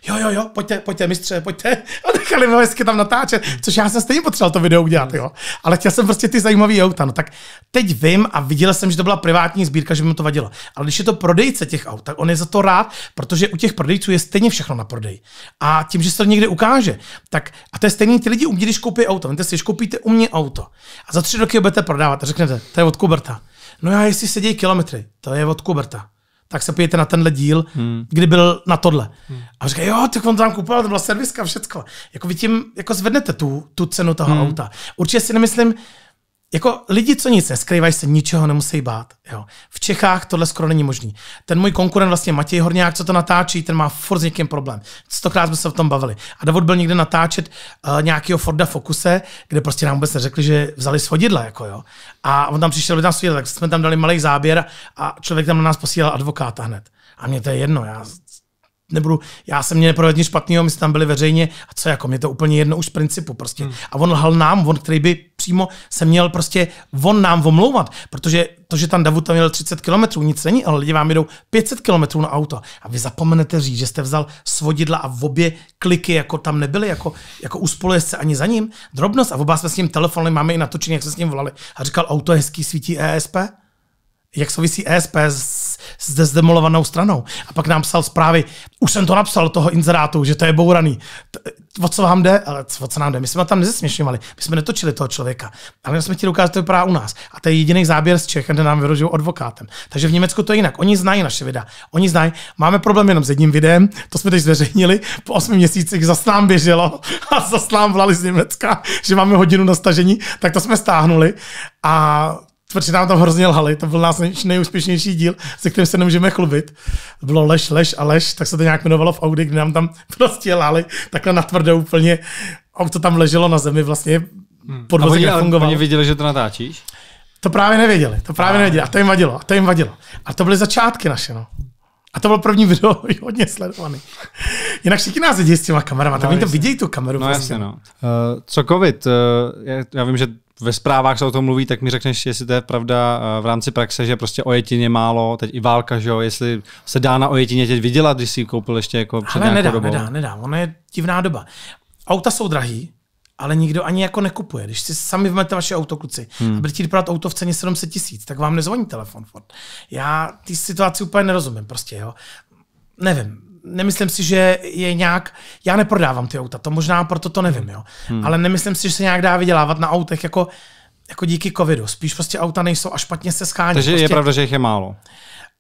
Jo, jo, jo, pojďte, pojďte, mistře, pojďte. A nechali mi hezky tam natáčet, což já jsem stejně potřeboval to video udělat, jo. Ale chtěl jsem prostě ty zajímavé auta. No tak teď vím a viděl jsem, že to byla privátní sbírka, že by mu to vadilo. Ale když je to prodejce těch aut, tak on je za to rád, protože u těch prodejců je stejně všechno na prodej. A tím, že se to někde ukáže, tak a to je stejný, ty lidi umí, když koupí auto, víte si, když koupíte u mě auto a za tři roky ho budete prodávat a řeknete, to je od Kuberta. No já jestli sedí kilometry, to je od Kuberta tak se pojďte na tenhle díl, hmm. kdy byl na tohle. Hmm. A říkají, jo, tak on tam kupoval, to byla serviska, všecko. Jako vy tím jako zvednete tu, tu cenu toho hmm. auta. Určitě si nemyslím, jako lidi, co nic neskrývají, se ničeho nemusí bát. Jo. V Čechách tohle skoro není možný. Ten můj konkurent, vlastně Matěj Horňák, co to natáčí, ten má furt s někým problém. Stokrát jsme se o tom bavili. A Davod byl někde natáčet uh, eh, nějakého Forda Focuse, kde prostě nám vůbec neřekli, že vzali svodidla. Jako, jo. A on tam přišel, by tam svodidla, tak jsme tam dali malý záběr a člověk tam na nás posílal advokáta hned. A mě to je jedno, já nebudu, já jsem mě neprovedl nic špatného, my jsme tam byli veřejně, a co jako, mě to úplně jedno už z principu prostě. Hmm. A on lhal nám, on, který by přímo se měl prostě on nám omlouvat, protože to, že tam Davut tam měl 30 km, nic není, ale lidi vám jdou 500 km na auto a vy zapomenete říct, že jste vzal svodidla a v obě kliky jako tam nebyly, jako, jako u spolujezdce ani za ním. Drobnost a oba jsme s ním telefonem máme i natočení, jak se s ním volali a říkal, auto hezký svítí ESP jak souvisí ESP s, s dezdemolovanou stranou. A pak nám psal zprávy, už jsem to napsal toho inzerátu, že to je bouraný. o co vám jde? Ale co, o co nám jde? My jsme tam nezesměšňovali, my jsme netočili toho člověka, ale my jsme chtěli ukázat, to vypadá u nás. A to je jediný záběr z Čech, kde nám vyrožují advokátem. Takže v Německu to je jinak. Oni znají naše videa. Oni znají, máme problém jenom s jedním videem, to jsme teď zveřejnili, po 8 měsících zas nám běželo a zas nám vlali z Německa, že máme hodinu na stažení, tak to jsme stáhnuli. A protože nám tam hrozně lhali, to byl nás nejúspěšnější díl, se kterým se nemůžeme chlubit. Bylo Leš, Leš a Leš, tak se to nějak jmenovalo v Audi, kdy nám tam prostě lhali takhle natvrdo úplně. Auto tam leželo na zemi vlastně, podvozek hmm. nefungoval. Oni viděli, že to natáčíš? To právě nevěděli, to právě a. nevěděli a to jim vadilo, a to jim vadilo. A to byly začátky naše, no. A to byl první video, hodně sledovaný. Jinak všichni nás vidí s těma kamerama, no, tam to vidějí tu kameru. No, vlastně. jasně, no. Uh, co covid? Uh, já, já vím, že ve zprávách se o tom mluví, tak mi řekneš, jestli to je pravda eh, v rámci praxe, že prostě ojetině málo, teď i válka, že jo, jestli se dá na ojetině teď vydělat, když si ji koupil ještě jako před Ale nedá, dobou. nedá, nedá, ono je divná doba. Auta jsou drahý, ale nikdo ani jako nekupuje. Když si sami vemete vaše auto, kluci, hmm. a budete prodat auto v ceně 700 tisíc, tak vám nezvoní telefon Ford. Já ty situaci úplně nerozumím prostě, jo. Nevím, nemyslím si, že je nějak, já neprodávám ty auta, to možná proto to nevím, hmm. jo. Hmm. Ale nemyslím si, že se nějak dá vydělávat na autech jako, jako díky covidu. Spíš prostě auta nejsou a špatně se schání. Takže prostě... je pravda, že jich je málo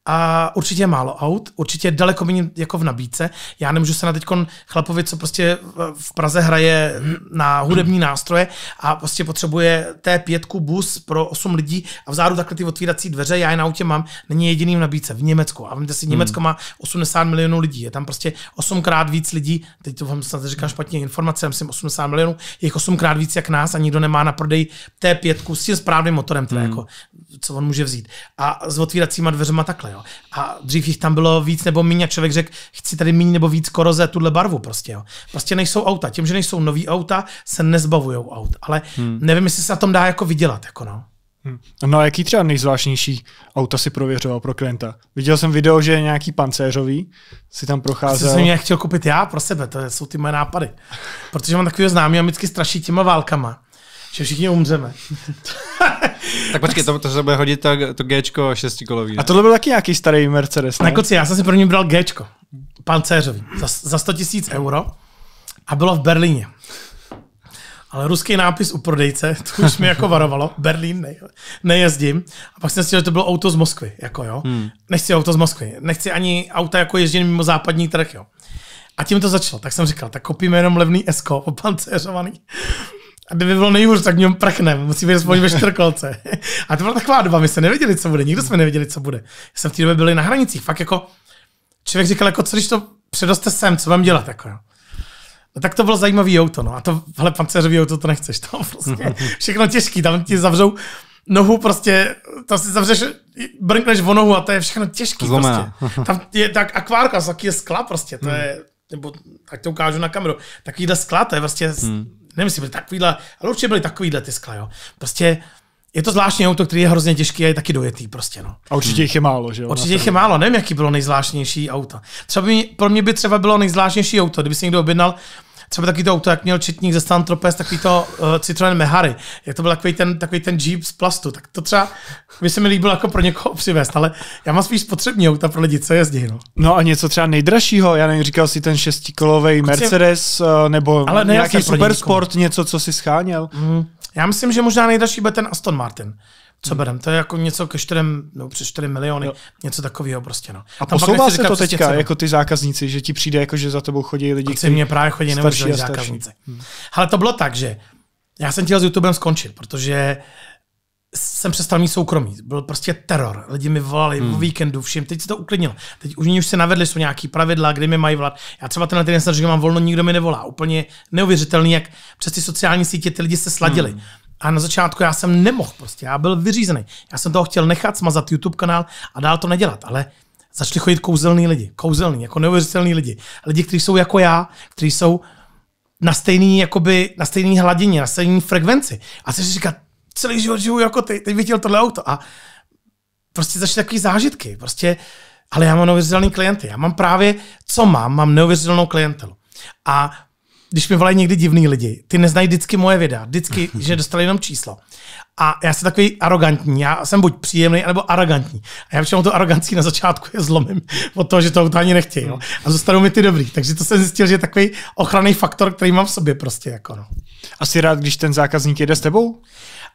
a určitě málo aut, určitě daleko méně jako v nabídce. Já nemůžu se na teďkon chlapovi, co prostě v Praze hraje na hudební nástroje a prostě potřebuje té pětku bus pro osm lidí a v záru takhle ty otvírací dveře, já je na autě mám, není jediným nabídce v Německu. A víte si, hmm. Německo hmm. má 80 milionů lidí, je tam prostě osmkrát víc lidí, teď to vám snad říkám hmm. špatně informace, myslím 80 milionů, je jich osmkrát víc jak nás a nikdo nemá na prodej té pětku s tím správným motorem, teda hmm. jako, co on může vzít. A s otvíracíma dveřma takhle. Jo. A dřív jich tam bylo víc nebo méně, a člověk řekl, chci tady méně nebo víc koroze tuhle barvu prostě. Jo. Prostě nejsou auta. Tím, že nejsou nový auta, se nezbavují aut. Ale hmm. nevím, jestli se na tom dá jako vydělat. Jako no. Hmm. No a jaký třeba nejzvláštnější auta si prověřoval pro klienta? Viděl jsem video, že nějaký pancéřový si tam procházel. Prostě jsem nějak chtěl koupit já pro sebe, to jsou ty moje nápady. Protože mám takového známý a vždycky straší těma válkama že všichni umřeme. tak počkej, to, to se bude hodit to, to Gčko šestikolový. A tohle byl taky nějaký starý Mercedes, ne? koci, já jsem si pro ně bral Gčko, pancéřový, za, za 100 tisíc euro a bylo v Berlíně. Ale ruský nápis u prodejce, to už mi jako varovalo, Berlín ne, nejezdím. A pak jsem si že to bylo auto z Moskvy, jako jo. Hmm. Nechci auto z Moskvy, nechci ani auta jako ježdění mimo západní trh, jo. A tím to začalo, tak jsem říkal, tak kopíme jenom levný SK opancéřovaný. A kdyby bylo nejhůř, tak něm prchnem. Musí být aspoň ve čtvrkolce. A to byla taková doba, my jsme nevěděli, co bude. Nikdo jsme nevěděli, co bude. Já Jsem v té době byli na hranicích. Fakt jako, člověk říkal, jako, co když to předoste sem, co mám dělat? Jako, No tak to bylo zajímavý auto, no. A to, hele, pancéřový auto to nechceš, to prostě všechno těžký, tam ti zavřou nohu prostě, tam si zavřeš, brnkneš v nohu a to je všechno těžký prostě. Tam je tak akvárka, taky je skla prostě, to hmm. je, nebo tak to ukážu na kameru, takovýhle skla, to je prostě hmm Nemyslím, že byly takovýhle, ale určitě byly takovýhle skla, jo. Prostě je to zvláštní auto, který je hrozně těžký a je taky dojetý prostě, no. A určitě jich je málo, že jo? Určitě jich je málo, nevím, jaký bylo nejzvláštnější auto. Třeba by, pro mě by třeba bylo nejzvláštnější auto, kdyby si někdo objednal třeba takový to auto, jak měl četník ze San Tropez, takový to uh, Citroen Mehary, jak to byl takový ten, takový ten Jeep z plastu, tak to třeba by se mi líbilo jako pro někoho přivést, ale já mám spíš spotřební auta pro lidi, co jezdí. No, no a něco třeba nejdražšího, já nevím, říkal si ten šestikolový Mercedes eh, nebo ale nějaký supersport, něco, co si scháněl. Mm. Já myslím, že možná nejdražší bude ten Aston Martin. Co hmm. berem? To je jako něco ke 4, no, přes 4 miliony, jo. něco takového prostě. No. A Tam posouvá se to teďka, cenu. jako ty zákazníci, že ti přijde, jako že za tebou chodí lidi, kteří mě právě chodí neuvěřitelní zákazníci. Hmm. Ale to bylo tak, že já jsem chtěl s YouTubem skončit, protože jsem přestal mít soukromí. Byl prostě teror. Lidi mi volali hmm. o víkendu, všem. Teď se to uklidnilo. Teď už, už se navedli, jsou nějaký pravidla, kdy mi mají volat. Já třeba ten týden jsem že mám volno, nikdo mi nevolá. Úplně neuvěřitelný, jak přes ty sociální sítě ty lidi se sladili. Hmm. A na začátku já jsem nemohl prostě, já byl vyřízený. Já jsem toho chtěl nechat, smazat YouTube kanál a dál to nedělat, ale začali chodit kouzelní lidi, kouzelní, jako neuvěřitelní lidi. Lidi, kteří jsou jako já, kteří jsou na stejný, jakoby, na stejný hladině, na stejný frekvenci. A se říká, celý život žiju jako ty, teď viděl tohle auto. A prostě začaly takové zážitky. Prostě, ale já mám neuvěřitelný klienty. Já mám právě, co mám, mám neuvěřitelnou klientelu. A když mi volají někdy divný lidi, ty neznají vždycky moje videa, vždycky, že dostali jenom číslo. A já jsem takový arrogantní, já jsem buď příjemný, nebo arrogantní. A já většinou to arogancí na začátku je zlomím od toho, že to ani nechtějí. No. A zůstanou mi ty dobrý. Takže to jsem zjistil, že je takový ochranný faktor, který mám v sobě prostě. Jako, no. Asi rád, když ten zákazník jede s tebou?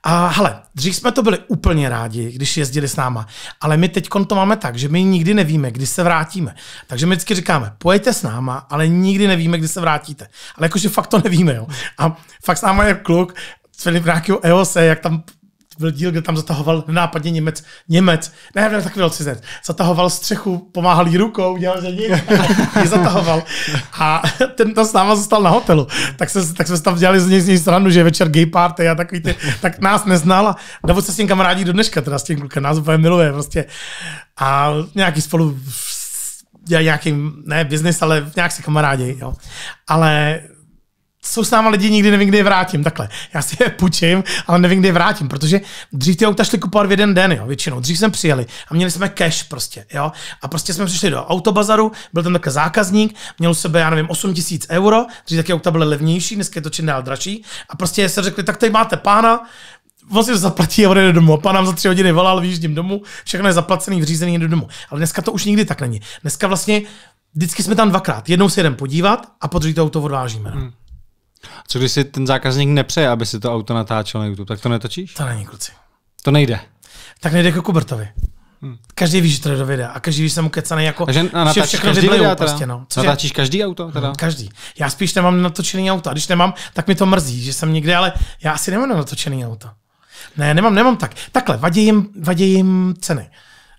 A hele, dřív jsme to byli úplně rádi, když jezdili s náma, ale my teď to máme tak, že my nikdy nevíme, kdy se vrátíme. Takže my vždycky říkáme, pojďte s náma, ale nikdy nevíme, kdy se vrátíte. Ale jakože fakt to nevíme, jo. A fakt s náma je kluk, Filip nějakého EOSE, jak tam byl díl, kde tam zatahoval nápadně Němec, Němec, ne, ne takový cizinec, zatahoval střechu, pomáhal jí rukou, dělal, že nic, ji zatahoval. A ten tam s náma zůstal na hotelu. Tak, se, tak jsme tam dělali z něj, z něj stranu, že je večer gay party a takový ty, tak nás neznal nebo se s tím kamarádí do dneška, teda s tím klukem, nás úplně miluje prostě. A nějaký spolu dělají nějaký, ne business, ale nějak se kamarádi, jo. Ale jsou s náma lidi, nikdy nevím, kdy je vrátím. Takhle, já si je půjčím, ale nevím, kdy je vrátím, protože dřív ty auta šly kupovat v jeden den, jo, většinou. Dřív jsme přijeli a měli jsme cash prostě, jo. A prostě jsme přišli do autobazaru, byl tam takový zákazník, měl u sebe, já nevím, 8 tisíc euro, dřív taky auta byly levnější, dneska je to čím dál dražší. A prostě se řekli, tak tady máte pána, on si to zaplatí a odejde domů. A pán nám za tři hodiny volal, vyjíždím domů, všechno je zaplacený, vřízený, jde domů. Ale dneska to už nikdy tak není. Dneska vlastně vždycky jsme tam dvakrát. Jednou se jeden podívat a podřídit auto odvážíme. Hmm. Co když si ten zákazník nepřeje, aby si to auto natáčelo na YouTube, tak to netočíš? To není, kluci. To nejde. Tak nejde jako Kubertovi. Hmm. Každý ví, že to je do videa a každý ví, že jsem mu kecaný jako Takže a natáčíš všechno každý videa, prostě, no. Co natáčíš je... každý auto? Hm, teda? Hmm, každý. Já spíš nemám natočený auto a když nemám, tak mi to mrzí, že jsem někde, ale já asi nemám natočený auto. Ne, nemám, nemám tak. Takhle, vadí jim, vadí jim ceny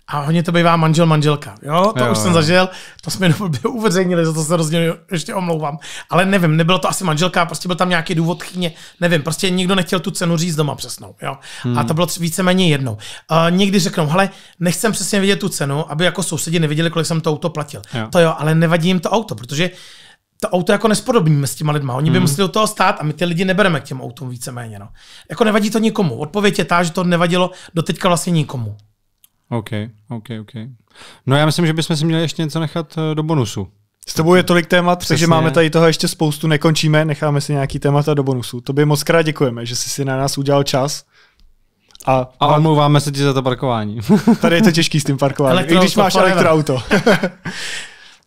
a hodně to bývá manžel, manželka. Jo, to jo, už jo. jsem zažil, to jsme uveřejnili, za to se rozdělil, ještě omlouvám. Ale nevím, nebylo to asi manželka, prostě byl tam nějaký důvod chyně, nevím, prostě nikdo nechtěl tu cenu říct doma přesnou. Jo? Hmm. A to hmm. bylo víceméně jednou. Uh, eh, někdy řeknou, hele, nechcem přesně vidět tu cenu, aby jako sousedi neviděli, kolik jsem to auto platil. Jo. To jo, ale nevadí jim to auto, protože to auto jako nespodobníme s těma lidma. Oni by mm. museli do toho stát a my ty lidi nebereme k těm autům víceméně. No. Jako nevadí to nikomu. Odpověď je ta, že to nevadilo do teďka vlastně nikomu. OK, OK, OK. No já myslím, že bychom si měli ještě něco nechat eh, do bonusu. S tebou je tolik témat, Přesně. takže máme tady toho ještě spoustu, nekončíme, necháme si nějaký témata do bonusu. Tobě moc krát děkujeme, že jsi si na nás udělal čas. A, a omlouváme se ti za to parkování. tady je to těžký s tím parkováním, i když máš elektroauto.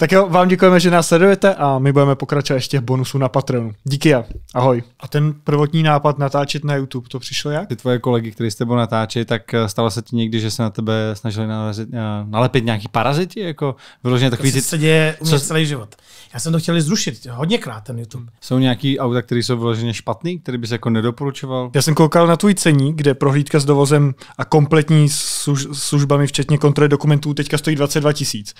Tak jo, vám děkujeme, že nás sledujete a my budeme pokračovat ještě v bonusu na Patreonu. Díky a ahoj. A ten prvotní nápad natáčet na YouTube, to přišlo jak? Ty tvoje kolegy, kteří s tebou natáčí, tak eh, stalo se ti někdy, že se na tebe snažili nalezit, eh, nalepit nějaký paraziti? Jako vyloženě takový to jako ty... se děje u mě co... celý život. Já jsem to chtěl zrušit hodněkrát ten YouTube. Jsou nějaký auta, které jsou vyloženě špatný, který bys jako nedoporučoval? Já jsem koukal na tvůj cení, kde prohlídka s dovozem a kompletní služ- službami, včetně kontroly dokumentů, teďka stojí 22 tisíc.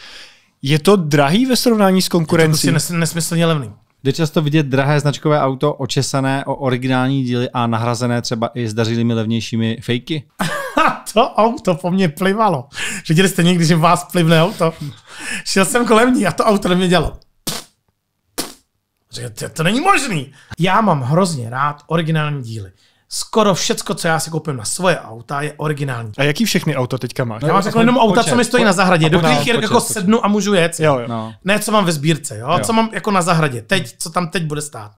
Je to drahý ve srovnání s konkurencí? Je to prostě nesmyslně levný. Jde často vidět drahé značkové auto očesané o originální díly a nahrazené třeba i zdařilými levnějšími fejky. to auto po mně plivalo. Viděli jste někdy, že vás plivne auto? Šel jsem kolem ní a to auto mě dělalo. Říkal, to, to není možný. Já mám hrozně rád originální díly skoro všecko, co já si koupím na svoje auta, je originální. A jaký všechny auta teďka máš? já mám no, takhle jenom auta, počet, co mi stojí po, na zahradě, do kterých jen jako sednu a můžu jet. Jo, jo. No. Ne, co mám ve sbírce, jo? jo? co mám jako na zahradě, teď, co tam teď bude stát.